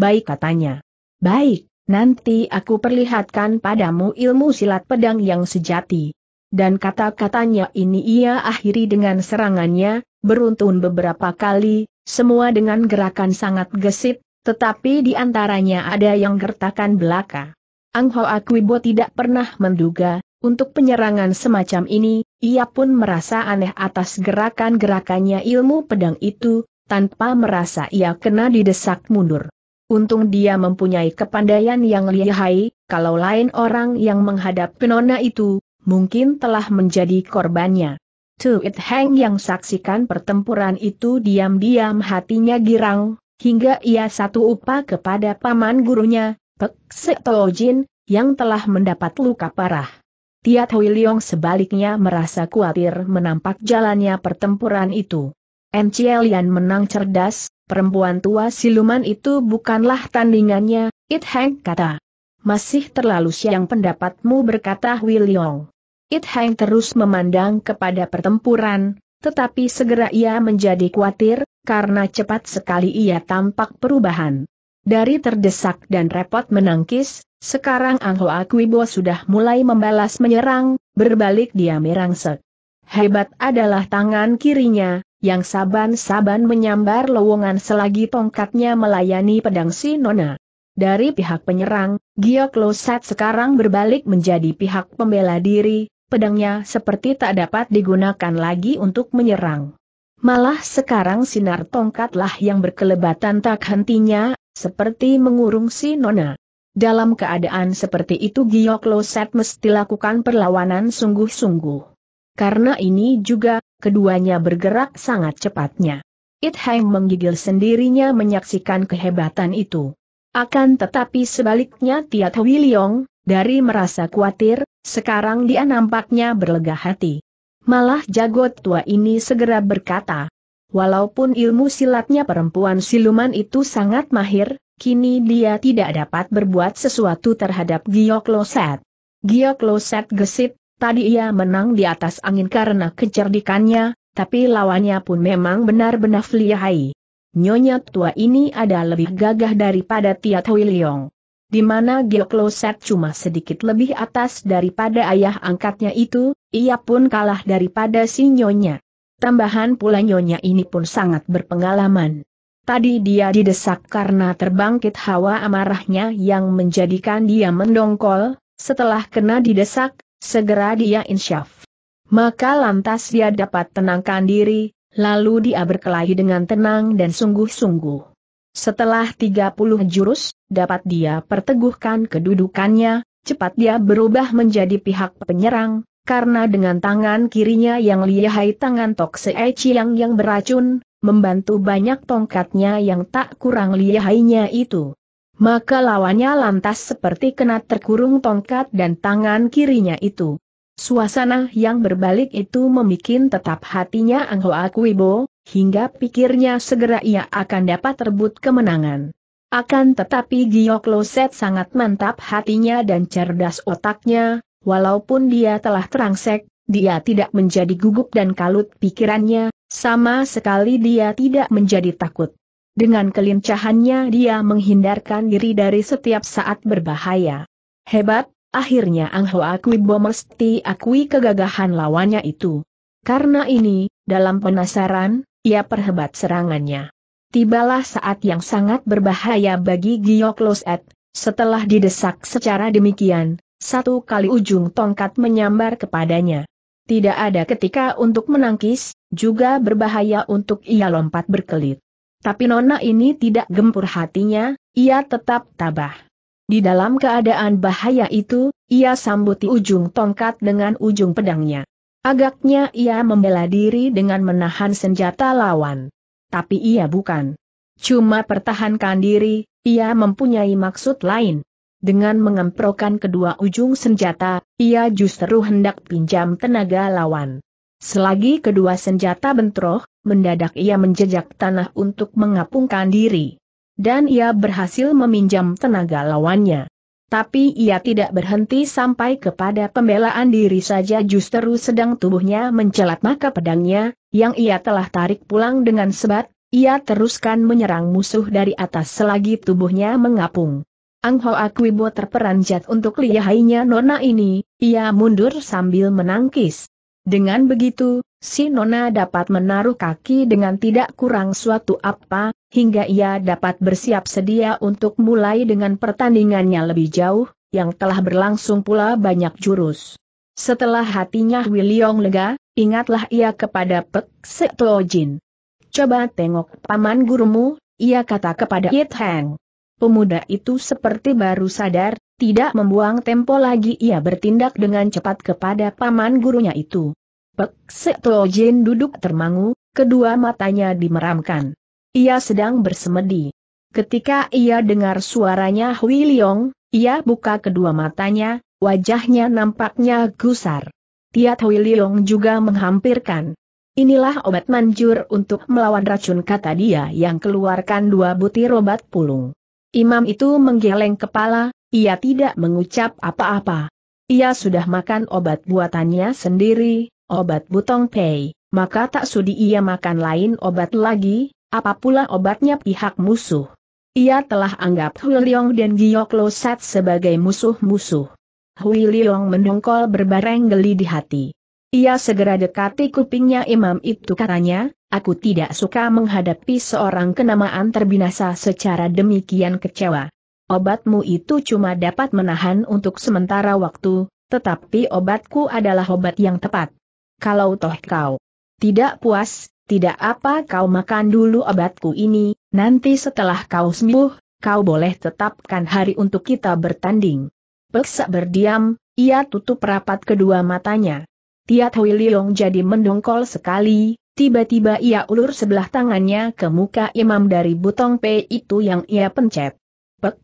baik katanya. Baik, nanti aku perlihatkan padamu ilmu silat pedang yang sejati. Dan kata-katanya ini ia akhiri dengan serangannya, beruntun beberapa kali, semua dengan gerakan sangat gesit, tetapi di antaranya ada yang gertakan belaka. Ang Ho Akwibo tidak pernah menduga, untuk penyerangan semacam ini, ia pun merasa aneh atas gerakan-gerakannya ilmu pedang itu, tanpa merasa ia kena didesak mundur. Untung dia mempunyai kepandaian yang lihai, kalau lain orang yang menghadapi nona itu, mungkin telah menjadi korbannya. It Heng yang saksikan pertempuran itu diam-diam hatinya girang, hingga ia satu upa kepada paman gurunya, Pek Jin, yang telah mendapat luka parah. Tiat Hui Leong sebaliknya merasa khawatir menampak jalannya pertempuran itu. Encielian menang cerdas, Perempuan tua siluman itu bukanlah tandingannya, It Hang kata. Masih terlalu siang pendapatmu berkata William. It Hang terus memandang kepada pertempuran, tetapi segera ia menjadi khawatir, karena cepat sekali ia tampak perubahan. Dari terdesak dan repot menangkis, sekarang Angho Akwibo sudah mulai membalas menyerang, berbalik dia merangsek. Hebat adalah tangan kirinya, yang saban-saban menyambar lowongan selagi tongkatnya melayani pedang si Nona. Dari pihak penyerang, Giok Losat sekarang berbalik menjadi pihak pembela diri, pedangnya seperti tak dapat digunakan lagi untuk menyerang. Malah sekarang sinar tongkatlah yang berkelebatan tak hentinya, seperti mengurung si Nona. Dalam keadaan seperti itu Giok Loset mesti lakukan perlawanan sungguh-sungguh. Karena ini juga, keduanya bergerak sangat cepatnya. It Hang menggigil sendirinya menyaksikan kehebatan itu. Akan tetapi sebaliknya Tiat Hwi Leong, dari merasa khawatir, sekarang dia nampaknya berlega hati. Malah jago tua ini segera berkata, walaupun ilmu silatnya perempuan siluman itu sangat mahir, kini dia tidak dapat berbuat sesuatu terhadap Giok Loset. Giok Loset gesit, Tadi ia menang di atas angin karena kecerdikannya, tapi lawannya pun memang benar-benar lihai. Nyonya tua ini ada lebih gagah daripada Tia Tui Leong. Di mana Geokloset cuma sedikit lebih atas daripada ayah angkatnya itu, ia pun kalah daripada si Nyonya. Tambahan pula Nyonya ini pun sangat berpengalaman. Tadi dia didesak karena terbangkit hawa amarahnya yang menjadikan dia mendongkol, setelah kena didesak, Segera dia insyaf. Maka lantas dia dapat tenangkan diri, lalu dia berkelahi dengan tenang dan sungguh-sungguh. Setelah 30 jurus, dapat dia perteguhkan kedudukannya, cepat dia berubah menjadi pihak penyerang, karena dengan tangan kirinya yang lihai tangan Tok Sei Chiang yang beracun, membantu banyak tongkatnya yang tak kurang lihainya itu maka lawannya lantas seperti kena terkurung tongkat dan tangan kirinya itu. Suasana yang berbalik itu memikin tetap hatinya Anghoa Kuibo, hingga pikirnya segera ia akan dapat rebut kemenangan. Akan tetapi Giok Loset sangat mantap hatinya dan cerdas otaknya, walaupun dia telah terangsek, dia tidak menjadi gugup dan kalut pikirannya, sama sekali dia tidak menjadi takut. Dengan kelincahannya dia menghindarkan diri dari setiap saat berbahaya. Hebat, akhirnya Ang Akui Kuibo mesti akui kegagahan lawannya itu. Karena ini, dalam penasaran, ia perhebat serangannya. Tibalah saat yang sangat berbahaya bagi Gio Loset, setelah didesak secara demikian, satu kali ujung tongkat menyambar kepadanya. Tidak ada ketika untuk menangkis, juga berbahaya untuk ia lompat berkelit. Tapi Nona ini tidak gempur hatinya, ia tetap tabah. Di dalam keadaan bahaya itu, ia sambuti ujung tongkat dengan ujung pedangnya. Agaknya ia membela diri dengan menahan senjata lawan. Tapi ia bukan. Cuma pertahankan diri, ia mempunyai maksud lain. Dengan mengemprokan kedua ujung senjata, ia justru hendak pinjam tenaga lawan. Selagi kedua senjata bentroh, mendadak ia menjejak tanah untuk mengapungkan diri. Dan ia berhasil meminjam tenaga lawannya. Tapi ia tidak berhenti sampai kepada pembelaan diri saja justru sedang tubuhnya mencelat maka pedangnya, yang ia telah tarik pulang dengan sebat, ia teruskan menyerang musuh dari atas selagi tubuhnya mengapung. Ang Ho Akwibo terperanjat untuk lihainya nona ini, ia mundur sambil menangkis. Dengan begitu, si Nona dapat menaruh kaki dengan tidak kurang suatu apa, hingga ia dapat bersiap sedia untuk mulai dengan pertandingannya lebih jauh, yang telah berlangsung pula banyak jurus. Setelah hatinya Wiliong lega, ingatlah ia kepada Pek Jin. Coba tengok paman gurumu, ia kata kepada It Hang. Pemuda itu seperti baru sadar, tidak membuang tempo lagi ia bertindak dengan cepat kepada paman gurunya itu. Pek Seto Jin duduk termangu, kedua matanya dimeramkan. Ia sedang bersemedi. Ketika ia dengar suaranya Hui Liong, ia buka kedua matanya, wajahnya nampaknya gusar. Tiat Hui Liong juga menghampirkan. Inilah obat manjur untuk melawan racun kata dia yang keluarkan dua butir obat pulung. Imam itu menggeleng kepala, ia tidak mengucap apa-apa. Ia sudah makan obat buatannya sendiri, obat butong pei, maka tak sudi ia makan lain obat lagi, apapula obatnya pihak musuh. Ia telah anggap Hui Leong dan Giok Lo Sat sebagai musuh-musuh. Hui Leong mendongkol berbareng geli di hati. Ia segera dekati kupingnya imam itu katanya, aku tidak suka menghadapi seorang kenamaan terbinasa secara demikian kecewa. Obatmu itu cuma dapat menahan untuk sementara waktu, tetapi obatku adalah obat yang tepat kalau toh kau tidak puas, tidak apa kau makan dulu obatku ini, nanti setelah kau sembuh, kau boleh tetapkan hari untuk kita bertanding. Peksa berdiam, ia tutup rapat kedua matanya. Tiat Hui Leong jadi mendongkol sekali, tiba-tiba ia ulur sebelah tangannya ke muka imam dari butong P itu yang ia pencet. Pek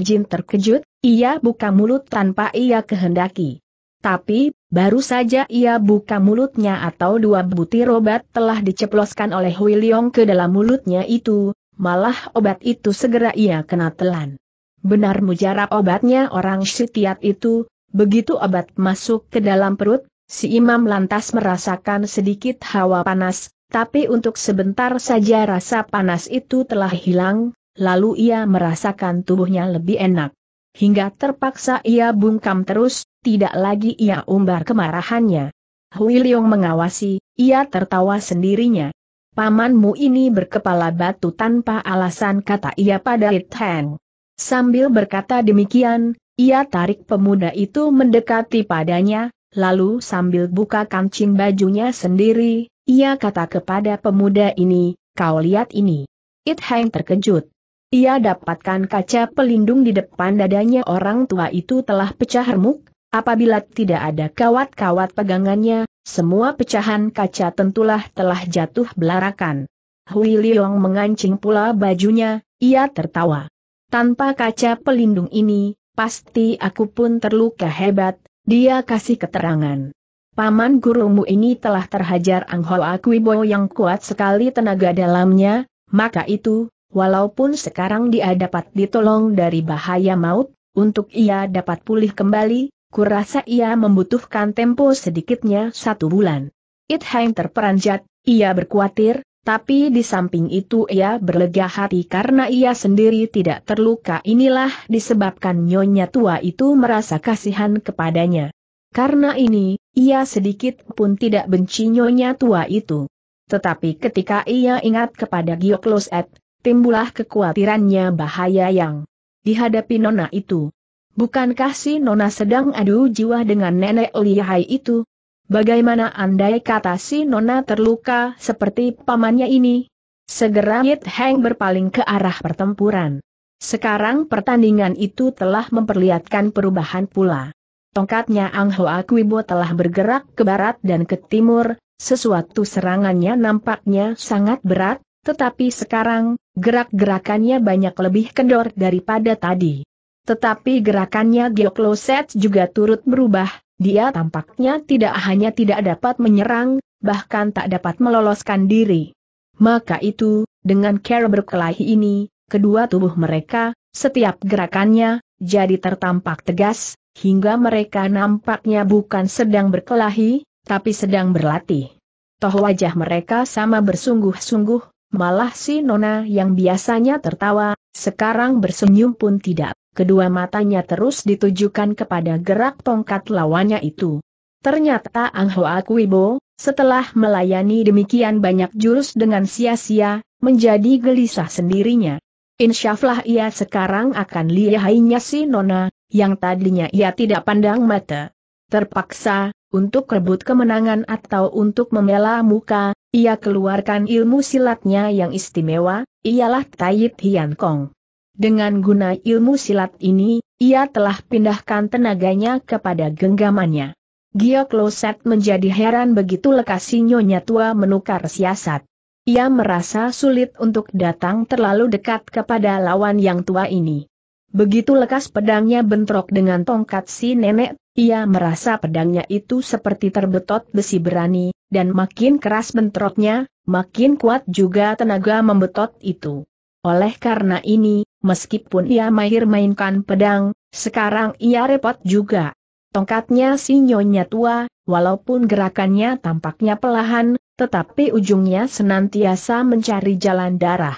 Jin terkejut, ia buka mulut tanpa ia kehendaki. Tapi, Baru saja ia buka mulutnya atau dua butir obat telah diceploskan oleh Hui ke dalam mulutnya itu, malah obat itu segera ia kena telan. Benar mujarab obatnya orang setiat itu, begitu obat masuk ke dalam perut, si imam lantas merasakan sedikit hawa panas, tapi untuk sebentar saja rasa panas itu telah hilang, lalu ia merasakan tubuhnya lebih enak. Hingga terpaksa ia bungkam terus, tidak lagi ia umbar kemarahannya. Hui Leong mengawasi, ia tertawa sendirinya. Pamanmu ini berkepala batu tanpa alasan kata ia pada It Hang. Sambil berkata demikian, ia tarik pemuda itu mendekati padanya, lalu sambil buka kancing bajunya sendiri, ia kata kepada pemuda ini, kau lihat ini. It Hang terkejut. Ia dapatkan kaca pelindung di depan dadanya orang tua itu telah pecah remuk, Apabila tidak ada kawat-kawat pegangannya, semua pecahan kaca tentulah telah jatuh belarakan. Hui Liong mengancing pula bajunya, ia tertawa. Tanpa kaca pelindung ini, pasti aku pun terluka hebat, dia kasih keterangan. Paman gurumu ini telah terhajar Anghoa Kuibo yang kuat sekali tenaga dalamnya, maka itu, walaupun sekarang dia dapat ditolong dari bahaya maut, untuk ia dapat pulih kembali, kurasa ia membutuhkan tempo sedikitnya satu bulan. It Hang terperanjat, ia berkhawatir, tapi di samping itu ia berlega hati karena ia sendiri tidak terluka inilah disebabkan nyonya tua itu merasa kasihan kepadanya. Karena ini, ia sedikit pun tidak benci nyonya tua itu. Tetapi ketika ia ingat kepada Ed, timbulah kekhawatirannya bahaya yang dihadapi nona itu. Bukankah si Nona sedang adu jiwa dengan nenek lihai itu? Bagaimana andai kata si Nona terluka seperti pamannya ini? Segera Yit Heng berpaling ke arah pertempuran. Sekarang pertandingan itu telah memperlihatkan perubahan pula. Tongkatnya Ang Hoa Kuibo telah bergerak ke barat dan ke timur, sesuatu serangannya nampaknya sangat berat, tetapi sekarang, gerak-gerakannya banyak lebih kendor daripada tadi. Tetapi gerakannya Geokloset juga turut berubah, dia tampaknya tidak hanya tidak dapat menyerang, bahkan tak dapat meloloskan diri. Maka itu, dengan cara berkelahi ini, kedua tubuh mereka, setiap gerakannya, jadi tertampak tegas, hingga mereka nampaknya bukan sedang berkelahi, tapi sedang berlatih. Toh wajah mereka sama bersungguh-sungguh, malah si Nona yang biasanya tertawa, sekarang bersenyum pun tidak kedua matanya terus ditujukan kepada gerak tongkat lawannya itu. Ternyata Ang Hoa Kuibo, setelah melayani demikian banyak jurus dengan sia-sia, menjadi gelisah sendirinya. Insyaflah ia sekarang akan lihainya si Nona, yang tadinya ia tidak pandang mata. Terpaksa, untuk rebut kemenangan atau untuk membela muka, ia keluarkan ilmu silatnya yang istimewa, ialah Tait Hian Kong. Dengan guna ilmu silat ini, ia telah pindahkan tenaganya kepada genggamannya. Gio Kloset menjadi heran begitu lekas nyonya tua menukar siasat. Ia merasa sulit untuk datang terlalu dekat kepada lawan yang tua ini. Begitu lekas pedangnya bentrok dengan tongkat si nenek, ia merasa pedangnya itu seperti terbetot besi berani, dan makin keras bentroknya, makin kuat juga tenaga membetot itu. Oleh karena ini, meskipun ia mahir mainkan pedang, sekarang ia repot juga. Tongkatnya si nyonya tua, walaupun gerakannya tampaknya pelahan, tetapi ujungnya senantiasa mencari jalan darah.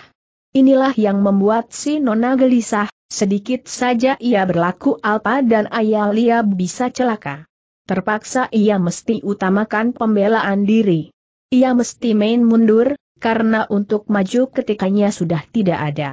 Inilah yang membuat si nona gelisah, sedikit saja ia berlaku alpa dan ayah Ayalia bisa celaka. Terpaksa ia mesti utamakan pembelaan diri. Ia mesti main mundur, karena untuk maju ketikanya sudah tidak ada.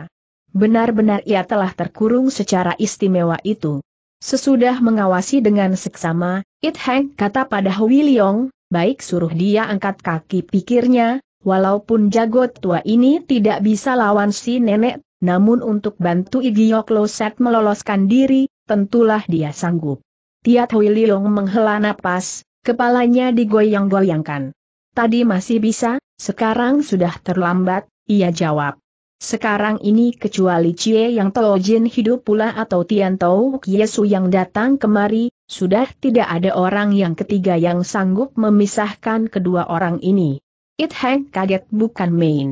Benar-benar ia telah terkurung secara istimewa itu. Sesudah mengawasi dengan seksama, It Heng kata pada Hui Liong, baik suruh dia angkat kaki pikirnya, walaupun jagot tua ini tidak bisa lawan si nenek, namun untuk bantu Igiok Loset meloloskan diri, tentulah dia sanggup. Tiat Hui Liong menghela napas, kepalanya digoyang-goyangkan. Tadi masih bisa, sekarang sudah terlambat, ia jawab. Sekarang ini kecuali Cie yang Jin hidup pula atau Tian Tau Yesu yang datang kemari, sudah tidak ada orang yang ketiga yang sanggup memisahkan kedua orang ini. It Heng kaget bukan main.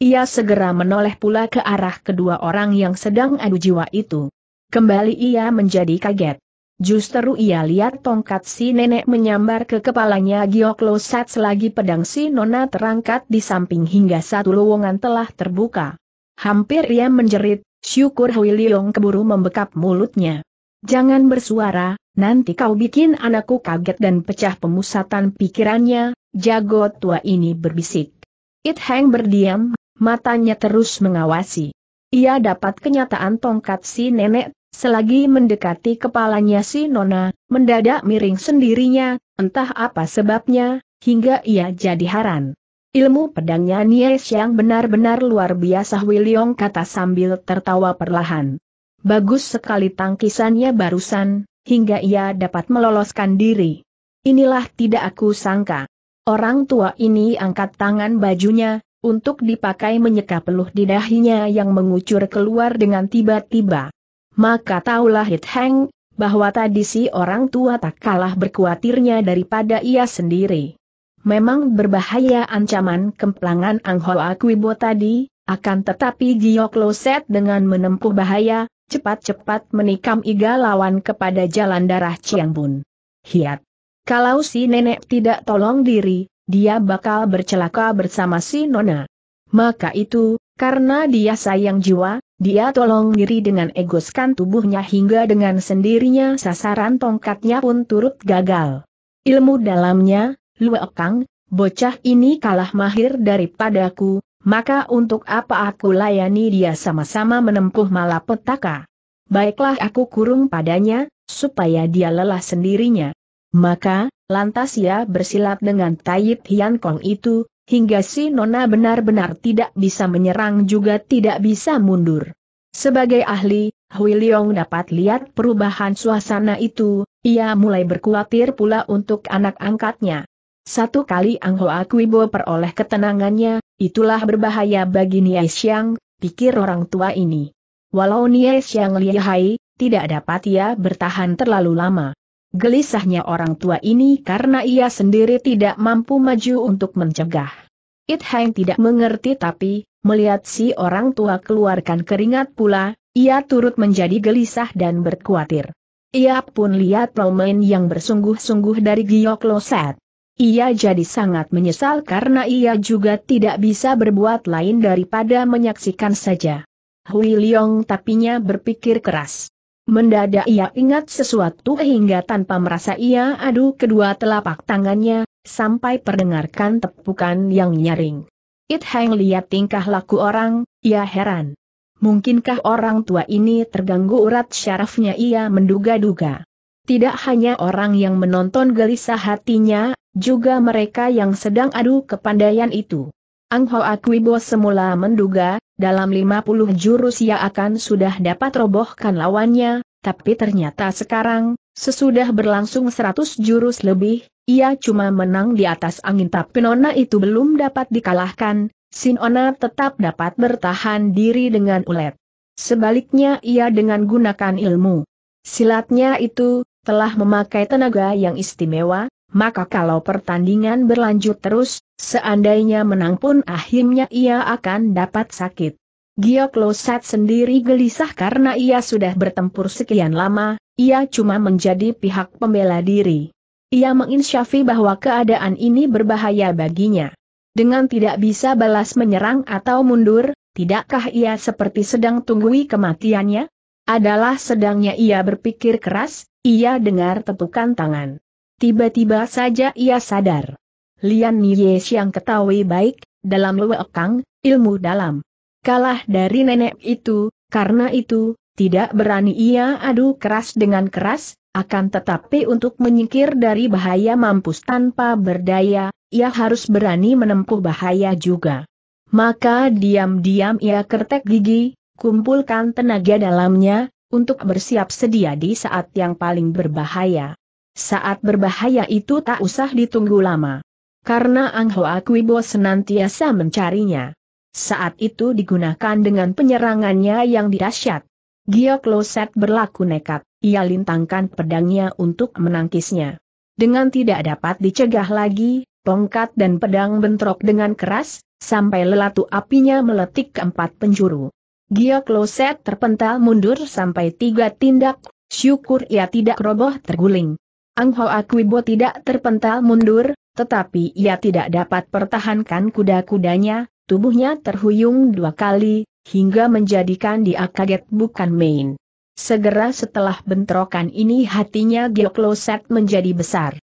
Ia segera menoleh pula ke arah kedua orang yang sedang adu jiwa itu. Kembali ia menjadi kaget. Justru ia lihat tongkat si nenek menyambar ke kepalanya Gioklo saat selagi pedang si nona terangkat di samping hingga satu lowongan telah terbuka. Hampir ia menjerit, syukur Hui Liong keburu membekap mulutnya. Jangan bersuara, nanti kau bikin anakku kaget dan pecah pemusatan pikirannya, jago tua ini berbisik. It Heng berdiam, matanya terus mengawasi. Ia dapat kenyataan tongkat si nenek Selagi mendekati kepalanya si Nona, mendadak miring sendirinya, entah apa sebabnya, hingga ia jadi haran. Ilmu pedangnya Nies yang benar-benar luar biasa Wiliong kata sambil tertawa perlahan. Bagus sekali tangkisannya barusan, hingga ia dapat meloloskan diri. Inilah tidak aku sangka. Orang tua ini angkat tangan bajunya, untuk dipakai menyeka peluh di dahinya yang mengucur keluar dengan tiba-tiba maka taulah Hit Heng, bahwa tadi si orang tua tak kalah berkuatirnya daripada ia sendiri. Memang berbahaya ancaman kemplangan Ang Hoa Kuibo tadi, akan tetapi Giok set dengan menempuh bahaya, cepat-cepat menikam iga lawan kepada jalan darah Chiang Bun. Hiat. Kalau si nenek tidak tolong diri, dia bakal bercelaka bersama si nona. Maka itu, karena dia sayang jiwa, dia tolong diri dengan egoskan tubuhnya hingga dengan sendirinya sasaran tongkatnya pun turut gagal. Ilmu dalamnya, Luekang, bocah ini kalah mahir daripadaku, maka untuk apa aku layani dia sama-sama menempuh malapetaka? Baiklah aku kurung padanya, supaya dia lelah sendirinya. Maka, lantas ia bersilat dengan Tayyip Hian Kong itu, hingga si Nona benar-benar tidak bisa menyerang juga tidak bisa mundur. Sebagai ahli, Hui Leong dapat lihat perubahan suasana itu, ia mulai berkhawatir pula untuk anak angkatnya. Satu kali Ang Hoa Kuibo peroleh ketenangannya, itulah berbahaya bagi Niai Xiang, pikir orang tua ini. Walau Niai Xiang lihai, tidak dapat ia bertahan terlalu lama. Gelisahnya orang tua ini karena ia sendiri tidak mampu maju untuk mencegah. It Heng tidak mengerti tapi, melihat si orang tua keluarkan keringat pula, ia turut menjadi gelisah dan berkhawatir. Ia pun lihat Romain yang bersungguh-sungguh dari Giok Loset. Ia jadi sangat menyesal karena ia juga tidak bisa berbuat lain daripada menyaksikan saja. Hui Leong tapinya berpikir keras. Mendadak ia ingat sesuatu hingga tanpa merasa ia adu kedua telapak tangannya, sampai perdengarkan tepukan yang nyaring. It Hang lihat tingkah laku orang, ia heran. Mungkinkah orang tua ini terganggu urat syarafnya ia menduga-duga. Tidak hanya orang yang menonton gelisah hatinya, juga mereka yang sedang adu kepandaian itu. Ang Ho Akwibo semula menduga, dalam 50 jurus ia akan sudah dapat robohkan lawannya, tapi ternyata sekarang, Sesudah berlangsung seratus jurus lebih, ia cuma menang di atas angin tapi Nona itu belum dapat dikalahkan, Sinona tetap dapat bertahan diri dengan ulet. Sebaliknya ia dengan gunakan ilmu. Silatnya itu, telah memakai tenaga yang istimewa, maka kalau pertandingan berlanjut terus, seandainya menang pun akhirnya ia akan dapat sakit. Giok Losat sendiri gelisah karena ia sudah bertempur sekian lama, ia cuma menjadi pihak pembela diri. Ia menginsyafi bahwa keadaan ini berbahaya baginya. Dengan tidak bisa balas menyerang atau mundur, tidakkah ia seperti sedang tunggui kematiannya? Adalah sedangnya ia berpikir keras, ia dengar tepukan tangan. Tiba-tiba saja ia sadar. Lian Nies yang ketahui baik, dalam luwekang, ilmu dalam kalah dari nenek itu, karena itu, tidak berani ia adu keras dengan keras, akan tetapi untuk menyingkir dari bahaya mampus tanpa berdaya, ia harus berani menempuh bahaya juga. Maka diam-diam ia kertek gigi, kumpulkan tenaga dalamnya, untuk bersiap sedia di saat yang paling berbahaya. Saat berbahaya itu tak usah ditunggu lama. Karena Ang Hoa Kwibo senantiasa mencarinya. Saat itu digunakan dengan penyerangannya yang dahsyat. Giok Loset berlaku nekat, ia lintangkan pedangnya untuk menangkisnya. Dengan tidak dapat dicegah lagi, tongkat dan pedang bentrok dengan keras, sampai lelatu apinya meletik keempat penjuru. Giok Loset terpental mundur sampai tiga tindak, syukur ia tidak roboh terguling. Ang Hoa Kuibo tidak terpental mundur, tetapi ia tidak dapat pertahankan kuda-kudanya, Tubuhnya terhuyung dua kali, hingga menjadikan dia kaget bukan main. Segera setelah bentrokan ini hatinya Geokloset menjadi besar.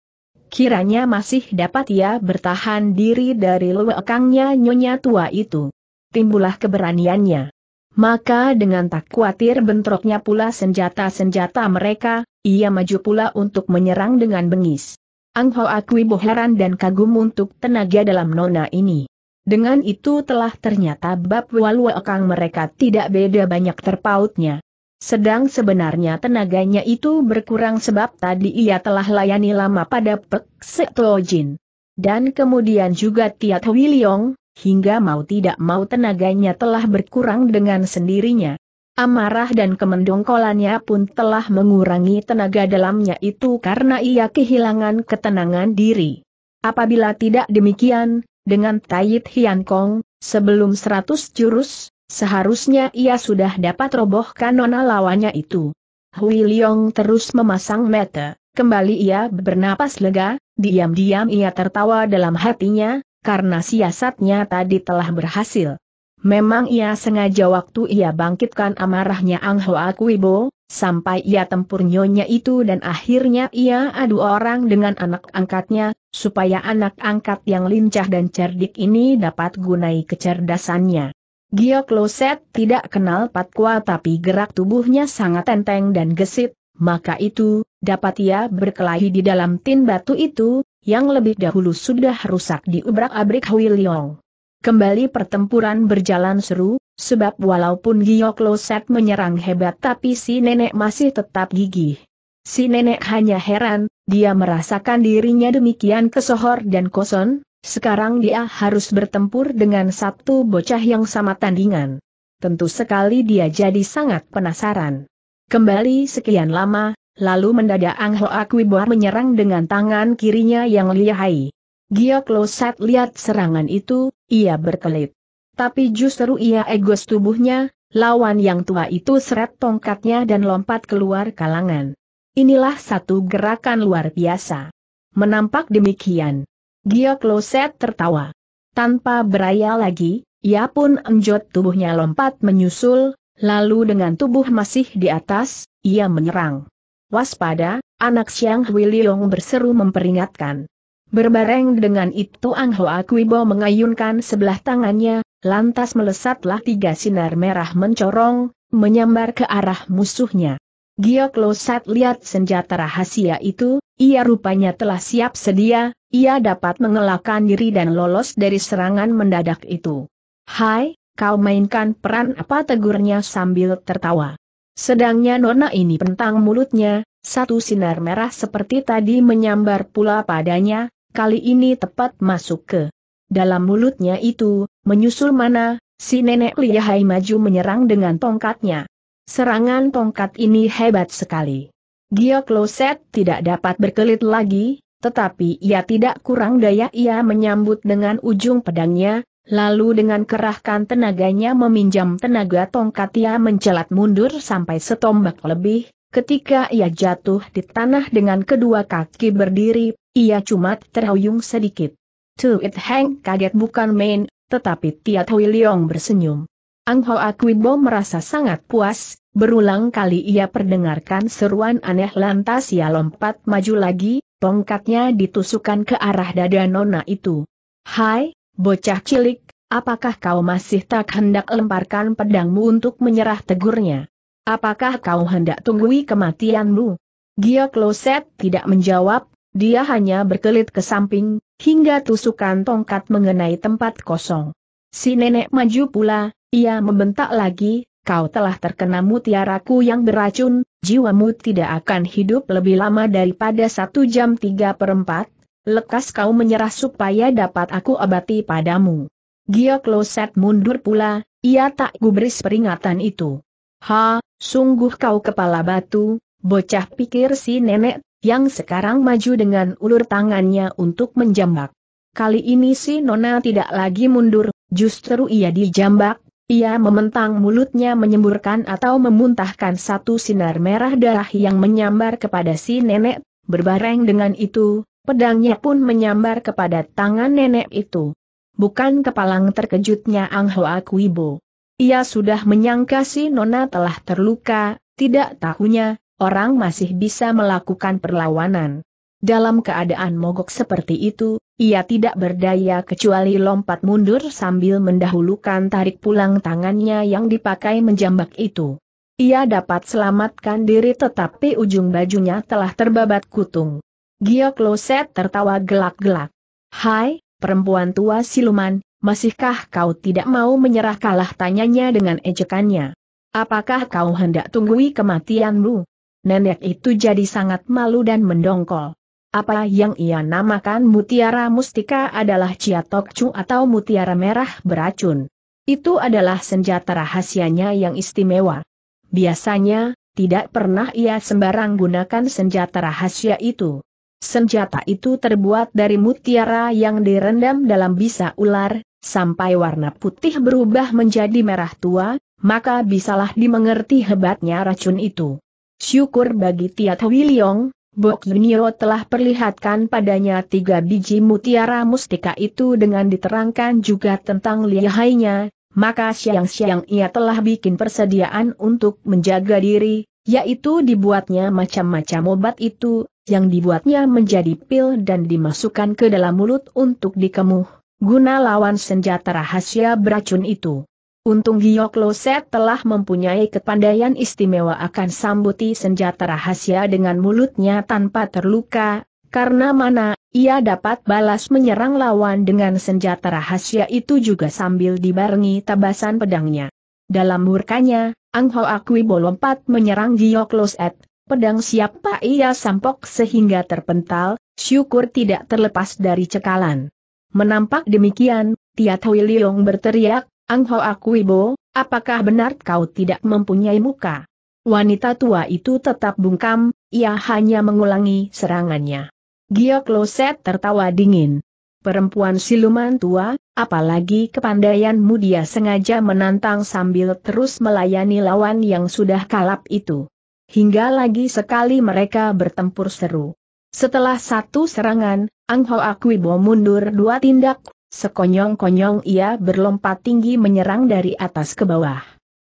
Kiranya masih dapat ia bertahan diri dari lewekangnya nyonya tua itu. Timbulah keberaniannya. Maka dengan tak khawatir bentroknya pula senjata-senjata mereka, ia maju pula untuk menyerang dengan bengis. Ang Hoa Akui boheran dan kagum untuk tenaga dalam nona ini. Dengan itu telah ternyata bab waluakang mereka tidak beda banyak terpautnya. Sedang sebenarnya tenaganya itu berkurang sebab tadi ia telah layani lama pada Pek Setojin. Dan kemudian juga Tiat Wiliong, hingga mau tidak mau tenaganya telah berkurang dengan sendirinya. Amarah dan kemendongkolannya pun telah mengurangi tenaga dalamnya itu karena ia kehilangan ketenangan diri. Apabila tidak demikian, dengan Tait Hian Kong, sebelum seratus jurus, seharusnya ia sudah dapat robohkan nona lawannya itu. Hui Leong terus memasang mata, kembali ia bernapas lega, diam-diam ia tertawa dalam hatinya, karena siasatnya tadi telah berhasil. Memang ia sengaja waktu ia bangkitkan amarahnya Ang Hoa Kuibo, sampai ia tempur nyonya itu dan akhirnya ia adu orang dengan anak angkatnya, supaya anak angkat yang lincah dan cerdik ini dapat gunai kecerdasannya. Gio Kloset tidak kenal Patkwa tapi gerak tubuhnya sangat enteng dan gesit, maka itu, dapat ia berkelahi di dalam tin batu itu, yang lebih dahulu sudah rusak di ubrak-abrik Huiliong. Kembali pertempuran berjalan seru, sebab walaupun Gio Kloset menyerang hebat tapi si nenek masih tetap gigih. Si nenek hanya heran, dia merasakan dirinya demikian kesohor dan kosong, sekarang dia harus bertempur dengan satu bocah yang sama tandingan. Tentu sekali dia jadi sangat penasaran. Kembali sekian lama, lalu mendadak Ang Hoak Wiboar menyerang dengan tangan kirinya yang lihai. Giok Kloset lihat serangan itu, ia berkelit. Tapi justru ia egos tubuhnya, lawan yang tua itu seret tongkatnya dan lompat keluar kalangan. Inilah satu gerakan luar biasa. Menampak demikian. Gio Kloset tertawa. Tanpa beraya lagi, ia pun enjot tubuhnya lompat menyusul, lalu dengan tubuh masih di atas, ia menyerang. Waspada, anak siang Hui Leong berseru memperingatkan. Berbareng dengan itu Ang Hoa Kuibo mengayunkan sebelah tangannya, lantas melesatlah tiga sinar merah mencorong, menyambar ke arah musuhnya. Gioklo Sat lihat senjata rahasia itu, ia rupanya telah siap sedia, ia dapat mengelakkan diri dan lolos dari serangan mendadak itu. Hai, kau mainkan peran apa tegurnya sambil tertawa. Sedangnya nona ini pentang mulutnya, satu sinar merah seperti tadi menyambar pula padanya, kali ini tepat masuk ke dalam mulutnya itu, menyusul mana, si nenek lihai maju menyerang dengan tongkatnya. Serangan tongkat ini hebat sekali. Diokloset tidak dapat berkelit lagi, tetapi ia tidak kurang daya ia menyambut dengan ujung pedangnya, lalu dengan kerahkan tenaganya meminjam tenaga tongkat ia mencelat mundur sampai setombak lebih, ketika ia jatuh di tanah dengan kedua kaki berdiri, ia cuma terhuyung sedikit. Tuit Heng kaget bukan main, tetapi Tiat Hui Leong bersenyum. Ang Hoa Kuibo merasa sangat puas, berulang kali ia perdengarkan seruan aneh lantas ia lompat maju lagi, tongkatnya ditusukan ke arah dada nona itu. Hai, bocah cilik, apakah kau masih tak hendak lemparkan pedangmu untuk menyerah tegurnya? Apakah kau hendak tunggui kematianmu? Gia Kloset tidak menjawab, dia hanya berkelit ke samping, hingga tusukan tongkat mengenai tempat kosong. Si nenek maju pula, ia membentak lagi, kau telah terkena mutiaraku yang beracun, jiwamu tidak akan hidup lebih lama daripada satu jam tiga perempat, lekas kau menyerah supaya dapat aku abati padamu. Gia Kloset mundur pula, ia tak gubris peringatan itu. Ha, sungguh kau kepala batu, bocah pikir si nenek, yang sekarang maju dengan ulur tangannya untuk menjambak. Kali ini si Nona tidak lagi mundur, Justru ia dijambak, ia mementang mulutnya menyemburkan atau memuntahkan satu sinar merah darah yang menyambar kepada si nenek, berbareng dengan itu, pedangnya pun menyambar kepada tangan nenek itu. Bukan kepalang terkejutnya Ang Hoa Kuibo. Ia sudah menyangka si Nona telah terluka, tidak tahunya, orang masih bisa melakukan perlawanan. Dalam keadaan mogok seperti itu, ia tidak berdaya kecuali lompat mundur sambil mendahulukan tarik pulang tangannya yang dipakai menjambak itu. Ia dapat selamatkan diri tetapi ujung bajunya telah terbabat kutung. Giok Loset tertawa gelak-gelak. Hai, perempuan tua siluman, masihkah kau tidak mau menyerah kalah tanyanya dengan ejekannya? Apakah kau hendak tunggui kematianmu? Nenek itu jadi sangat malu dan mendongkol. Apa yang ia namakan mutiara mustika adalah ciatokcung atau mutiara merah beracun. Itu adalah senjata rahasianya yang istimewa. Biasanya, tidak pernah ia sembarang gunakan senjata rahasia itu. Senjata itu terbuat dari mutiara yang direndam dalam bisa ular, sampai warna putih berubah menjadi merah tua, maka bisalah dimengerti hebatnya racun itu. Syukur bagi Tiat Wiliong, Bok Niro telah perlihatkan padanya tiga biji mutiara mustika itu dengan diterangkan juga tentang lihainya, maka siang-siang ia telah bikin persediaan untuk menjaga diri, yaitu dibuatnya macam-macam obat itu, yang dibuatnya menjadi pil dan dimasukkan ke dalam mulut untuk dikemuh, guna lawan senjata rahasia beracun itu. Untung Giok Loset telah mempunyai kepandaian istimewa akan sambuti senjata rahasia dengan mulutnya tanpa terluka, karena mana ia dapat balas menyerang lawan dengan senjata rahasia itu juga sambil dibarengi tabasan pedangnya. Dalam murkanya, Ang Ho Akwi Bolompat menyerang Giok Loset, pedang siapa ia sampok sehingga terpental, syukur tidak terlepas dari cekalan. Menampak demikian, Tia Tui berteriak, Ang Angho Akuibo, apakah benar kau tidak mempunyai muka? Wanita tua itu tetap bungkam, ia hanya mengulangi serangannya. Giok Loset tertawa dingin. Perempuan siluman tua, apalagi kepandaianmu dia sengaja menantang sambil terus melayani lawan yang sudah kalap itu. Hingga lagi sekali mereka bertempur seru. Setelah satu serangan, Ang Ho Akwibo mundur dua tindak Sekonyong-konyong ia berlompat tinggi menyerang dari atas ke bawah.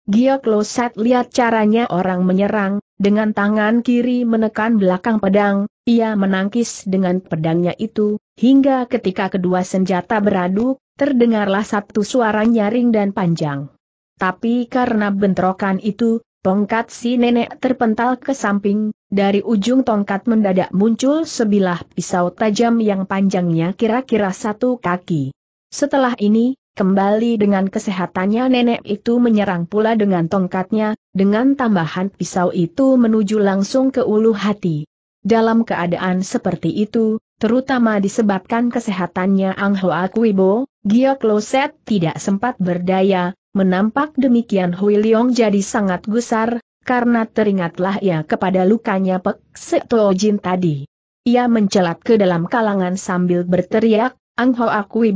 Giok Loset lihat caranya orang menyerang, dengan tangan kiri menekan belakang pedang, ia menangkis dengan pedangnya itu, hingga ketika kedua senjata beradu, terdengarlah satu suara nyaring dan panjang. Tapi karena bentrokan itu, Tongkat si nenek terpental ke samping, dari ujung tongkat mendadak muncul sebilah pisau tajam yang panjangnya kira-kira satu kaki. Setelah ini, kembali dengan kesehatannya nenek itu menyerang pula dengan tongkatnya, dengan tambahan pisau itu menuju langsung ke ulu hati. Dalam keadaan seperti itu, terutama disebabkan kesehatannya Ang Hoa Kuibo, Gio Kloset tidak sempat berdaya, Menampak demikian Hui Leong jadi sangat gusar, karena teringatlah ia kepada lukanya Pek Seto Jin tadi. Ia mencelat ke dalam kalangan sambil berteriak, Ang Ho Aku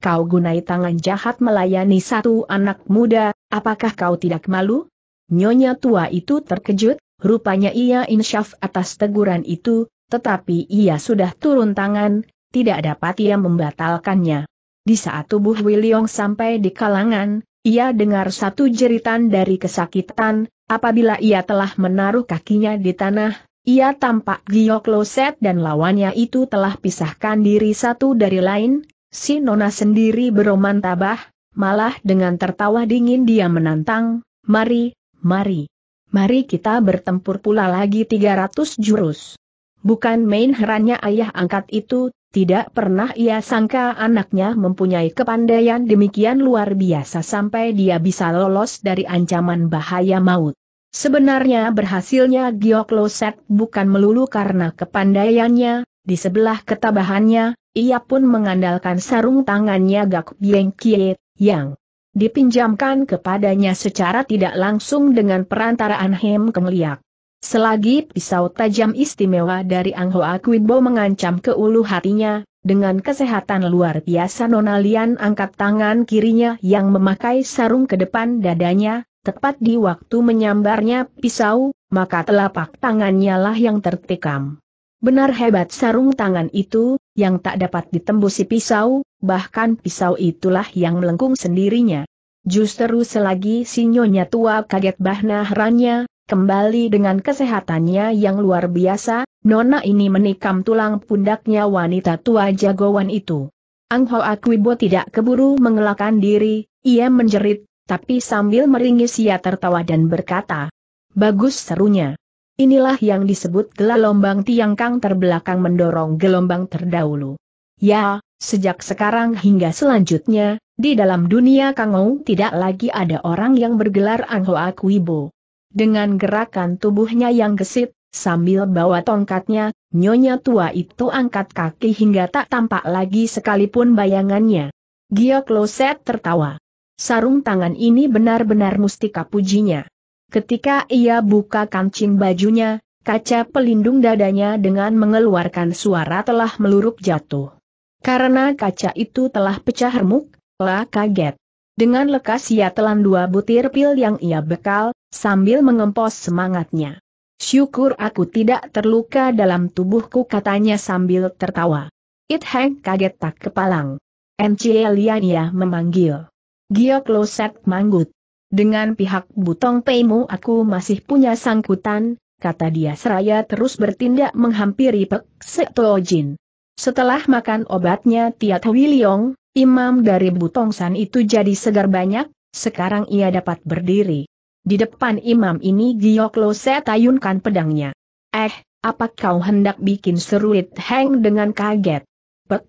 kau gunai tangan jahat melayani satu anak muda, apakah kau tidak malu? Nyonya tua itu terkejut, rupanya ia insyaf atas teguran itu, tetapi ia sudah turun tangan, tidak dapat ia membatalkannya. Di saat tubuh Wiliong sampai di kalangan, ia dengar satu jeritan dari kesakitan, apabila ia telah menaruh kakinya di tanah, ia tampak Gio loset dan lawannya itu telah pisahkan diri satu dari lain, si Nona sendiri beroman tabah, malah dengan tertawa dingin dia menantang, mari, mari. Mari kita bertempur pula lagi 300 jurus. Bukan main herannya ayah angkat itu tidak pernah ia sangka anaknya mempunyai kepandaian demikian luar biasa sampai dia bisa lolos dari ancaman bahaya maut. Sebenarnya berhasilnya Giok Loset bukan melulu karena kepandaiannya, di sebelah ketabahannya, ia pun mengandalkan sarung tangannya Gak Bieng Kie, yang dipinjamkan kepadanya secara tidak langsung dengan perantaraan Hem Kemliak. Selagi pisau tajam istimewa dari Ang Hoa Kuibo mengancam ke ulu hatinya, dengan kesehatan luar biasa Nona angkat tangan kirinya yang memakai sarung ke depan dadanya, tepat di waktu menyambarnya pisau, maka telapak tangannya lah yang tertikam. Benar hebat sarung tangan itu, yang tak dapat ditembusi pisau, bahkan pisau itulah yang melengkung sendirinya. Justru selagi si nyonya tua kaget bahna herannya, Kembali dengan kesehatannya yang luar biasa, Nona ini menikam tulang pundaknya wanita tua jagoan itu. Ang Ho Akwibo tidak keburu mengelakkan diri, ia menjerit, tapi sambil meringis ia tertawa dan berkata, Bagus serunya. Inilah yang disebut gelombang tiang kang terbelakang mendorong gelombang terdahulu. Ya, sejak sekarang hingga selanjutnya, di dalam dunia kangou tidak lagi ada orang yang bergelar Ang Ho Akwibo. Dengan gerakan tubuhnya yang gesit, sambil bawa tongkatnya, nyonya tua itu angkat kaki hingga tak tampak lagi sekalipun bayangannya. Gio Kloset tertawa. Sarung tangan ini benar-benar mustika pujinya. Ketika ia buka kancing bajunya, kaca pelindung dadanya dengan mengeluarkan suara telah meluruk jatuh. Karena kaca itu telah pecah remuk, lah kaget. Dengan lekas ia telan dua butir pil yang ia bekal, sambil mengempos semangatnya. Syukur aku tidak terluka dalam tubuhku katanya sambil tertawa. It Heng kaget tak kepalang. NCE Liania memanggil. Giok Loset manggut. Dengan pihak Butong Peimu aku masih punya sangkutan, kata dia seraya terus bertindak menghampiri Pek Setojin. Setelah makan obatnya Tiat Wiliong, imam dari Butong San itu jadi segar banyak, sekarang ia dapat berdiri. Di depan imam ini Gioklo setayunkan pedangnya. Eh, apa kau hendak bikin seruit Heng dengan kaget? Pek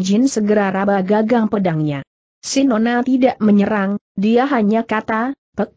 Jin segera raba gagang pedangnya. Sinona tidak menyerang, dia hanya kata, Pek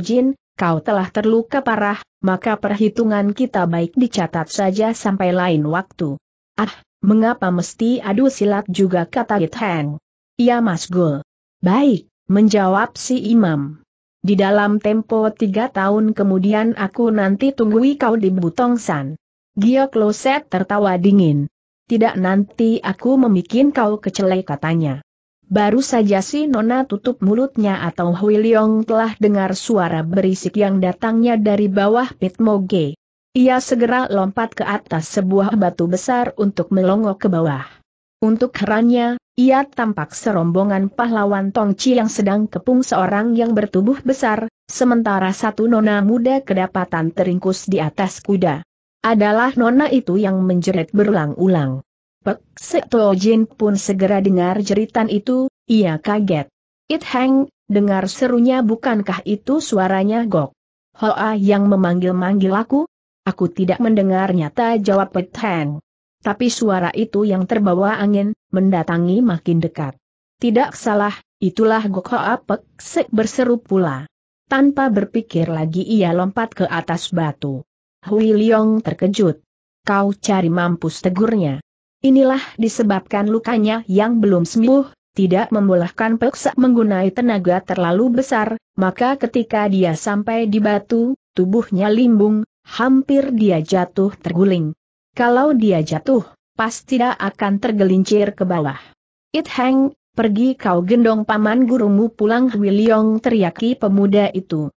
Jin, kau telah terluka parah, maka perhitungan kita baik dicatat saja sampai lain waktu. Ah, mengapa mesti adu silat juga kata It Heng? Iya Mas Gul. Baik, menjawab si imam. Di dalam tempo tiga tahun kemudian aku nanti tunggui kau di Butongsan. Gio Kloset tertawa dingin. Tidak nanti aku memikin kau kecelai katanya. Baru saja si Nona tutup mulutnya atau Hui Leong telah dengar suara berisik yang datangnya dari bawah pit moge. Ia segera lompat ke atas sebuah batu besar untuk melongok ke bawah. Untuk herannya, ia tampak serombongan pahlawan Tongci yang sedang kepung seorang yang bertubuh besar, sementara satu nona muda kedapatan teringkus di atas kuda. Adalah nona itu yang menjerit berulang-ulang. Pek Seto Jin pun segera dengar jeritan itu, ia kaget. It Hang, dengar serunya bukankah itu suaranya Gok? Hoa yang memanggil-manggil aku? Aku tidak mendengar nyata jawab It Hang. Tapi suara itu yang terbawa angin, mendatangi makin dekat. Tidak salah, itulah Gokho Apek Sek berseru pula. Tanpa berpikir lagi ia lompat ke atas batu. Hui Liong terkejut. Kau cari mampus tegurnya. Inilah disebabkan lukanya yang belum sembuh, tidak membolehkan peksa menggunai tenaga terlalu besar, maka ketika dia sampai di batu, tubuhnya limbung, hampir dia jatuh terguling. Kalau dia jatuh, pasti tidak akan tergelincir ke bawah. It Hang, pergi kau gendong paman gurumu pulang Leong teriaki pemuda itu.